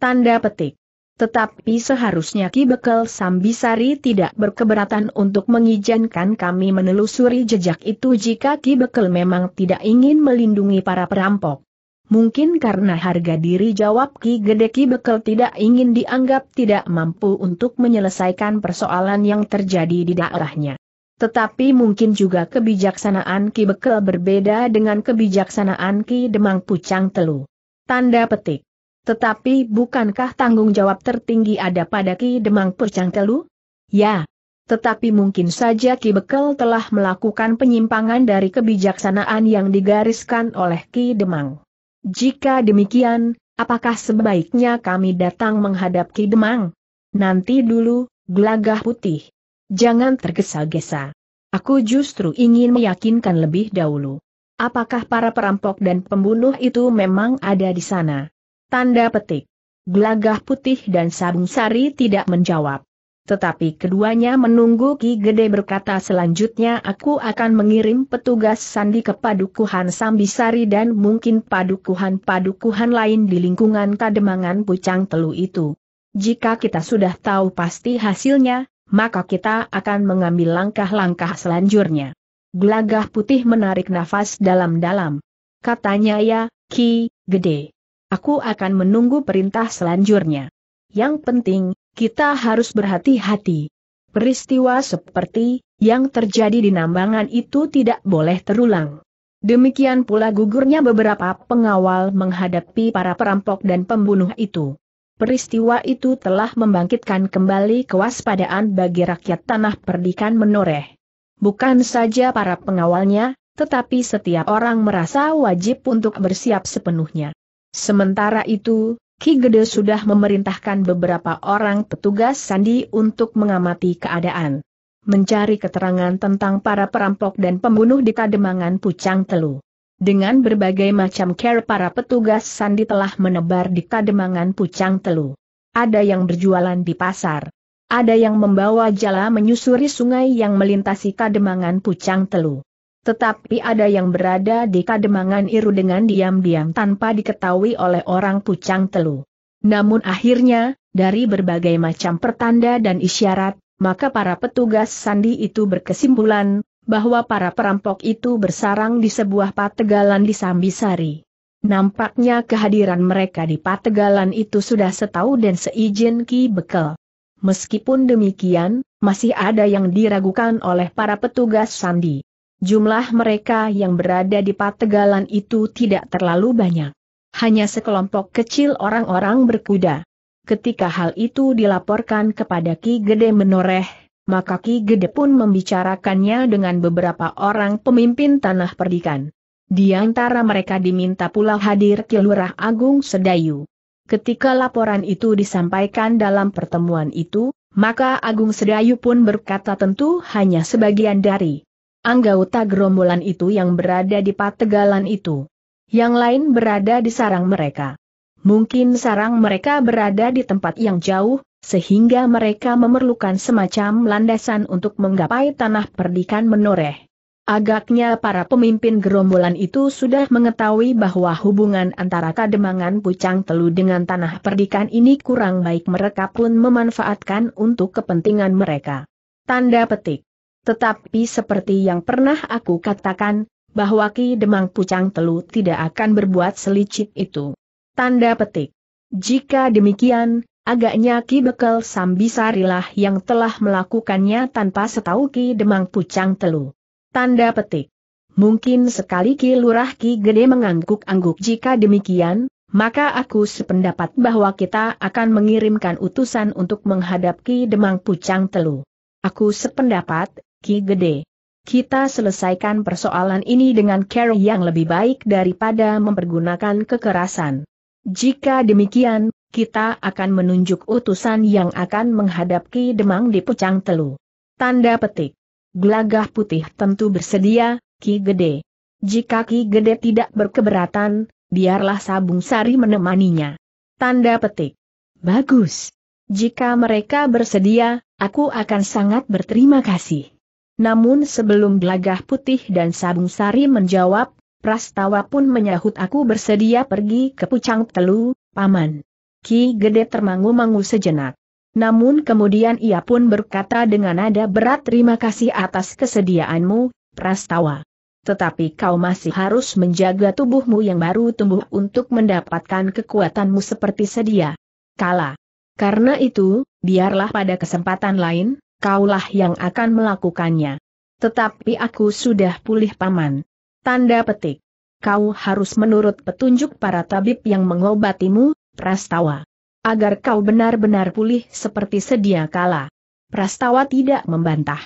Tanda petik. Tetapi seharusnya Ki Bekel Sambisari tidak berkeberatan untuk mengizinkan kami menelusuri jejak itu jika Ki Bekel memang tidak ingin melindungi para perampok. Mungkin karena harga diri jawab Ki Gede Ki Bekel tidak ingin dianggap tidak mampu untuk menyelesaikan persoalan yang terjadi di daerahnya. Tetapi mungkin juga kebijaksanaan Ki Bekel berbeda dengan kebijaksanaan Ki Demang Pucang Telu. Tanda petik. Tetapi bukankah tanggung jawab tertinggi ada pada Ki Demang Pucang Telu? Ya. Tetapi mungkin saja Ki Bekel telah melakukan penyimpangan dari kebijaksanaan yang digariskan oleh Ki Demang. Jika demikian, apakah sebaiknya kami datang menghadap Ki Demang? Nanti dulu, gelagah putih. Jangan tergesa-gesa. Aku justru ingin meyakinkan lebih dahulu. Apakah para perampok dan pembunuh itu memang ada di sana? Tanda petik. Gelagah putih dan Sabung Sari tidak menjawab. Tetapi keduanya menunggu Ki Gede berkata selanjutnya aku akan mengirim petugas sandi ke Padukuhan Sambisari dan mungkin padukuhan-padukuhan lain di lingkungan Kademangan Pucang Telu itu. Jika kita sudah tahu pasti hasilnya, maka kita akan mengambil langkah-langkah selanjutnya. Gelagah putih menarik nafas dalam-dalam. Katanya ya, Ki, Gede. Aku akan menunggu perintah selanjutnya. Yang penting, kita harus berhati-hati. Peristiwa seperti yang terjadi di Nambangan itu tidak boleh terulang. Demikian pula gugurnya beberapa pengawal menghadapi para perampok dan pembunuh itu. Peristiwa itu telah membangkitkan kembali kewaspadaan bagi rakyat tanah perdikan menoreh. Bukan saja para pengawalnya, tetapi setiap orang merasa wajib untuk bersiap sepenuhnya. Sementara itu, Ki Gede sudah memerintahkan beberapa orang petugas sandi untuk mengamati keadaan. Mencari keterangan tentang para perampok dan pembunuh di kademangan Pucang Telu. Dengan berbagai macam care para petugas sandi telah menebar di kademangan Pucang Telu. Ada yang berjualan di pasar. Ada yang membawa jala menyusuri sungai yang melintasi kademangan Pucang Telu. Tetapi ada yang berada di kademangan Iru dengan diam-diam tanpa diketahui oleh orang Pucang Telu. Namun akhirnya, dari berbagai macam pertanda dan isyarat, maka para petugas sandi itu berkesimpulan, bahwa para perampok itu bersarang di sebuah pategalan di Sambisari. Nampaknya kehadiran mereka di pategalan itu sudah setahu dan seizin Ki Bekel. Meskipun demikian, masih ada yang diragukan oleh para petugas sandi. Jumlah mereka yang berada di Pategalan itu tidak terlalu banyak. Hanya sekelompok kecil orang-orang berkuda. Ketika hal itu dilaporkan kepada Ki Gede Menoreh, maka Ki Gede pun membicarakannya dengan beberapa orang pemimpin tanah perdikan. Di antara mereka diminta pula hadir Ki Lurah Agung Sedayu. Ketika laporan itu disampaikan dalam pertemuan itu, maka Agung Sedayu pun berkata tentu hanya sebagian dari anggota gerombolan itu yang berada di pategalan itu. Yang lain berada di sarang mereka. Mungkin sarang mereka berada di tempat yang jauh, sehingga mereka memerlukan semacam landasan untuk menggapai tanah perdikan menoreh. Agaknya para pemimpin gerombolan itu sudah mengetahui bahwa hubungan antara kademangan pucang telu dengan tanah perdikan ini kurang baik mereka pun memanfaatkan untuk kepentingan mereka. Tanda petik. Tetapi seperti yang pernah aku katakan, bahwa Ki Demang Pucang Telu tidak akan berbuat selicik itu. Tanda petik. Jika demikian, agaknya Ki Bekel Sambisarilah yang telah melakukannya tanpa setahu Ki Demang Pucang Telu. Tanda petik. Mungkin sekali Ki Lurah Ki Gede mengangguk-angguk jika demikian, maka aku sependapat bahwa kita akan mengirimkan utusan untuk menghadap Ki Demang Pucang Telu. Aku sependapat, Ki Gede. Kita selesaikan persoalan ini dengan cara yang lebih baik daripada mempergunakan kekerasan. Jika demikian, kita akan menunjuk utusan yang akan menghadapi Demang di Pucang Telu. Tanda petik. Gelagah putih tentu bersedia, Ki Gede. Jika Ki Gede tidak berkeberatan, biarlah Sabung Sari menemaninya. Tanda petik. Bagus. Jika mereka bersedia, aku akan sangat berterima kasih. Namun sebelum Gelagah Putih dan Sabung Sari menjawab, Prastawa pun menyahut aku bersedia pergi ke Pucang Telu, Paman. Ki Gede termangu-mangu sejenak. Namun kemudian ia pun berkata dengan nada berat terima kasih atas kesediaanmu, Prastawa. Tetapi kau masih harus menjaga tubuhmu yang baru tumbuh untuk mendapatkan kekuatanmu seperti sedia. Kala. Karena itu, biarlah pada kesempatan lain, kaulah yang akan melakukannya. Tetapi aku sudah pulih paman. Tanda petik. Kau harus menurut petunjuk para tabib yang mengobatimu, Prastawa. Agar kau benar-benar pulih seperti sedia kala. Prastawa tidak membantah.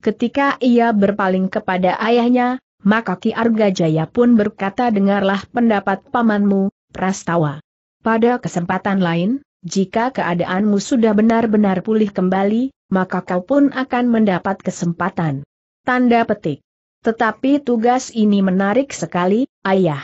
Ketika ia berpaling kepada ayahnya, maka Ki Arga Jaya pun berkata dengarlah pendapat pamanmu, Prastawa. Pada kesempatan lain, jika keadaanmu sudah benar-benar pulih kembali, maka kau pun akan mendapat kesempatan. Tanda petik. Tetapi tugas ini menarik sekali, ayah.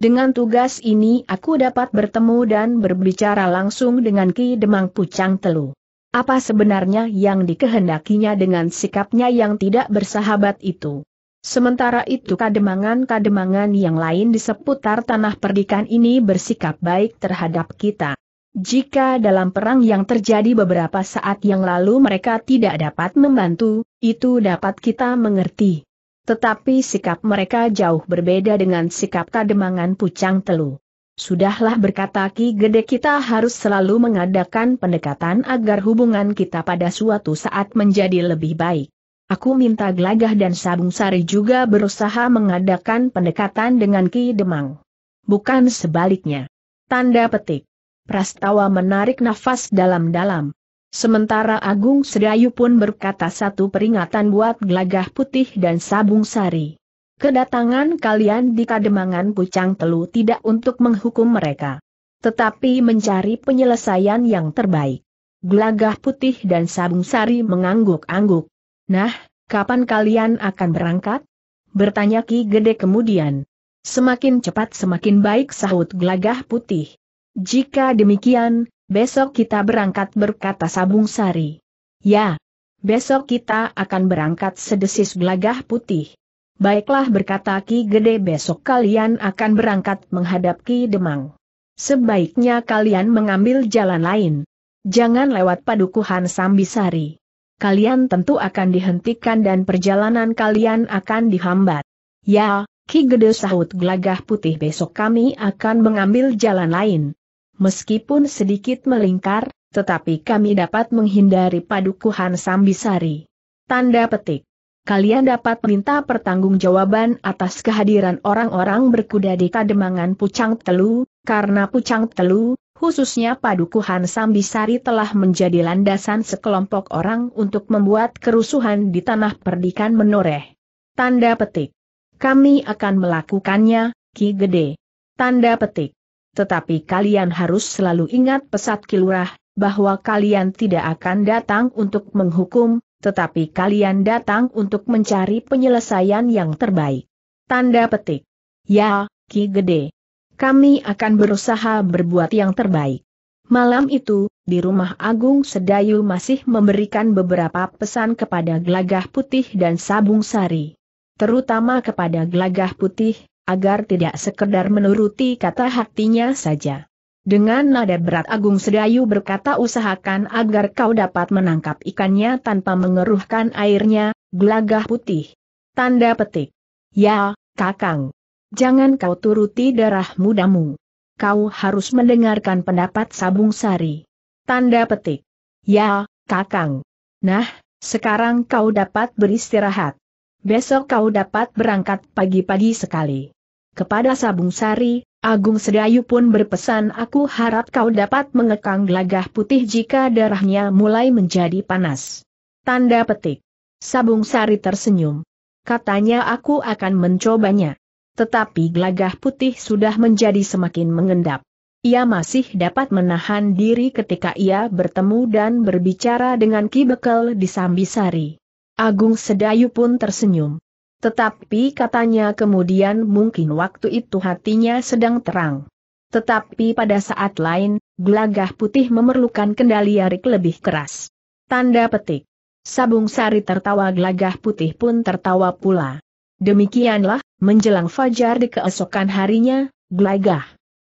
Dengan tugas ini aku dapat bertemu dan berbicara langsung dengan Ki Demang Pucang Telu. Apa sebenarnya yang dikehendakinya dengan sikapnya yang tidak bersahabat itu? Sementara itu kademangan-kademangan yang lain di seputar tanah perdikan ini bersikap baik terhadap kita. Jika dalam perang yang terjadi beberapa saat yang lalu mereka tidak dapat membantu, itu dapat kita mengerti. Tetapi sikap mereka jauh berbeda dengan sikap Kademangan pucang telu. Sudahlah berkata Ki Gede kita harus selalu mengadakan pendekatan agar hubungan kita pada suatu saat menjadi lebih baik. Aku minta Gelagah dan Sabung Sari juga berusaha mengadakan pendekatan dengan Ki Demang. Bukan sebaliknya. Tanda petik. Prastawa menarik nafas dalam-dalam. Sementara Agung Sedayu pun berkata satu peringatan buat Glagah putih dan sabung sari. Kedatangan kalian di Kademangan Pucang Telu tidak untuk menghukum mereka. Tetapi mencari penyelesaian yang terbaik. Glagah putih dan sabung sari mengangguk-angguk. Nah, kapan kalian akan berangkat? Bertanya Ki Gede kemudian. Semakin cepat semakin baik sahut Glagah putih. Jika demikian, besok kita berangkat berkata Sabung Sari. Ya, besok kita akan berangkat sedesis gelagah putih. Baiklah berkata Ki Gede besok kalian akan berangkat menghadap Ki Demang. Sebaiknya kalian mengambil jalan lain. Jangan lewat padukuhan Sambisari. Kalian tentu akan dihentikan dan perjalanan kalian akan dihambat. Ya, Ki Gede sahut gelagah putih besok kami akan mengambil jalan lain meskipun sedikit melingkar, tetapi kami dapat menghindari padukuhan Sambisari. Tanda petik. Kalian dapat minta pertanggungjawaban atas kehadiran orang-orang berkuda di Kademangan Pucang Telu, karena Pucang Telu, khususnya Padukuhan Sambisari telah menjadi landasan sekelompok orang untuk membuat kerusuhan di tanah perdikan menoreh. Tanda petik. Kami akan melakukannya, Ki Gede. Tanda petik. Tetapi kalian harus selalu ingat pesat kilurah, bahwa kalian tidak akan datang untuk menghukum, tetapi kalian datang untuk mencari penyelesaian yang terbaik. Tanda petik. Ya, Ki Gede. Kami akan berusaha berbuat yang terbaik. Malam itu, di rumah Agung Sedayu masih memberikan beberapa pesan kepada Gelagah Putih dan Sabung Sari. Terutama kepada Gelagah Putih, agar tidak sekedar menuruti kata hatinya saja. Dengan nada berat Agung Sedayu berkata usahakan agar kau dapat menangkap ikannya tanpa mengeruhkan airnya, gelagah putih. Tanda petik. Ya, kakang. Jangan kau turuti darah mudamu. Kau harus mendengarkan pendapat Sabung Sari. Tanda petik. Ya, kakang. Nah, sekarang kau dapat beristirahat. Besok kau dapat berangkat pagi-pagi sekali. Kepada Sabung Sari, Agung Sedayu pun berpesan aku harap kau dapat mengekang gelagah putih jika darahnya mulai menjadi panas. Tanda petik. Sabung Sari tersenyum. Katanya aku akan mencobanya. Tetapi gelagah putih sudah menjadi semakin mengendap. Ia masih dapat menahan diri ketika ia bertemu dan berbicara dengan Ki Bekel di Sambisari. Agung Sedayu pun tersenyum. Tetapi katanya kemudian mungkin waktu itu hatinya sedang terang. Tetapi pada saat lain, gelagah putih memerlukan kendali arik lebih keras. Tanda petik. Sabung sari tertawa gelagah putih pun tertawa pula. Demikianlah, menjelang fajar di keesokan harinya, gelagah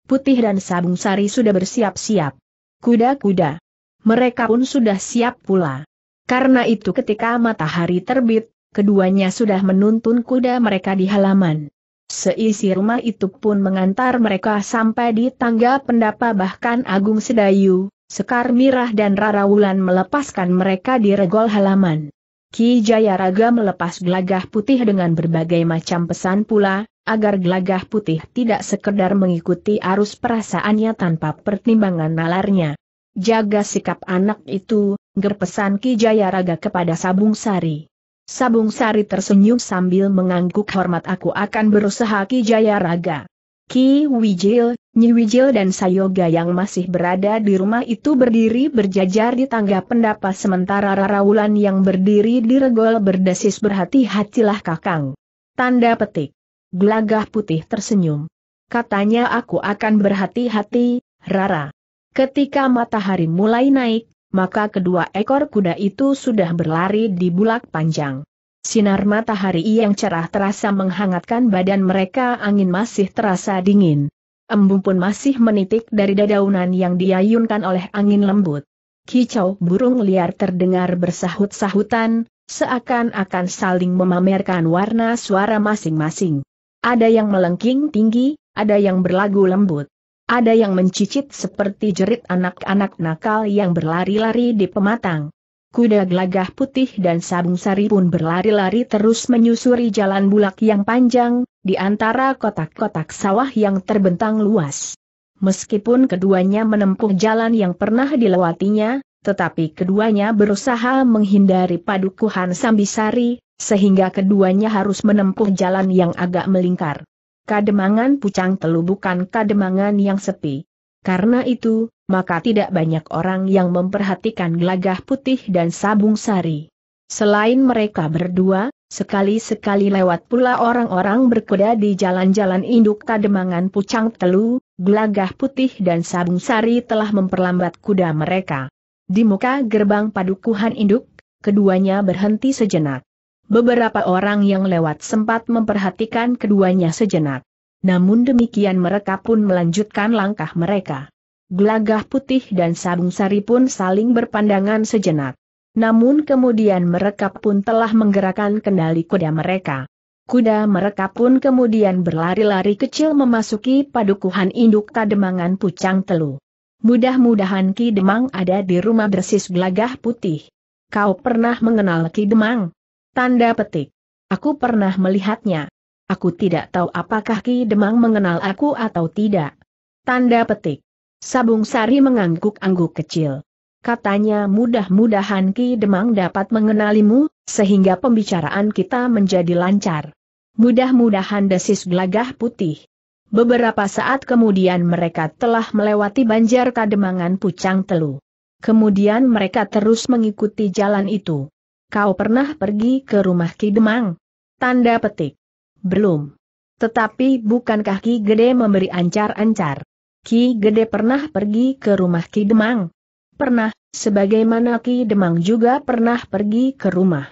putih dan sabung sari sudah bersiap-siap. Kuda-kuda. Mereka pun sudah siap pula. Karena itu ketika matahari terbit, keduanya sudah menuntun kuda mereka di halaman. Seisi rumah itu pun mengantar mereka sampai di tangga pendapa bahkan Agung Sedayu, Sekar Mirah dan Rara Wulan melepaskan mereka di regol halaman. Ki Jayaraga melepas gelagah putih dengan berbagai macam pesan pula, agar gelagah putih tidak sekedar mengikuti arus perasaannya tanpa pertimbangan nalarnya. Jaga sikap anak itu, gerpesan Ki Jayaraga kepada Sabung Sari. Sabung Sari tersenyum sambil mengangguk hormat aku akan berusaha Ki Jaya Raga. Ki Wijil, Nyi Wijil dan Sayoga yang masih berada di rumah itu berdiri berjajar di tangga pendapa sementara Rara Wulan yang berdiri di regol berdesis berhati-hatilah kakang. Tanda petik. Gelagah putih tersenyum. Katanya aku akan berhati-hati, Rara. Ketika matahari mulai naik, maka kedua ekor kuda itu sudah berlari di bulak panjang. Sinar matahari yang cerah terasa menghangatkan badan mereka angin masih terasa dingin. Embun pun masih menitik dari dedaunan yang diayunkan oleh angin lembut. Kicau burung liar terdengar bersahut-sahutan, seakan-akan saling memamerkan warna suara masing-masing. Ada yang melengking tinggi, ada yang berlagu lembut. Ada yang mencicit seperti jerit anak-anak nakal yang berlari-lari di pematang. Kuda gelagah putih dan sabung sari pun berlari-lari terus menyusuri jalan bulak yang panjang, di antara kotak-kotak sawah yang terbentang luas. Meskipun keduanya menempuh jalan yang pernah dilewatinya, tetapi keduanya berusaha menghindari padukuhan Sambisari, sehingga keduanya harus menempuh jalan yang agak melingkar kademangan pucang telu bukan kademangan yang sepi. Karena itu, maka tidak banyak orang yang memperhatikan gelagah putih dan sabung sari. Selain mereka berdua, sekali-sekali lewat pula orang-orang berkuda di jalan-jalan induk kademangan pucang telu, gelagah putih dan sabung sari telah memperlambat kuda mereka. Di muka gerbang padukuhan induk, keduanya berhenti sejenak. Beberapa orang yang lewat sempat memperhatikan keduanya sejenak. Namun demikian mereka pun melanjutkan langkah mereka. Gelagah putih dan sabung sari pun saling berpandangan sejenak. Namun kemudian mereka pun telah menggerakkan kendali kuda mereka. Kuda mereka pun kemudian berlari-lari kecil memasuki padukuhan induk kademangan Pucang Telu. Mudah-mudahan Ki Demang ada di rumah bersis gelagah putih. Kau pernah mengenal Ki Demang? Tanda petik. Aku pernah melihatnya. Aku tidak tahu apakah Ki Demang mengenal aku atau tidak. Tanda petik. Sabung Sari mengangguk-angguk kecil. Katanya mudah-mudahan Ki Demang dapat mengenalimu, sehingga pembicaraan kita menjadi lancar. Mudah-mudahan desis gelagah putih. Beberapa saat kemudian mereka telah melewati banjar kademangan Pucang Telu. Kemudian mereka terus mengikuti jalan itu. Kau pernah pergi ke rumah Ki Demang? Tanda petik. Belum. Tetapi bukankah Ki Gede memberi ancar-ancar? Ki Gede pernah pergi ke rumah Ki Demang? Pernah, sebagaimana Ki Demang juga pernah pergi ke rumah.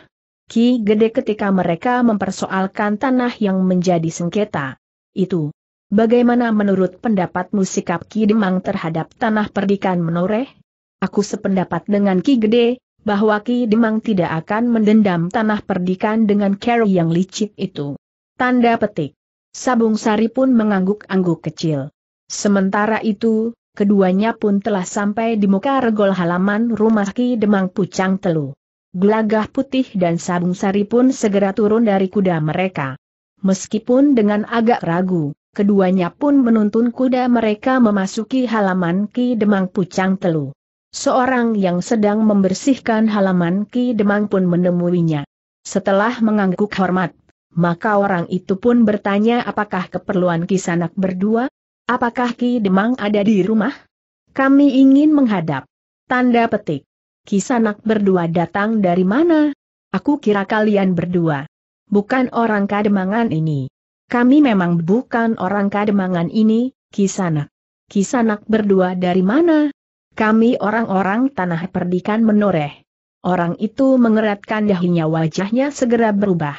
Ki Gede ketika mereka mempersoalkan tanah yang menjadi sengketa. Itu. Bagaimana menurut pendapatmu sikap Ki Demang terhadap tanah perdikan menoreh? Aku sependapat dengan Ki Gede, bahwa Ki Demang tidak akan mendendam tanah perdikan dengan Carrie yang licik itu. Tanda petik. Sabung Sari pun mengangguk-angguk kecil. Sementara itu, keduanya pun telah sampai di muka regol halaman rumah Ki Demang Pucang Telu. Gelagah putih dan Sabung Sari pun segera turun dari kuda mereka. Meskipun dengan agak ragu, keduanya pun menuntun kuda mereka memasuki halaman Ki Demang Pucang Telu. Seorang yang sedang membersihkan halaman Ki Demang pun menemuinya. Setelah mengangguk hormat, maka orang itu pun bertanya apakah keperluan Ki Sanak berdua? Apakah Ki Demang ada di rumah? Kami ingin menghadap. Tanda petik. Ki Sanak berdua datang dari mana? Aku kira kalian berdua. Bukan orang kademangan ini. Kami memang bukan orang kademangan ini, Ki Sanak. Ki Sanak berdua dari mana? Kami orang-orang tanah perdikan menoreh. Orang itu mengeratkan dahinya wajahnya segera berubah.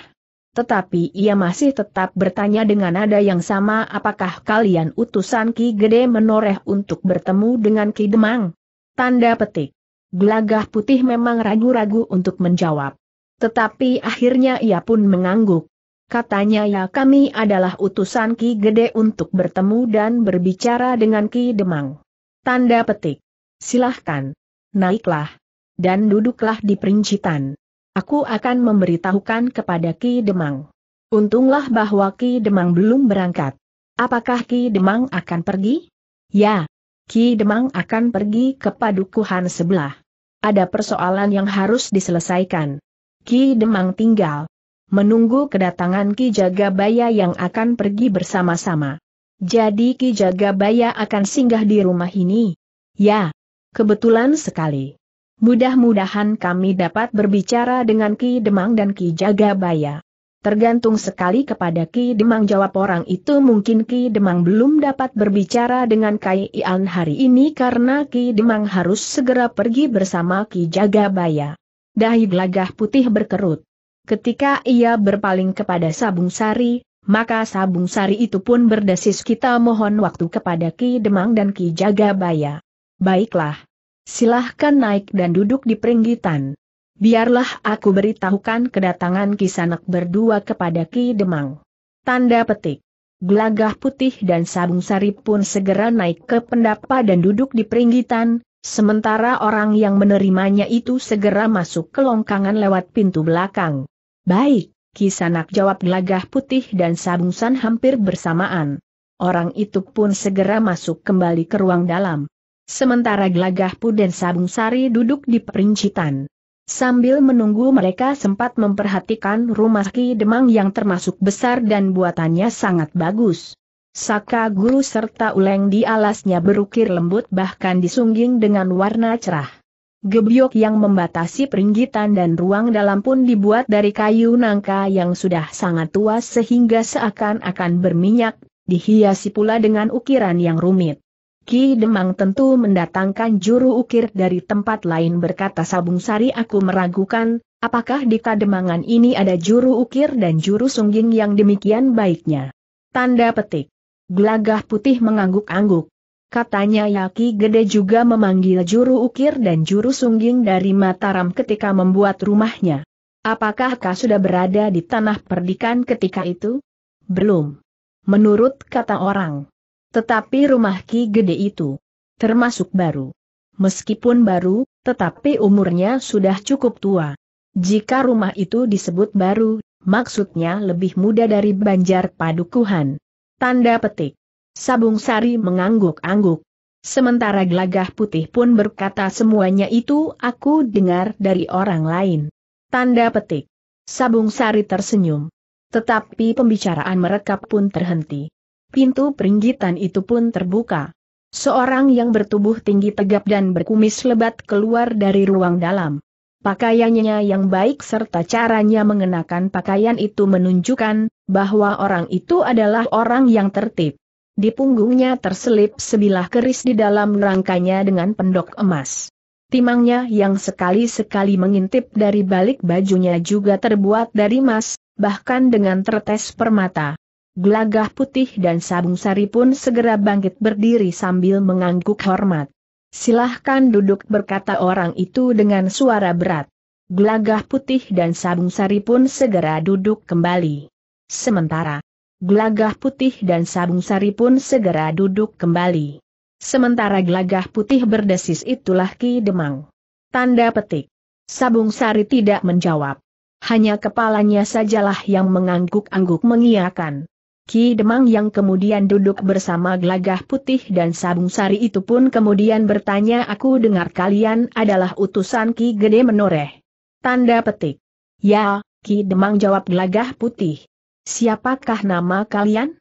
Tetapi ia masih tetap bertanya dengan nada yang sama apakah kalian utusan Ki Gede menoreh untuk bertemu dengan Ki Demang? Tanda petik. Gelagah putih memang ragu-ragu untuk menjawab. Tetapi akhirnya ia pun mengangguk. Katanya ya kami adalah utusan Ki Gede untuk bertemu dan berbicara dengan Ki Demang. Tanda petik. Silahkan. Naiklah. Dan duduklah di perincitan. Aku akan memberitahukan kepada Ki Demang. Untunglah bahwa Ki Demang belum berangkat. Apakah Ki Demang akan pergi? Ya, Ki Demang akan pergi ke padukuhan sebelah. Ada persoalan yang harus diselesaikan. Ki Demang tinggal menunggu kedatangan Ki Jagabaya yang akan pergi bersama-sama. Jadi Ki Jagabaya akan singgah di rumah ini. Ya, Kebetulan sekali. Mudah-mudahan kami dapat berbicara dengan Ki Demang dan Ki Jagabaya. Tergantung sekali kepada Ki Demang jawab orang itu mungkin Ki Demang belum dapat berbicara dengan Kai Ian hari ini karena Ki Demang harus segera pergi bersama Ki Jagabaya. Dahi gelagah putih berkerut. Ketika ia berpaling kepada Sabung Sari, maka Sabung Sari itu pun berdesis kita mohon waktu kepada Ki Demang dan Ki Jagabaya. Baiklah, Silahkan naik dan duduk di peringgitan. Biarlah aku beritahukan kedatangan kisanak berdua kepada Ki Demang. Tanda petik. Gelagah putih dan sabung sari pun segera naik ke pendapa dan duduk di peringgitan, sementara orang yang menerimanya itu segera masuk ke longkangan lewat pintu belakang. Baik, kisanak jawab gelagah putih dan San hampir bersamaan. Orang itu pun segera masuk kembali ke ruang dalam. Sementara Gelagah dan Sabung Sari duduk di perincitan. Sambil menunggu mereka sempat memperhatikan rumah Ki Demang yang termasuk besar dan buatannya sangat bagus. Saka guru serta uleng di alasnya berukir lembut bahkan disungging dengan warna cerah. Gebyok yang membatasi peringgitan dan ruang dalam pun dibuat dari kayu nangka yang sudah sangat tua sehingga seakan-akan berminyak, dihiasi pula dengan ukiran yang rumit. Ki Demang tentu mendatangkan juru ukir dari tempat lain berkata Sabung Sari aku meragukan, apakah di Kademangan ini ada juru ukir dan juru sungging yang demikian baiknya. Tanda petik. Gelagah putih mengangguk-angguk. Katanya Yaki Gede juga memanggil juru ukir dan juru sungging dari Mataram ketika membuat rumahnya. Apakah kau sudah berada di tanah perdikan ketika itu? Belum. Menurut kata orang. Tetapi rumah Ki Gede itu termasuk baru. Meskipun baru, tetapi umurnya sudah cukup tua. Jika rumah itu disebut baru, maksudnya lebih muda dari Banjar Padukuhan. Tanda petik. Sabung Sari mengangguk-angguk. Sementara gelagah putih pun berkata semuanya itu aku dengar dari orang lain. Tanda petik. Sabung Sari tersenyum. Tetapi pembicaraan mereka pun terhenti pintu peringgitan itu pun terbuka. Seorang yang bertubuh tinggi tegap dan berkumis lebat keluar dari ruang dalam. Pakaiannya yang baik serta caranya mengenakan pakaian itu menunjukkan bahwa orang itu adalah orang yang tertib. Di punggungnya terselip sebilah keris di dalam rangkanya dengan pendok emas. Timangnya yang sekali-sekali mengintip dari balik bajunya juga terbuat dari emas, bahkan dengan tertes permata. Gelagah putih dan sabung sari pun segera bangkit berdiri sambil mengangguk hormat. Silahkan duduk berkata orang itu dengan suara berat. Gelagah putih dan sabung sari pun segera duduk kembali. Sementara, gelagah putih dan sabung sari pun segera duduk kembali. Sementara gelagah putih berdesis itulah Ki Demang. Tanda petik. Sabung sari tidak menjawab. Hanya kepalanya sajalah yang mengangguk-angguk mengiakan. Ki Demang yang kemudian duduk bersama Glagah putih dan sabung sari itu pun kemudian bertanya aku dengar kalian adalah utusan Ki Gede Menoreh. Tanda petik. Ya, Ki Demang jawab Glagah putih. Siapakah nama kalian?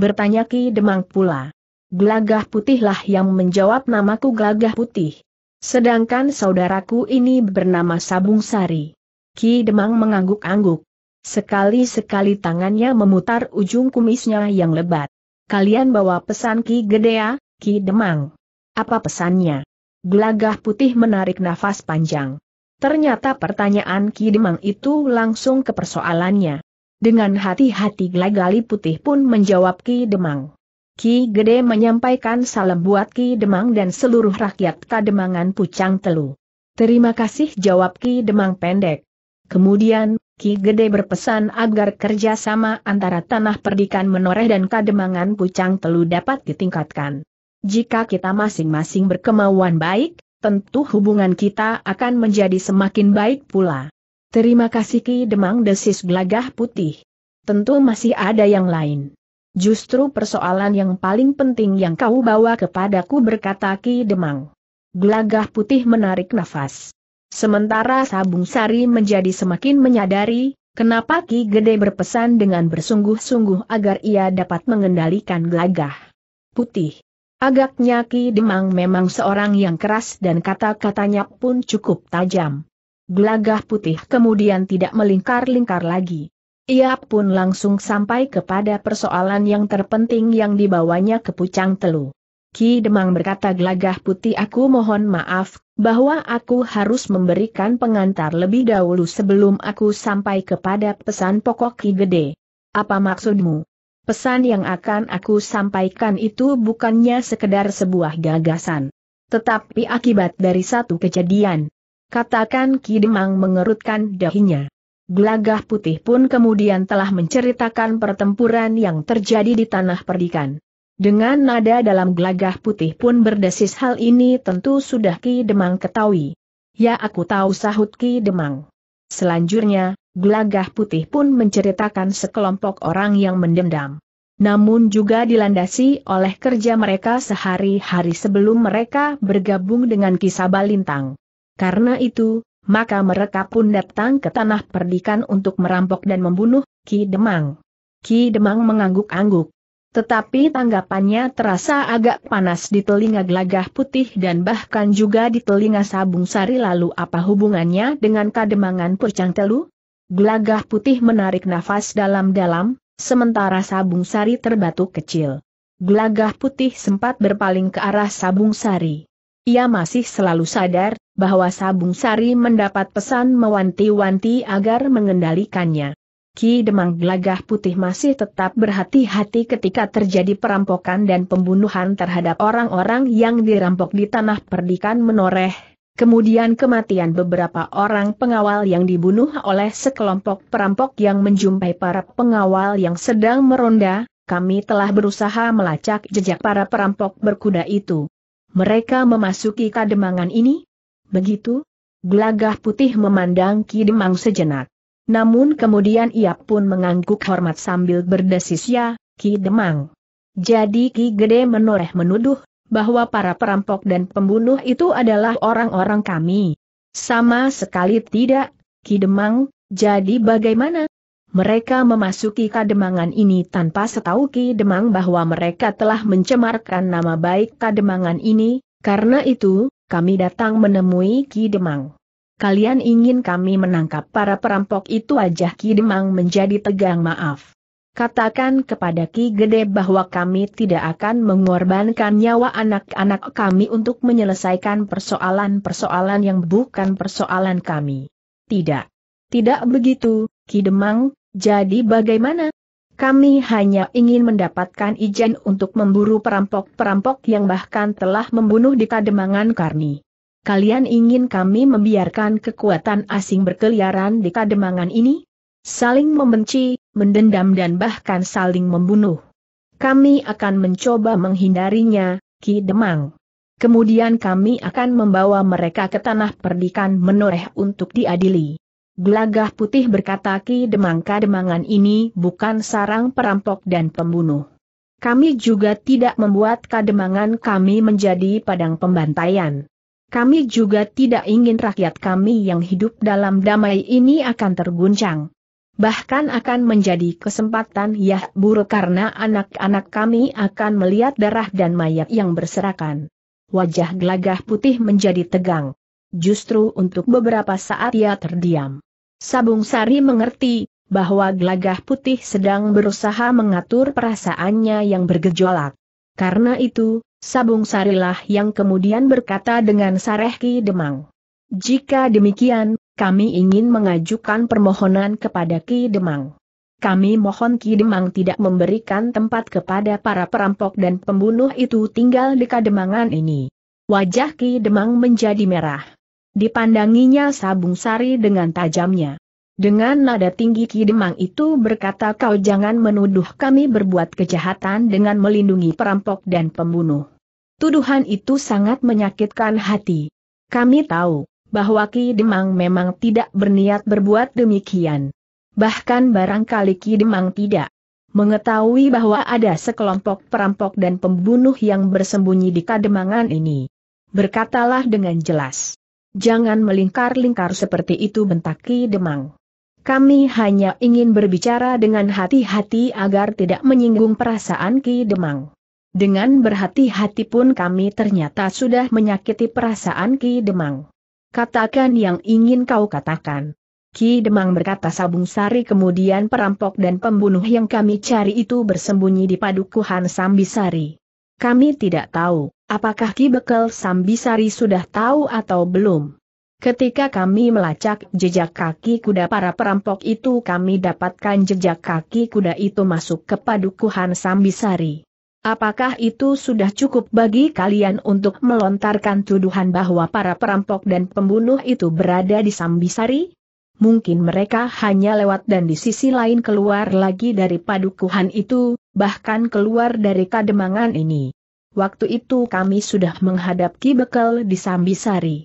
Bertanya Ki Demang pula. Glagah putihlah yang menjawab namaku Glagah putih. Sedangkan saudaraku ini bernama Sabung Sari. Ki Demang mengangguk-angguk. Sekali-sekali tangannya memutar ujung kumisnya yang lebat. Kalian bawa pesan Ki Gedea, Ki Demang. Apa pesannya? Gelagah putih menarik nafas panjang. Ternyata pertanyaan Ki Demang itu langsung ke persoalannya. Dengan hati-hati gelagali putih pun menjawab Ki Demang. Ki Gede menyampaikan salam buat Ki Demang dan seluruh rakyat Kademangan Pucang Telu. Terima kasih jawab Ki Demang pendek. Kemudian, Ki Gede berpesan agar kerjasama antara tanah perdikan menoreh dan kademangan pucang telu dapat ditingkatkan. Jika kita masing-masing berkemauan baik, tentu hubungan kita akan menjadi semakin baik pula. Terima kasih Ki Demang Desis Gelagah Putih. Tentu masih ada yang lain. Justru persoalan yang paling penting yang kau bawa kepadaku berkata Ki Demang. Gelagah Putih menarik nafas. Sementara Sabung Sari menjadi semakin menyadari, kenapa Ki Gede berpesan dengan bersungguh-sungguh agar ia dapat mengendalikan gelagah putih. Agaknya Ki Demang memang seorang yang keras dan kata-katanya pun cukup tajam. Gelagah putih kemudian tidak melingkar-lingkar lagi. Ia pun langsung sampai kepada persoalan yang terpenting yang dibawanya ke Pucang Telu. Ki Demang berkata gelagah putih aku mohon maaf, bahwa aku harus memberikan pengantar lebih dahulu sebelum aku sampai kepada pesan pokok Ki Gede. Apa maksudmu? Pesan yang akan aku sampaikan itu bukannya sekedar sebuah gagasan. Tetapi akibat dari satu kejadian. Katakan Ki Demang mengerutkan dahinya. Gelagah putih pun kemudian telah menceritakan pertempuran yang terjadi di tanah perdikan. Dengan nada dalam gelagah putih pun berdesis hal ini tentu sudah Ki Demang ketahui. Ya aku tahu sahut Ki Demang. Selanjutnya, gelagah putih pun menceritakan sekelompok orang yang mendendam. Namun juga dilandasi oleh kerja mereka sehari-hari sebelum mereka bergabung dengan kisah Sabalintang. Karena itu, maka mereka pun datang ke tanah perdikan untuk merampok dan membunuh Ki Demang. Ki Demang mengangguk-angguk. Tetapi tanggapannya terasa agak panas di telinga gelagah putih dan bahkan juga di telinga sabung sari lalu apa hubungannya dengan kademangan purcang telu? Gelagah putih menarik nafas dalam-dalam, sementara sabung sari terbatuk kecil. Gelagah putih sempat berpaling ke arah sabung sari. Ia masih selalu sadar, bahwa sabung sari mendapat pesan mewanti-wanti agar mengendalikannya. Ki Demang Gelagah Putih masih tetap berhati-hati ketika terjadi perampokan dan pembunuhan terhadap orang-orang yang dirampok di tanah perdikan menoreh, kemudian kematian beberapa orang pengawal yang dibunuh oleh sekelompok perampok yang menjumpai para pengawal yang sedang meronda, kami telah berusaha melacak jejak para perampok berkuda itu. Mereka memasuki kademangan ini? Begitu? Gelagah putih memandang Ki Demang sejenak. Namun kemudian ia pun mengangguk hormat sambil berdesis ya, Ki Demang. Jadi Ki Gede menoreh menuduh, bahwa para perampok dan pembunuh itu adalah orang-orang kami. Sama sekali tidak, Ki Demang, jadi bagaimana? Mereka memasuki kademangan ini tanpa setahu Ki Demang bahwa mereka telah mencemarkan nama baik kademangan ini, karena itu, kami datang menemui Ki Demang. Kalian ingin kami menangkap para perampok itu wajah Ki Demang menjadi tegang maaf. Katakan kepada Ki Gede bahwa kami tidak akan mengorbankan nyawa anak-anak kami untuk menyelesaikan persoalan-persoalan yang bukan persoalan kami. Tidak. Tidak begitu, Ki Demang, jadi bagaimana? Kami hanya ingin mendapatkan izin untuk memburu perampok-perampok yang bahkan telah membunuh di Kademangan Karni. Kalian ingin kami membiarkan kekuatan asing berkeliaran di kademangan ini? Saling membenci, mendendam dan bahkan saling membunuh. Kami akan mencoba menghindarinya, Ki Demang. Kemudian kami akan membawa mereka ke tanah perdikan menoreh untuk diadili. Gelagah putih berkata Ki Demang kademangan ini bukan sarang perampok dan pembunuh. Kami juga tidak membuat kademangan kami menjadi padang pembantaian. Kami juga tidak ingin rakyat kami yang hidup dalam damai ini akan terguncang. Bahkan akan menjadi kesempatan yang buruk karena anak-anak kami akan melihat darah dan mayat yang berserakan. Wajah gelagah putih menjadi tegang. Justru untuk beberapa saat ia terdiam. Sabung Sari mengerti, bahwa gelagah putih sedang berusaha mengatur perasaannya yang bergejolak. Karena itu, Sabung Sarilah yang kemudian berkata dengan Sarehki Demang. Jika demikian, kami ingin mengajukan permohonan kepada Ki Demang. Kami mohon Ki Demang tidak memberikan tempat kepada para perampok dan pembunuh itu tinggal di Kademangan ini. Wajah Ki Demang menjadi merah. Dipandanginya Sabung Sari dengan tajamnya. Dengan nada tinggi Ki Demang itu berkata kau jangan menuduh kami berbuat kejahatan dengan melindungi perampok dan pembunuh. Tuduhan itu sangat menyakitkan hati. Kami tahu, bahwa Ki Demang memang tidak berniat berbuat demikian. Bahkan barangkali Ki Demang tidak mengetahui bahwa ada sekelompok perampok dan pembunuh yang bersembunyi di kademangan ini. Berkatalah dengan jelas. Jangan melingkar-lingkar seperti itu bentak Ki Demang. Kami hanya ingin berbicara dengan hati-hati agar tidak menyinggung perasaan Ki Demang. Dengan berhati-hati pun kami ternyata sudah menyakiti perasaan Ki Demang. Katakan yang ingin kau katakan. Ki Demang berkata Sabung Sari kemudian perampok dan pembunuh yang kami cari itu bersembunyi di padukuhan Sambisari. Kami tidak tahu, apakah Ki Bekel Sambisari sudah tahu atau belum. Ketika kami melacak jejak kaki kuda para perampok itu kami dapatkan jejak kaki kuda itu masuk ke padukuhan Sambisari. Apakah itu sudah cukup bagi kalian untuk melontarkan tuduhan bahwa para perampok dan pembunuh itu berada di Sambisari? Mungkin mereka hanya lewat dan di sisi lain keluar lagi dari padukuhan itu, bahkan keluar dari kademangan ini. Waktu itu kami sudah menghadapi Bekal di Sambisari.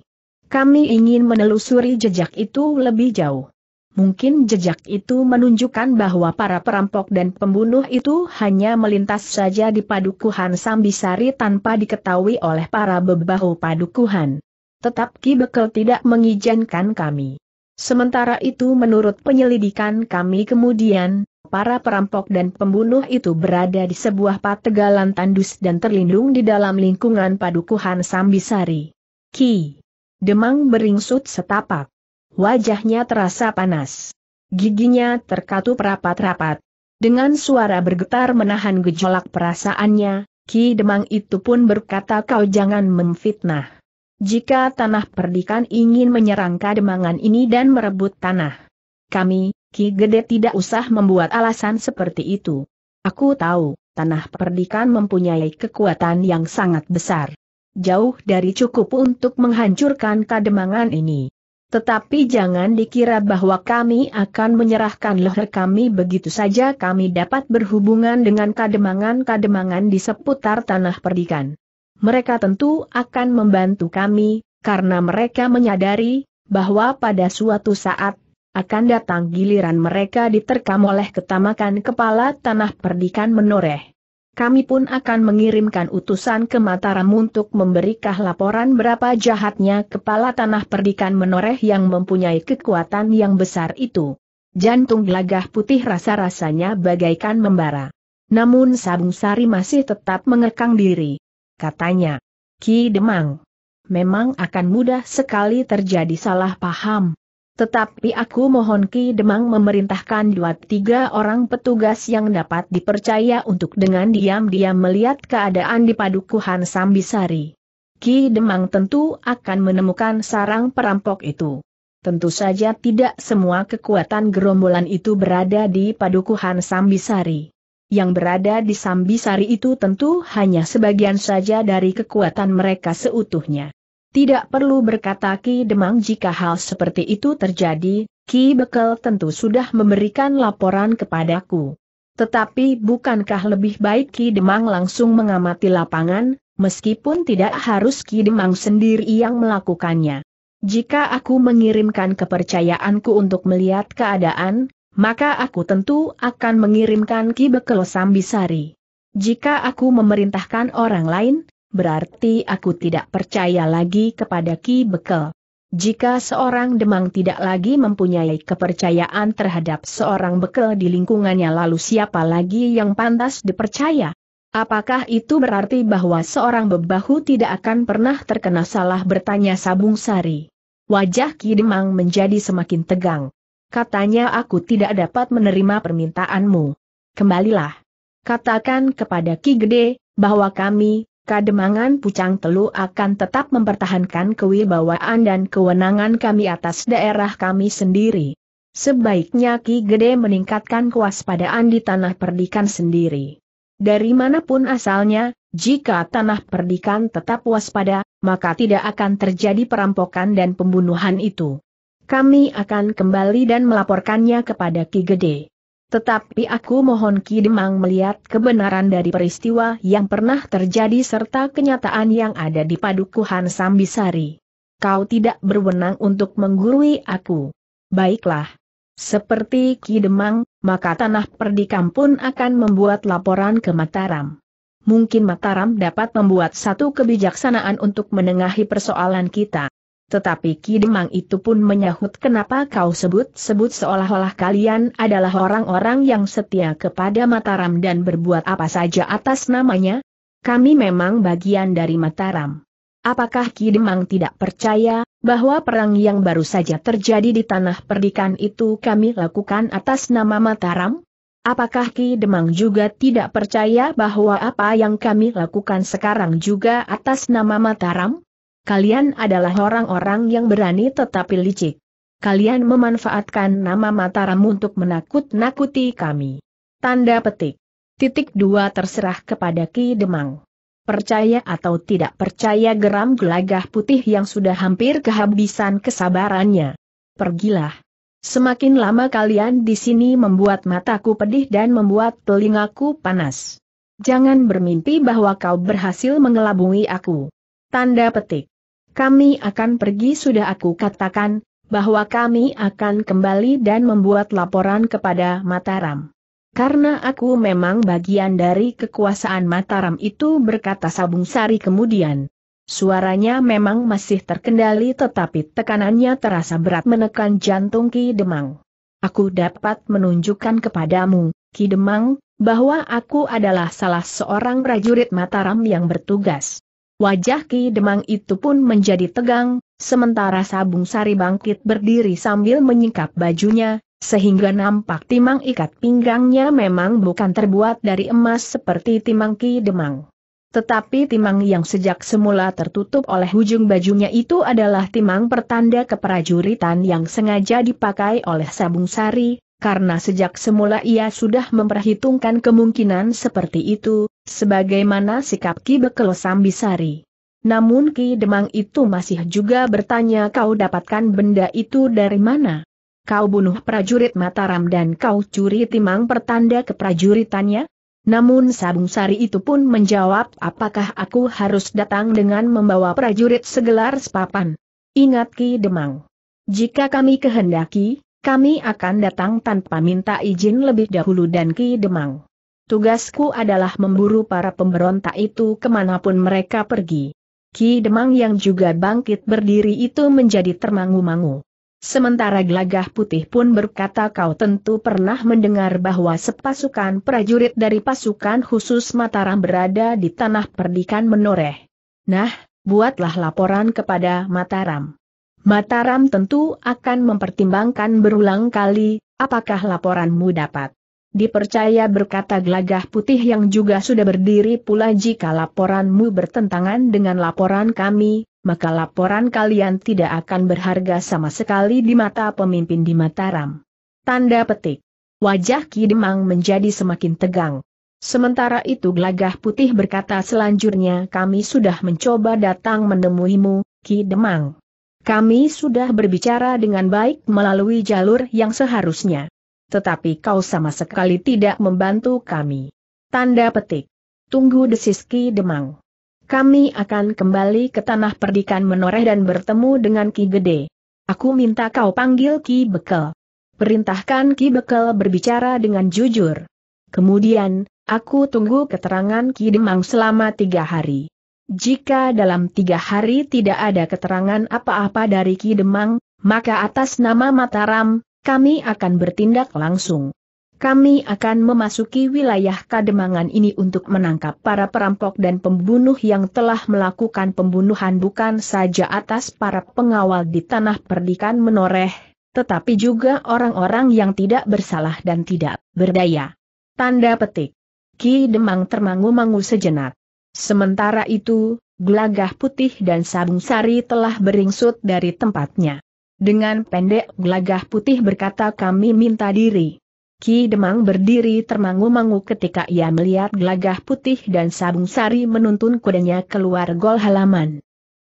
Kami ingin menelusuri jejak itu lebih jauh. Mungkin jejak itu menunjukkan bahwa para perampok dan pembunuh itu hanya melintas saja di padukuhan Sambisari tanpa diketahui oleh para bebahu padukuhan. Tetap Ki Bekel tidak mengizinkan kami. Sementara itu menurut penyelidikan kami kemudian, para perampok dan pembunuh itu berada di sebuah pategalan tandus dan terlindung di dalam lingkungan padukuhan Sambisari. Ki Demang beringsut setapak. Wajahnya terasa panas. Giginya terkatup rapat-rapat. Dengan suara bergetar menahan gejolak perasaannya, Ki Demang itu pun berkata kau jangan memfitnah. Jika tanah perdikan ingin menyerang kademangan ini dan merebut tanah. Kami, Ki Gede tidak usah membuat alasan seperti itu. Aku tahu, tanah perdikan mempunyai kekuatan yang sangat besar jauh dari cukup untuk menghancurkan kademangan ini. Tetapi jangan dikira bahwa kami akan menyerahkan leher kami begitu saja kami dapat berhubungan dengan kademangan-kademangan di seputar tanah perdikan. Mereka tentu akan membantu kami, karena mereka menyadari, bahwa pada suatu saat, akan datang giliran mereka diterkam oleh ketamakan kepala tanah perdikan menoreh kami pun akan mengirimkan utusan ke Mataram untuk memberikah laporan berapa jahatnya kepala tanah perdikan menoreh yang mempunyai kekuatan yang besar itu. Jantung gelagah putih rasa-rasanya bagaikan membara. Namun Sabung Sari masih tetap mengekang diri. Katanya, Ki Demang, memang akan mudah sekali terjadi salah paham. Tetapi aku mohon Ki Demang memerintahkan dua tiga orang petugas yang dapat dipercaya untuk dengan diam-diam melihat keadaan di padukuhan Sambisari. Ki Demang tentu akan menemukan sarang perampok itu. Tentu saja tidak semua kekuatan gerombolan itu berada di padukuhan Sambisari. Yang berada di Sambisari itu tentu hanya sebagian saja dari kekuatan mereka seutuhnya. Tidak perlu berkata Ki Demang jika hal seperti itu terjadi, Ki Bekel tentu sudah memberikan laporan kepadaku. Tetapi bukankah lebih baik Ki Demang langsung mengamati lapangan, meskipun tidak harus Ki Demang sendiri yang melakukannya. Jika aku mengirimkan kepercayaanku untuk melihat keadaan, maka aku tentu akan mengirimkan Ki Bekel Sambisari. Jika aku memerintahkan orang lain, berarti aku tidak percaya lagi kepada Ki Bekel. Jika seorang demang tidak lagi mempunyai kepercayaan terhadap seorang bekel di lingkungannya lalu siapa lagi yang pantas dipercaya? Apakah itu berarti bahwa seorang bebahu tidak akan pernah terkena salah bertanya Sabung Sari? Wajah Ki Demang menjadi semakin tegang. Katanya aku tidak dapat menerima permintaanmu. Kembalilah. Katakan kepada Ki Gede, bahwa kami, Kademangan Pucang Telu akan tetap mempertahankan kewibawaan dan kewenangan kami atas daerah kami sendiri. Sebaiknya Ki Gede meningkatkan kewaspadaan di tanah perdikan sendiri. Dari manapun asalnya, jika tanah perdikan tetap waspada, maka tidak akan terjadi perampokan dan pembunuhan itu. Kami akan kembali dan melaporkannya kepada Ki Gede. Tetapi aku mohon Ki Demang melihat kebenaran dari peristiwa yang pernah terjadi serta kenyataan yang ada di padukuhan Sambisari. Kau tidak berwenang untuk menggurui aku. Baiklah. Seperti Ki Demang, maka tanah perdikam pun akan membuat laporan ke Mataram. Mungkin Mataram dapat membuat satu kebijaksanaan untuk menengahi persoalan kita. Tetapi Ki Demang itu pun menyahut kenapa kau sebut-sebut seolah-olah kalian adalah orang-orang yang setia kepada Mataram dan berbuat apa saja atas namanya? Kami memang bagian dari Mataram. Apakah Ki Demang tidak percaya bahwa perang yang baru saja terjadi di tanah perdikan itu kami lakukan atas nama Mataram? Apakah Ki Demang juga tidak percaya bahwa apa yang kami lakukan sekarang juga atas nama Mataram? kalian adalah orang-orang yang berani tetapi licik. Kalian memanfaatkan nama Mataram untuk menakut-nakuti kami. Tanda petik. Titik dua terserah kepada Ki Demang. Percaya atau tidak percaya geram gelagah putih yang sudah hampir kehabisan kesabarannya. Pergilah. Semakin lama kalian di sini membuat mataku pedih dan membuat telingaku panas. Jangan bermimpi bahwa kau berhasil mengelabui aku. Tanda petik. Kami akan pergi sudah aku katakan, bahwa kami akan kembali dan membuat laporan kepada Mataram. Karena aku memang bagian dari kekuasaan Mataram itu berkata Sabung Sari kemudian. Suaranya memang masih terkendali tetapi tekanannya terasa berat menekan jantung Ki Demang. Aku dapat menunjukkan kepadamu, Ki Demang, bahwa aku adalah salah seorang prajurit Mataram yang bertugas. Wajah Ki Demang itu pun menjadi tegang, sementara Sabung Sari bangkit berdiri sambil menyingkap bajunya, sehingga nampak timang ikat pinggangnya memang bukan terbuat dari emas seperti timang Ki Demang. Tetapi timang yang sejak semula tertutup oleh ujung bajunya itu adalah timang pertanda keprajuritan yang sengaja dipakai oleh Sabung Sari, karena sejak semula ia sudah memperhitungkan kemungkinan seperti itu, sebagaimana sikap Ki Bekelo Sambisari. Namun Ki Demang itu masih juga bertanya kau dapatkan benda itu dari mana? Kau bunuh prajurit Mataram dan kau curi timang pertanda keprajuritannya? Namun Sabung Sari itu pun menjawab apakah aku harus datang dengan membawa prajurit segelar sepapan? Ingat Ki Demang. Jika kami kehendaki, kami akan datang tanpa minta izin lebih dahulu dan Ki Demang. Tugasku adalah memburu para pemberontak itu kemanapun mereka pergi. Ki Demang yang juga bangkit berdiri itu menjadi termangu-mangu. Sementara Glagah Putih pun berkata kau tentu pernah mendengar bahwa sepasukan prajurit dari pasukan khusus Mataram berada di tanah perdikan menoreh. Nah, buatlah laporan kepada Mataram. Mataram tentu akan mempertimbangkan berulang kali, apakah laporanmu dapat dipercaya berkata gelagah putih yang juga sudah berdiri pula jika laporanmu bertentangan dengan laporan kami, maka laporan kalian tidak akan berharga sama sekali di mata pemimpin di Mataram. Tanda petik. Wajah Ki Demang menjadi semakin tegang. Sementara itu gelagah putih berkata selanjutnya kami sudah mencoba datang menemuimu, Ki Demang. Kami sudah berbicara dengan baik melalui jalur yang seharusnya. Tetapi kau sama sekali tidak membantu kami. Tanda petik. Tunggu desiski demang. Kami akan kembali ke tanah perdikan menoreh dan bertemu dengan Ki Gede. Aku minta kau panggil Ki Bekel. Perintahkan Ki Bekel berbicara dengan jujur. Kemudian, aku tunggu keterangan Ki Demang selama tiga hari. Jika dalam tiga hari tidak ada keterangan apa-apa dari Ki Demang, maka atas nama Mataram, kami akan bertindak langsung. Kami akan memasuki wilayah Kademangan ini untuk menangkap para perampok dan pembunuh yang telah melakukan pembunuhan bukan saja atas para pengawal di tanah perdikan menoreh, tetapi juga orang-orang yang tidak bersalah dan tidak berdaya. Tanda petik. Ki Demang termangu-mangu sejenak. Sementara itu, Glagah putih dan sabung sari telah beringsut dari tempatnya. Dengan pendek Glagah putih berkata kami minta diri. Ki Demang berdiri termangu-mangu ketika ia melihat Glagah putih dan sabung sari menuntun kudanya keluar gol halaman.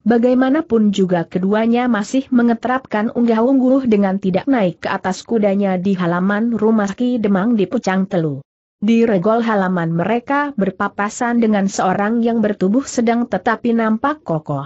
Bagaimanapun juga keduanya masih mengetrapkan unggah-ungguh dengan tidak naik ke atas kudanya di halaman rumah Ki Demang di Pucang Telu. Di regol halaman mereka berpapasan dengan seorang yang bertubuh sedang tetapi nampak kokoh.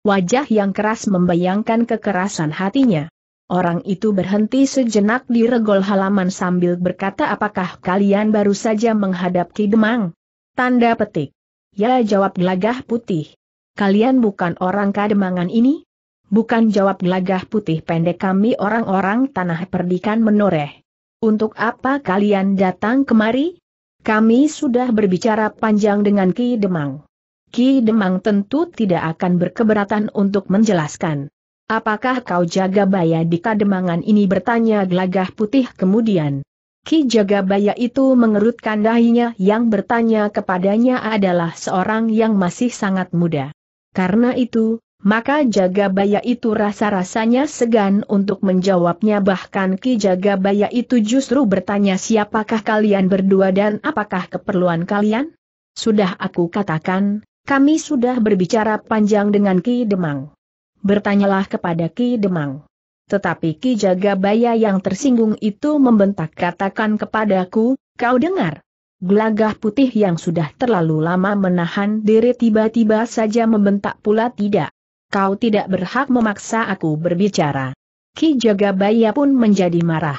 Wajah yang keras membayangkan kekerasan hatinya. Orang itu berhenti sejenak di regol halaman sambil berkata apakah kalian baru saja menghadap Ki Demang? Tanda petik. Ya jawab gelagah putih. Kalian bukan orang kademangan ini? Bukan jawab gelagah putih pendek kami orang-orang tanah perdikan menoreh. Untuk apa kalian datang kemari? Kami sudah berbicara panjang dengan Ki Demang. Ki Demang tentu tidak akan berkeberatan untuk menjelaskan. Apakah kau jaga Jagabaya di Kademangan ini bertanya gelagah putih kemudian? Ki jaga Jagabaya itu mengerutkan dahinya yang bertanya kepadanya adalah seorang yang masih sangat muda. Karena itu, maka Jagabaya itu rasa-rasanya segan untuk menjawabnya bahkan Ki Jagabaya itu justru bertanya siapakah kalian berdua dan apakah keperluan kalian? Sudah aku katakan, kami sudah berbicara panjang dengan Ki Demang. Bertanyalah kepada Ki Demang. Tetapi Ki Jagabaya yang tersinggung itu membentak katakan kepadaku, kau dengar? Gelagah putih yang sudah terlalu lama menahan diri tiba-tiba saja membentak pula tidak kau tidak berhak memaksa aku berbicara. Ki Jagabaya pun menjadi marah.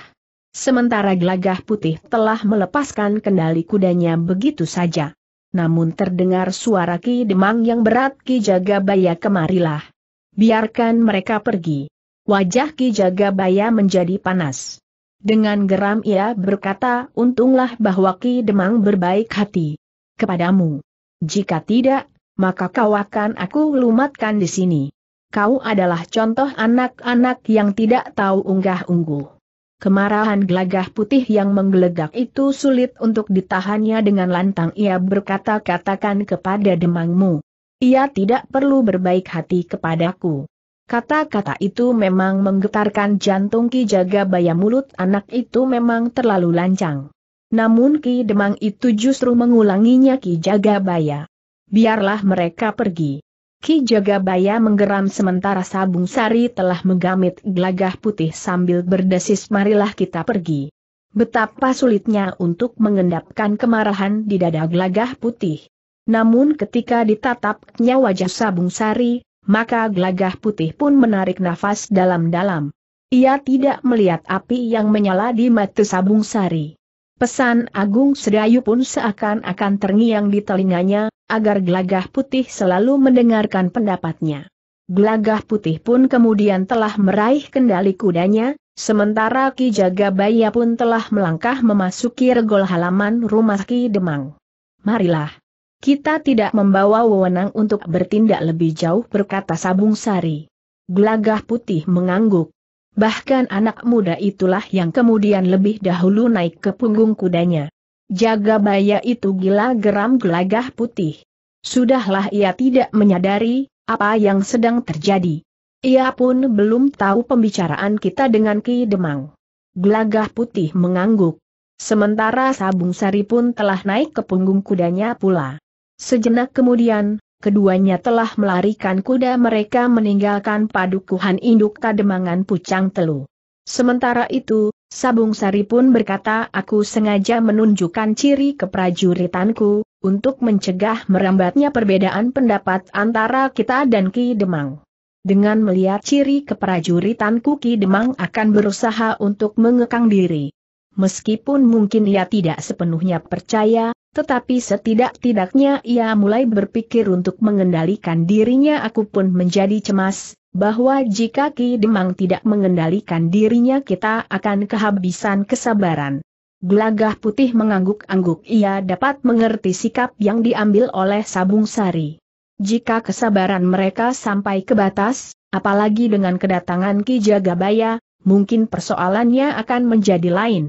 Sementara gelagah putih telah melepaskan kendali kudanya begitu saja. Namun terdengar suara Ki Demang yang berat Ki Jagabaya kemarilah. Biarkan mereka pergi. Wajah Ki Jagabaya menjadi panas. Dengan geram ia berkata untunglah bahwa Ki Demang berbaik hati kepadamu. Jika tidak, maka kau akan aku lumatkan di sini. Kau adalah contoh anak-anak yang tidak tahu unggah-ungguh. Kemarahan gelagah putih yang menggelegak itu sulit untuk ditahannya dengan lantang ia berkata-katakan kepada demangmu. Ia tidak perlu berbaik hati kepadaku. Kata-kata itu memang menggetarkan jantung Ki Jaga Baya mulut anak itu memang terlalu lancang. Namun Ki Demang itu justru mengulanginya Ki Jaga Baya biarlah mereka pergi. Ki Jagabaya menggeram sementara Sabung Sari telah menggamit gelagah putih sambil berdesis marilah kita pergi. Betapa sulitnya untuk mengendapkan kemarahan di dada gelagah putih. Namun ketika ditatapnya wajah Sabung Sari, maka gelagah putih pun menarik nafas dalam-dalam. Ia tidak melihat api yang menyala di mata Sabung Sari. Pesan Agung Sedayu pun seakan-akan terngiang di telinganya, agar glagah putih selalu mendengarkan pendapatnya. Glagah putih pun kemudian telah meraih kendali kudanya, sementara Ki Jagabaya pun telah melangkah memasuki regol halaman rumah Ki Demang. Marilah. Kita tidak membawa wewenang untuk bertindak lebih jauh berkata Sabung Sari. Glagah putih mengangguk. Bahkan anak muda itulah yang kemudian lebih dahulu naik ke punggung kudanya. Jaga baya itu gila geram gelagah putih. Sudahlah ia tidak menyadari apa yang sedang terjadi. Ia pun belum tahu pembicaraan kita dengan Ki Demang. Gelagah putih mengangguk. Sementara Sabung Sari pun telah naik ke punggung kudanya pula. Sejenak kemudian, keduanya telah melarikan kuda mereka meninggalkan padukuhan induk kademangan Pucang Telu. Sementara itu, Sabung Sari pun berkata aku sengaja menunjukkan ciri keprajuritanku, untuk mencegah merambatnya perbedaan pendapat antara kita dan Ki Demang. Dengan melihat ciri keprajuritanku Ki Demang akan berusaha untuk mengekang diri. Meskipun mungkin ia tidak sepenuhnya percaya, tetapi setidak-tidaknya ia mulai berpikir untuk mengendalikan dirinya aku pun menjadi cemas, bahwa jika Ki Demang tidak mengendalikan dirinya kita akan kehabisan kesabaran. Gelagah putih mengangguk-angguk ia dapat mengerti sikap yang diambil oleh Sabung Sari. Jika kesabaran mereka sampai ke batas, apalagi dengan kedatangan Ki Jagabaya, mungkin persoalannya akan menjadi lain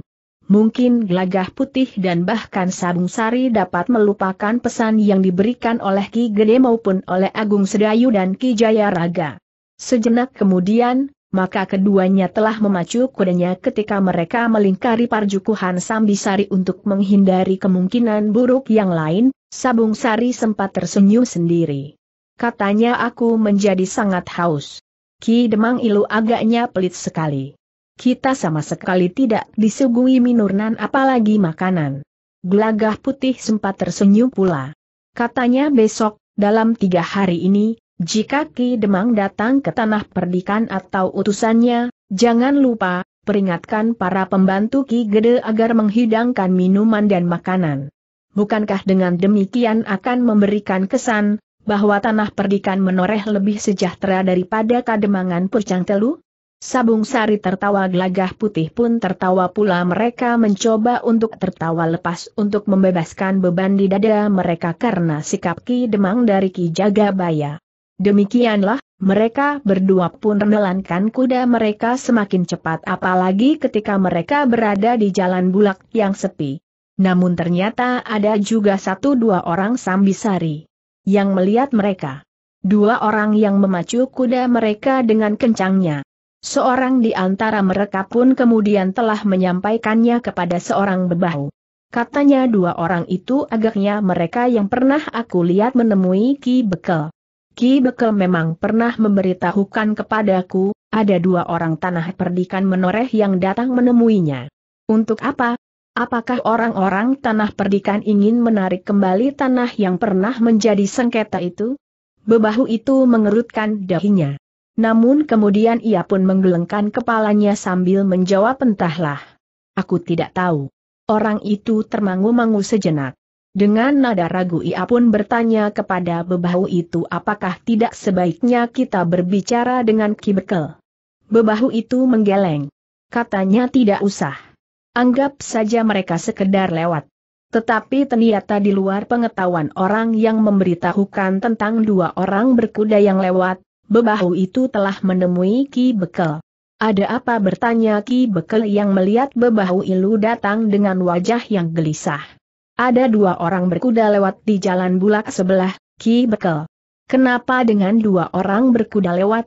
mungkin gelagah putih dan bahkan sabung sari dapat melupakan pesan yang diberikan oleh Ki Gede maupun oleh Agung Sedayu dan Ki Jaya Raga. Sejenak kemudian, maka keduanya telah memacu kudanya ketika mereka melingkari parjukuhan Sambisari untuk menghindari kemungkinan buruk yang lain, Sabung Sari sempat tersenyum sendiri. Katanya aku menjadi sangat haus. Ki Demang Ilu agaknya pelit sekali. Kita sama sekali tidak disuguhi minuman, apalagi makanan. Gelagah putih sempat tersenyum pula. Katanya besok, dalam tiga hari ini, jika Ki Demang datang ke tanah perdikan atau utusannya, jangan lupa, peringatkan para pembantu Ki Gede agar menghidangkan minuman dan makanan. Bukankah dengan demikian akan memberikan kesan, bahwa tanah perdikan menoreh lebih sejahtera daripada kademangan Purcang Telu? Sabung Sari tertawa gelagah putih pun tertawa pula mereka mencoba untuk tertawa lepas untuk membebaskan beban di dada mereka karena sikap Ki Demang dari Ki Jagabaya. Demikianlah, mereka berdua pun menelankan kuda mereka semakin cepat apalagi ketika mereka berada di jalan bulak yang sepi. Namun ternyata ada juga satu dua orang sambisari yang melihat mereka. Dua orang yang memacu kuda mereka dengan kencangnya. Seorang di antara mereka pun kemudian telah menyampaikannya kepada seorang bebahu. Katanya dua orang itu agaknya mereka yang pernah aku lihat menemui Ki Bekel. Ki Bekel memang pernah memberitahukan kepadaku, ada dua orang tanah perdikan menoreh yang datang menemuinya. Untuk apa? Apakah orang-orang tanah perdikan ingin menarik kembali tanah yang pernah menjadi sengketa itu? Bebahu itu mengerutkan dahinya namun kemudian ia pun menggelengkan kepalanya sambil menjawab entahlah. Aku tidak tahu. Orang itu termangu-mangu sejenak. Dengan nada ragu ia pun bertanya kepada bebahu itu apakah tidak sebaiknya kita berbicara dengan kibekel. Bebahu itu menggeleng. Katanya tidak usah. Anggap saja mereka sekedar lewat. Tetapi ternyata di luar pengetahuan orang yang memberitahukan tentang dua orang berkuda yang lewat, bebahu itu telah menemui Ki Bekel. Ada apa bertanya Ki Bekel yang melihat bebahu ilu datang dengan wajah yang gelisah. Ada dua orang berkuda lewat di jalan bulak sebelah, Ki Bekel. Kenapa dengan dua orang berkuda lewat?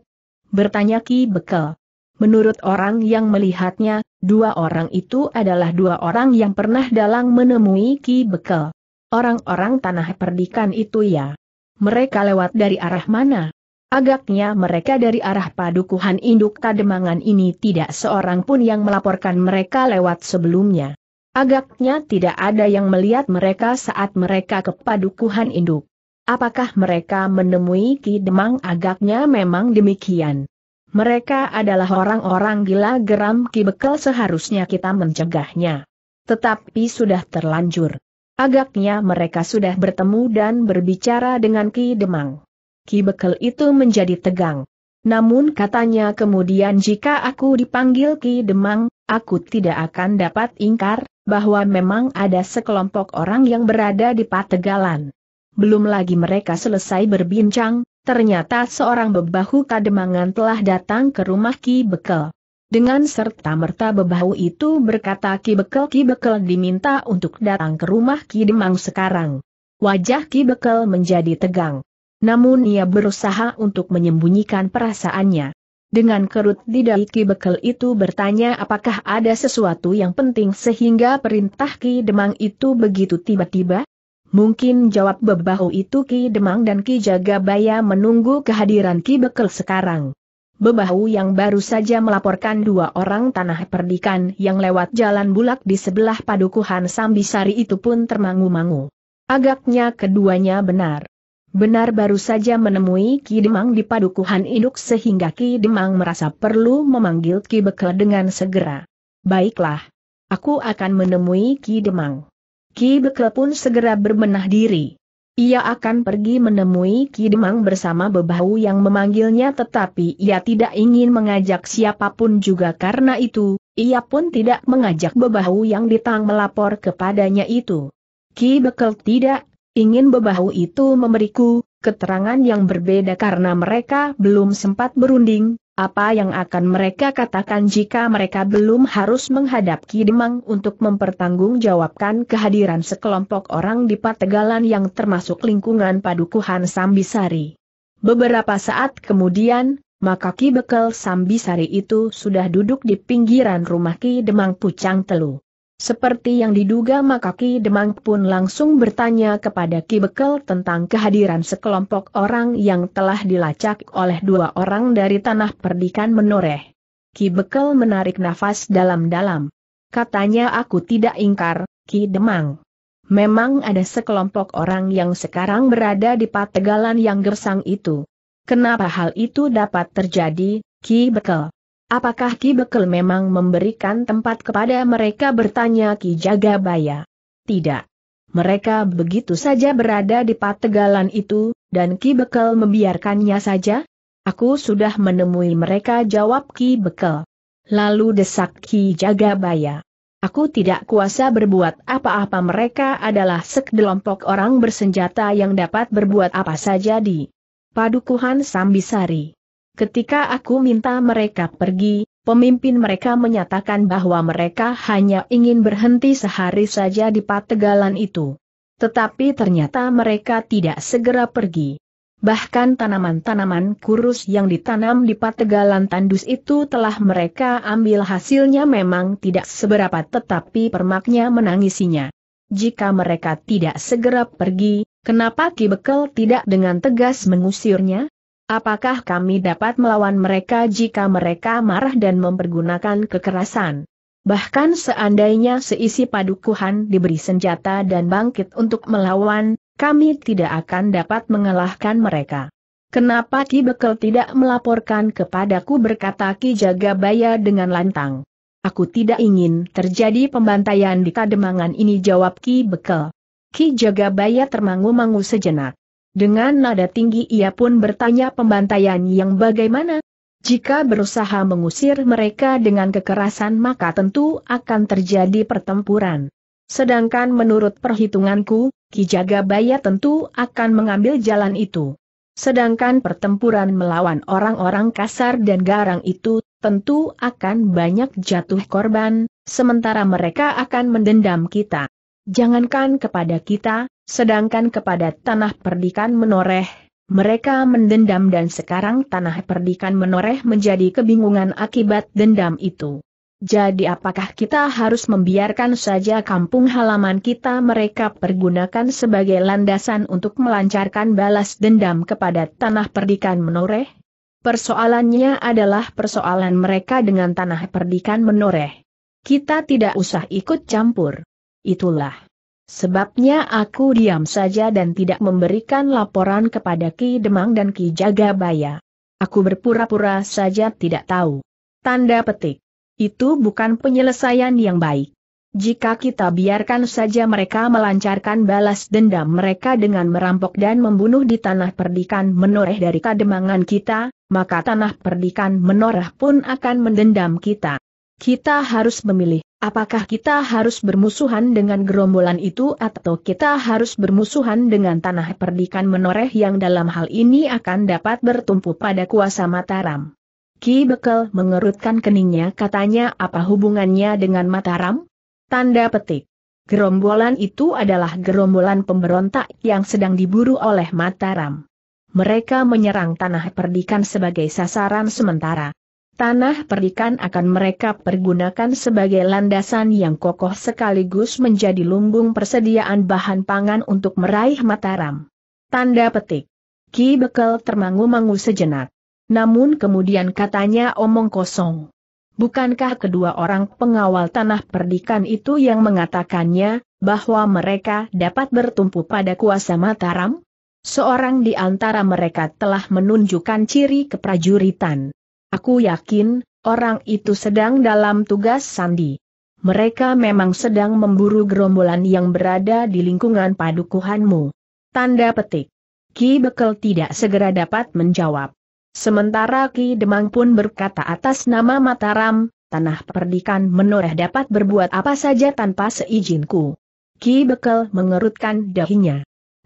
Bertanya Ki Bekel. Menurut orang yang melihatnya, dua orang itu adalah dua orang yang pernah dalang menemui Ki Bekel. Orang-orang tanah perdikan itu ya. Mereka lewat dari arah mana? Agaknya mereka dari arah padukuhan induk kademangan ini tidak seorang pun yang melaporkan mereka lewat sebelumnya. Agaknya tidak ada yang melihat mereka saat mereka ke padukuhan induk. Apakah mereka menemui Ki Demang agaknya memang demikian. Mereka adalah orang-orang gila geram Ki Bekel seharusnya kita mencegahnya. Tetapi sudah terlanjur. Agaknya mereka sudah bertemu dan berbicara dengan Ki Demang. Ki Bekel itu menjadi tegang. Namun katanya kemudian jika aku dipanggil Ki Demang, aku tidak akan dapat ingkar, bahwa memang ada sekelompok orang yang berada di Pategalan. Belum lagi mereka selesai berbincang, ternyata seorang bebahu kademangan telah datang ke rumah Ki Bekel. Dengan serta merta bebahu itu berkata Ki Bekel Ki Bekel diminta untuk datang ke rumah Ki Demang sekarang. Wajah Ki Bekel menjadi tegang namun ia berusaha untuk menyembunyikan perasaannya. Dengan kerut dahi Ki Bekel itu bertanya apakah ada sesuatu yang penting sehingga perintah Ki Demang itu begitu tiba-tiba? Mungkin jawab bebahu itu Ki Demang dan Ki Jagabaya menunggu kehadiran Ki Bekel sekarang. Bebahu yang baru saja melaporkan dua orang tanah perdikan yang lewat jalan bulak di sebelah padukuhan Sambisari itu pun termangu-mangu. Agaknya keduanya benar benar baru saja menemui Ki Demang di padukuhan induk sehingga Ki Demang merasa perlu memanggil Ki Bekel dengan segera. Baiklah. Aku akan menemui Ki Demang. Ki Bekel pun segera berbenah diri. Ia akan pergi menemui Ki Demang bersama Bebahu yang memanggilnya tetapi ia tidak ingin mengajak siapapun juga karena itu, ia pun tidak mengajak Bebahu yang ditang melapor kepadanya itu. Ki Bekel tidak ingin bebahu itu memberiku keterangan yang berbeda karena mereka belum sempat berunding, apa yang akan mereka katakan jika mereka belum harus menghadap Kidemang untuk mempertanggungjawabkan kehadiran sekelompok orang di Pategalan yang termasuk lingkungan Padukuhan Sambisari. Beberapa saat kemudian, maka Ki Bekel Sambisari itu sudah duduk di pinggiran rumah Ki Demang Pucang Teluh. Seperti yang diduga maka Ki Demang pun langsung bertanya kepada Ki Bekel tentang kehadiran sekelompok orang yang telah dilacak oleh dua orang dari tanah perdikan menoreh. Ki Bekel menarik nafas dalam-dalam. Katanya aku tidak ingkar, Ki Demang. Memang ada sekelompok orang yang sekarang berada di pategalan yang gersang itu. Kenapa hal itu dapat terjadi, Ki Bekel? Apakah Ki Bekel memang memberikan tempat kepada mereka bertanya Ki Jagabaya? Tidak. Mereka begitu saja berada di pategalan itu, dan Ki Bekel membiarkannya saja? Aku sudah menemui mereka jawab Ki Bekel. Lalu desak Ki Jagabaya. Aku tidak kuasa berbuat apa-apa mereka adalah sekelompok orang bersenjata yang dapat berbuat apa saja di Padukuhan Sambisari. Ketika aku minta mereka pergi, pemimpin mereka menyatakan bahwa mereka hanya ingin berhenti sehari saja di pategalan itu. Tetapi ternyata mereka tidak segera pergi. Bahkan tanaman-tanaman kurus yang ditanam di pategalan tandus itu telah mereka ambil hasilnya memang tidak seberapa tetapi permaknya menangisinya. Jika mereka tidak segera pergi, kenapa Ki Bekel tidak dengan tegas mengusirnya? Apakah kami dapat melawan mereka jika mereka marah dan mempergunakan kekerasan? Bahkan seandainya seisi padukuhan diberi senjata dan bangkit untuk melawan, kami tidak akan dapat mengalahkan mereka. Kenapa Ki Bekel tidak melaporkan kepadaku berkata Ki Jagabaya dengan lantang. Aku tidak ingin terjadi pembantaian di Kademangan ini jawab Ki Bekel. Ki Jagabaya termangu-mangu sejenak. Dengan nada tinggi ia pun bertanya pembantaian yang bagaimana? Jika berusaha mengusir mereka dengan kekerasan maka tentu akan terjadi pertempuran. Sedangkan menurut perhitunganku, Kijagabaya tentu akan mengambil jalan itu. Sedangkan pertempuran melawan orang-orang kasar dan garang itu tentu akan banyak jatuh korban, sementara mereka akan mendendam kita. Jangankan kepada kita, Sedangkan kepada tanah perdikan menoreh, mereka mendendam dan sekarang tanah perdikan menoreh menjadi kebingungan akibat dendam itu. Jadi apakah kita harus membiarkan saja kampung halaman kita mereka pergunakan sebagai landasan untuk melancarkan balas dendam kepada tanah perdikan menoreh? Persoalannya adalah persoalan mereka dengan tanah perdikan menoreh. Kita tidak usah ikut campur. Itulah Sebabnya aku diam saja dan tidak memberikan laporan kepada Ki Demang dan Ki Jagabaya. Aku berpura-pura saja tidak tahu. Tanda petik. Itu bukan penyelesaian yang baik. Jika kita biarkan saja mereka melancarkan balas dendam mereka dengan merampok dan membunuh di tanah perdikan menoreh dari kademangan kita, maka tanah perdikan menoreh pun akan mendendam kita. Kita harus memilih, apakah kita harus bermusuhan dengan gerombolan itu atau kita harus bermusuhan dengan tanah perdikan menoreh yang dalam hal ini akan dapat bertumpu pada kuasa Mataram. Ki Bekel mengerutkan keningnya katanya apa hubungannya dengan Mataram? Tanda petik. Gerombolan itu adalah gerombolan pemberontak yang sedang diburu oleh Mataram. Mereka menyerang tanah perdikan sebagai sasaran sementara. Tanah perdikan akan mereka pergunakan sebagai landasan yang kokoh sekaligus menjadi lumbung persediaan bahan pangan untuk meraih Mataram. Tanda petik. Ki Bekel termangu-mangu sejenak. Namun kemudian katanya omong kosong. Bukankah kedua orang pengawal tanah perdikan itu yang mengatakannya, bahwa mereka dapat bertumpu pada kuasa Mataram? Seorang di antara mereka telah menunjukkan ciri keprajuritan. Aku yakin, orang itu sedang dalam tugas sandi. Mereka memang sedang memburu gerombolan yang berada di lingkungan padukuhanmu. Tanda petik. Ki Bekel tidak segera dapat menjawab. Sementara Ki Demang pun berkata atas nama Mataram, tanah perdikan menoreh dapat berbuat apa saja tanpa seizinku. Ki Bekel mengerutkan dahinya.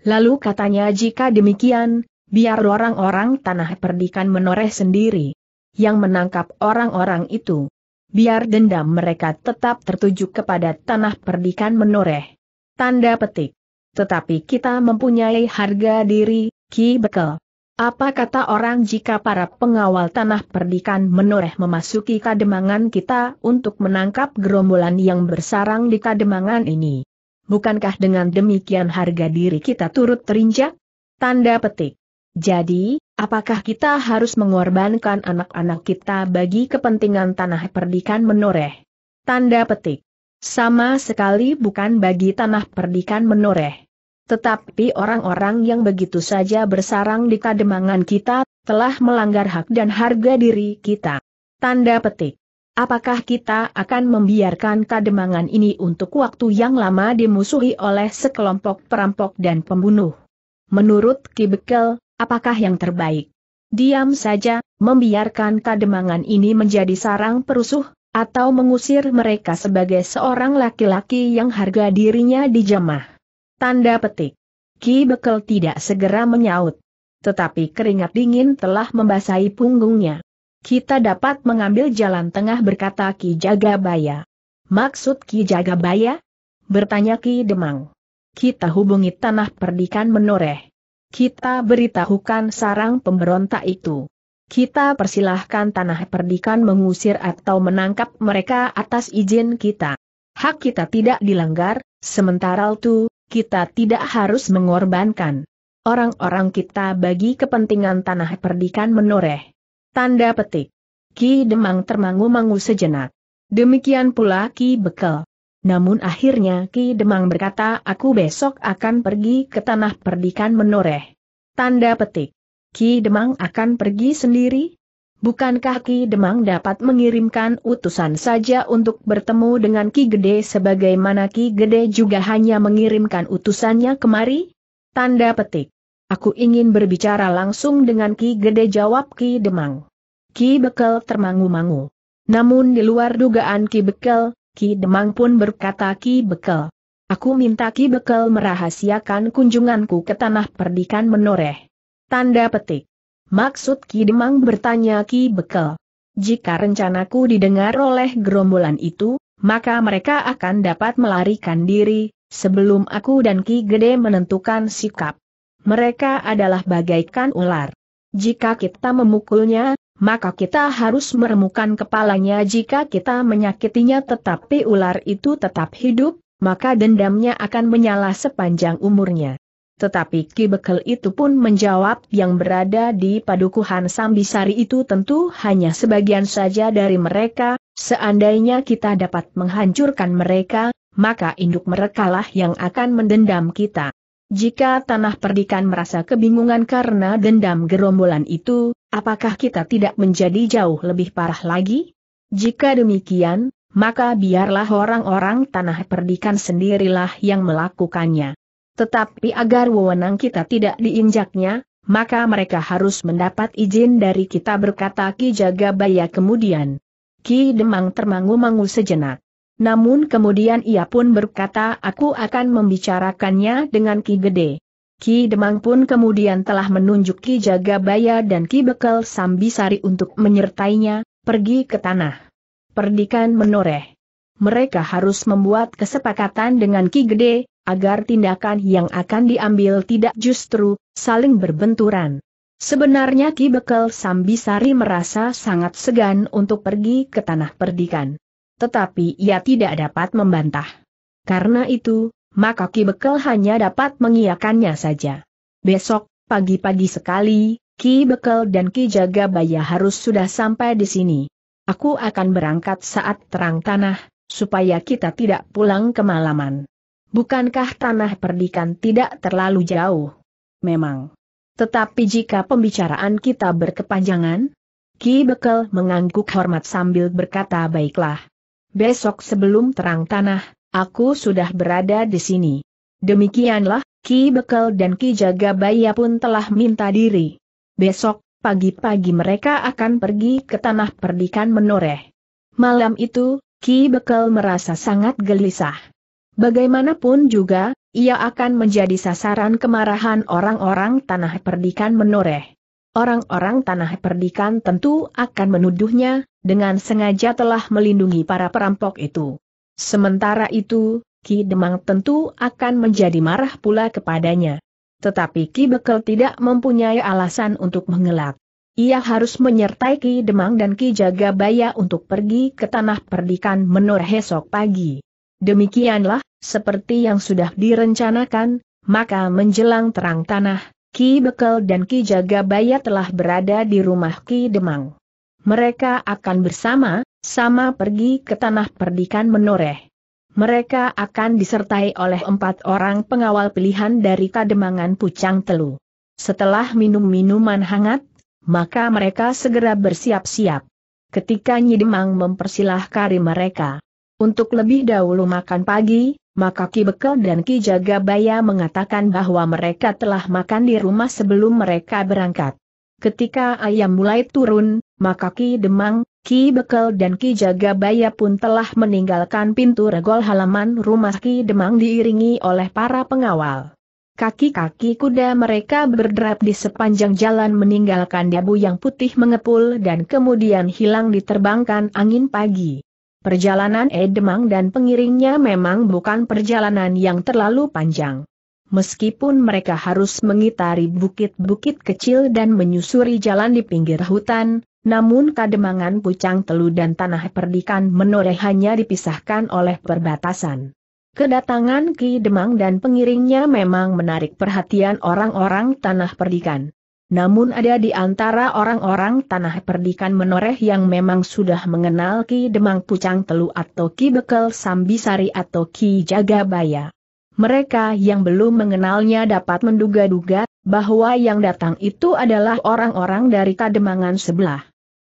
Lalu katanya jika demikian, biar orang-orang tanah perdikan menoreh sendiri yang menangkap orang-orang itu. Biar dendam mereka tetap tertuju kepada tanah perdikan menoreh. Tanda petik. Tetapi kita mempunyai harga diri, Ki Bekel. Apa kata orang jika para pengawal tanah perdikan menoreh memasuki kademangan kita untuk menangkap gerombolan yang bersarang di kademangan ini? Bukankah dengan demikian harga diri kita turut terinjak? Tanda petik. Jadi, Apakah kita harus mengorbankan anak-anak kita bagi kepentingan tanah perdikan menoreh? Tanda petik. Sama sekali bukan bagi tanah perdikan menoreh. Tetapi orang-orang yang begitu saja bersarang di kademangan kita, telah melanggar hak dan harga diri kita. Tanda petik. Apakah kita akan membiarkan kademangan ini untuk waktu yang lama dimusuhi oleh sekelompok perampok dan pembunuh? Menurut Kibekel. Apakah yang terbaik? Diam saja, membiarkan kademangan ini menjadi sarang perusuh, atau mengusir mereka sebagai seorang laki-laki yang harga dirinya dijamah. Tanda petik. Ki Bekel tidak segera menyaut. Tetapi keringat dingin telah membasahi punggungnya. Kita dapat mengambil jalan tengah berkata Ki Jagabaya. Maksud Ki Jagabaya? Bertanya Ki Demang. Kita hubungi tanah perdikan menoreh. Kita beritahukan sarang pemberontak itu. Kita persilahkan tanah perdikan mengusir atau menangkap mereka atas izin kita. Hak kita tidak dilanggar, sementara itu, kita tidak harus mengorbankan. Orang-orang kita bagi kepentingan tanah perdikan menoreh. Tanda petik. Ki Demang termangu-mangu sejenak. Demikian pula Ki Bekel. Namun akhirnya Ki Demang berkata aku besok akan pergi ke tanah perdikan menoreh. Tanda petik. Ki Demang akan pergi sendiri? Bukankah Ki Demang dapat mengirimkan utusan saja untuk bertemu dengan Ki Gede sebagaimana Ki Gede juga hanya mengirimkan utusannya kemari? Tanda petik. Aku ingin berbicara langsung dengan Ki Gede jawab Ki Demang. Ki Bekel termangu-mangu. Namun di luar dugaan Ki Bekel, Ki Demang pun berkata Ki Bekel. Aku minta Ki Bekel merahasiakan kunjunganku ke tanah perdikan menoreh. Tanda petik. Maksud Ki Demang bertanya Ki Bekel. Jika rencanaku didengar oleh gerombolan itu, maka mereka akan dapat melarikan diri, sebelum aku dan Ki Gede menentukan sikap. Mereka adalah bagaikan ular. Jika kita memukulnya, maka kita harus meremukan kepalanya jika kita menyakitinya tetapi ular itu tetap hidup, maka dendamnya akan menyala sepanjang umurnya. Tetapi Ki Bekel itu pun menjawab yang berada di padukuhan Sambisari itu tentu hanya sebagian saja dari mereka, seandainya kita dapat menghancurkan mereka, maka induk merekalah yang akan mendendam kita. Jika tanah perdikan merasa kebingungan karena dendam gerombolan itu, Apakah kita tidak menjadi jauh lebih parah lagi? Jika demikian, maka biarlah orang-orang tanah perdikan sendirilah yang melakukannya. Tetapi agar wewenang kita tidak diinjaknya, maka mereka harus mendapat izin dari kita berkata Ki Jagabaya kemudian. Ki Demang termangu-mangu sejenak. Namun kemudian ia pun berkata aku akan membicarakannya dengan Ki Gede. Ki Demang pun kemudian telah menunjuk Ki Jagabaya dan Ki Bekel Sambisari untuk menyertainya, pergi ke tanah. Perdikan menoreh. Mereka harus membuat kesepakatan dengan Ki Gede, agar tindakan yang akan diambil tidak justru saling berbenturan. Sebenarnya Ki Bekel Sambisari merasa sangat segan untuk pergi ke tanah perdikan. Tetapi ia tidak dapat membantah. Karena itu, maka Ki Bekel hanya dapat mengiyakannya saja. Besok, pagi-pagi sekali, Ki Bekel dan Ki Jagabaya harus sudah sampai di sini. Aku akan berangkat saat terang tanah, supaya kita tidak pulang kemalaman. Bukankah tanah perdikan tidak terlalu jauh? Memang. Tetapi jika pembicaraan kita berkepanjangan, Ki Bekel mengangguk hormat sambil berkata baiklah. Besok sebelum terang tanah, Aku sudah berada di sini. Demikianlah, Ki Bekel dan Ki Jagabaya pun telah minta diri. Besok, pagi-pagi mereka akan pergi ke tanah perdikan menoreh. Malam itu, Ki Bekel merasa sangat gelisah. Bagaimanapun juga, ia akan menjadi sasaran kemarahan orang-orang tanah perdikan menoreh. Orang-orang tanah perdikan tentu akan menuduhnya, dengan sengaja telah melindungi para perampok itu. Sementara itu, Ki Demang tentu akan menjadi marah pula kepadanya. Tetapi Ki Bekel tidak mempunyai alasan untuk mengelak. Ia harus menyertai Ki Demang dan Ki Jagabaya untuk pergi ke tanah perdikan menor esok pagi. Demikianlah, seperti yang sudah direncanakan, maka menjelang terang tanah, Ki Bekel dan Ki Jagabaya telah berada di rumah Ki Demang. Mereka akan bersama, sama pergi ke tanah perdikan menoreh. Mereka akan disertai oleh empat orang pengawal pilihan dari Kademangan Pucang Telu. Setelah minum minuman hangat, maka mereka segera bersiap-siap. Ketika Nyidemang mempersilahkari mereka untuk lebih dahulu makan pagi, maka Ki Bekel dan Ki Jagabaya mengatakan bahwa mereka telah makan di rumah sebelum mereka berangkat. Ketika ayam mulai turun, maka Ki Demang, Ki Bekel dan Ki Jagabaya pun telah meninggalkan pintu regol halaman rumah Ki Demang diiringi oleh para pengawal. Kaki-kaki kuda mereka berderap di sepanjang jalan meninggalkan debu yang putih mengepul dan kemudian hilang diterbangkan angin pagi. Perjalanan Edemang dan pengiringnya memang bukan perjalanan yang terlalu panjang. Meskipun mereka harus mengitari bukit-bukit kecil dan menyusuri jalan di pinggir hutan, namun kademangan pucang telu dan tanah perdikan menoreh hanya dipisahkan oleh perbatasan. Kedatangan Ki Demang dan pengiringnya memang menarik perhatian orang-orang tanah perdikan. Namun ada di antara orang-orang tanah perdikan menoreh yang memang sudah mengenal Ki Demang Pucang Telu atau Ki Bekel Sambisari atau Ki Jagabaya. Mereka yang belum mengenalnya dapat menduga-duga bahwa yang datang itu adalah orang-orang dari kademangan sebelah.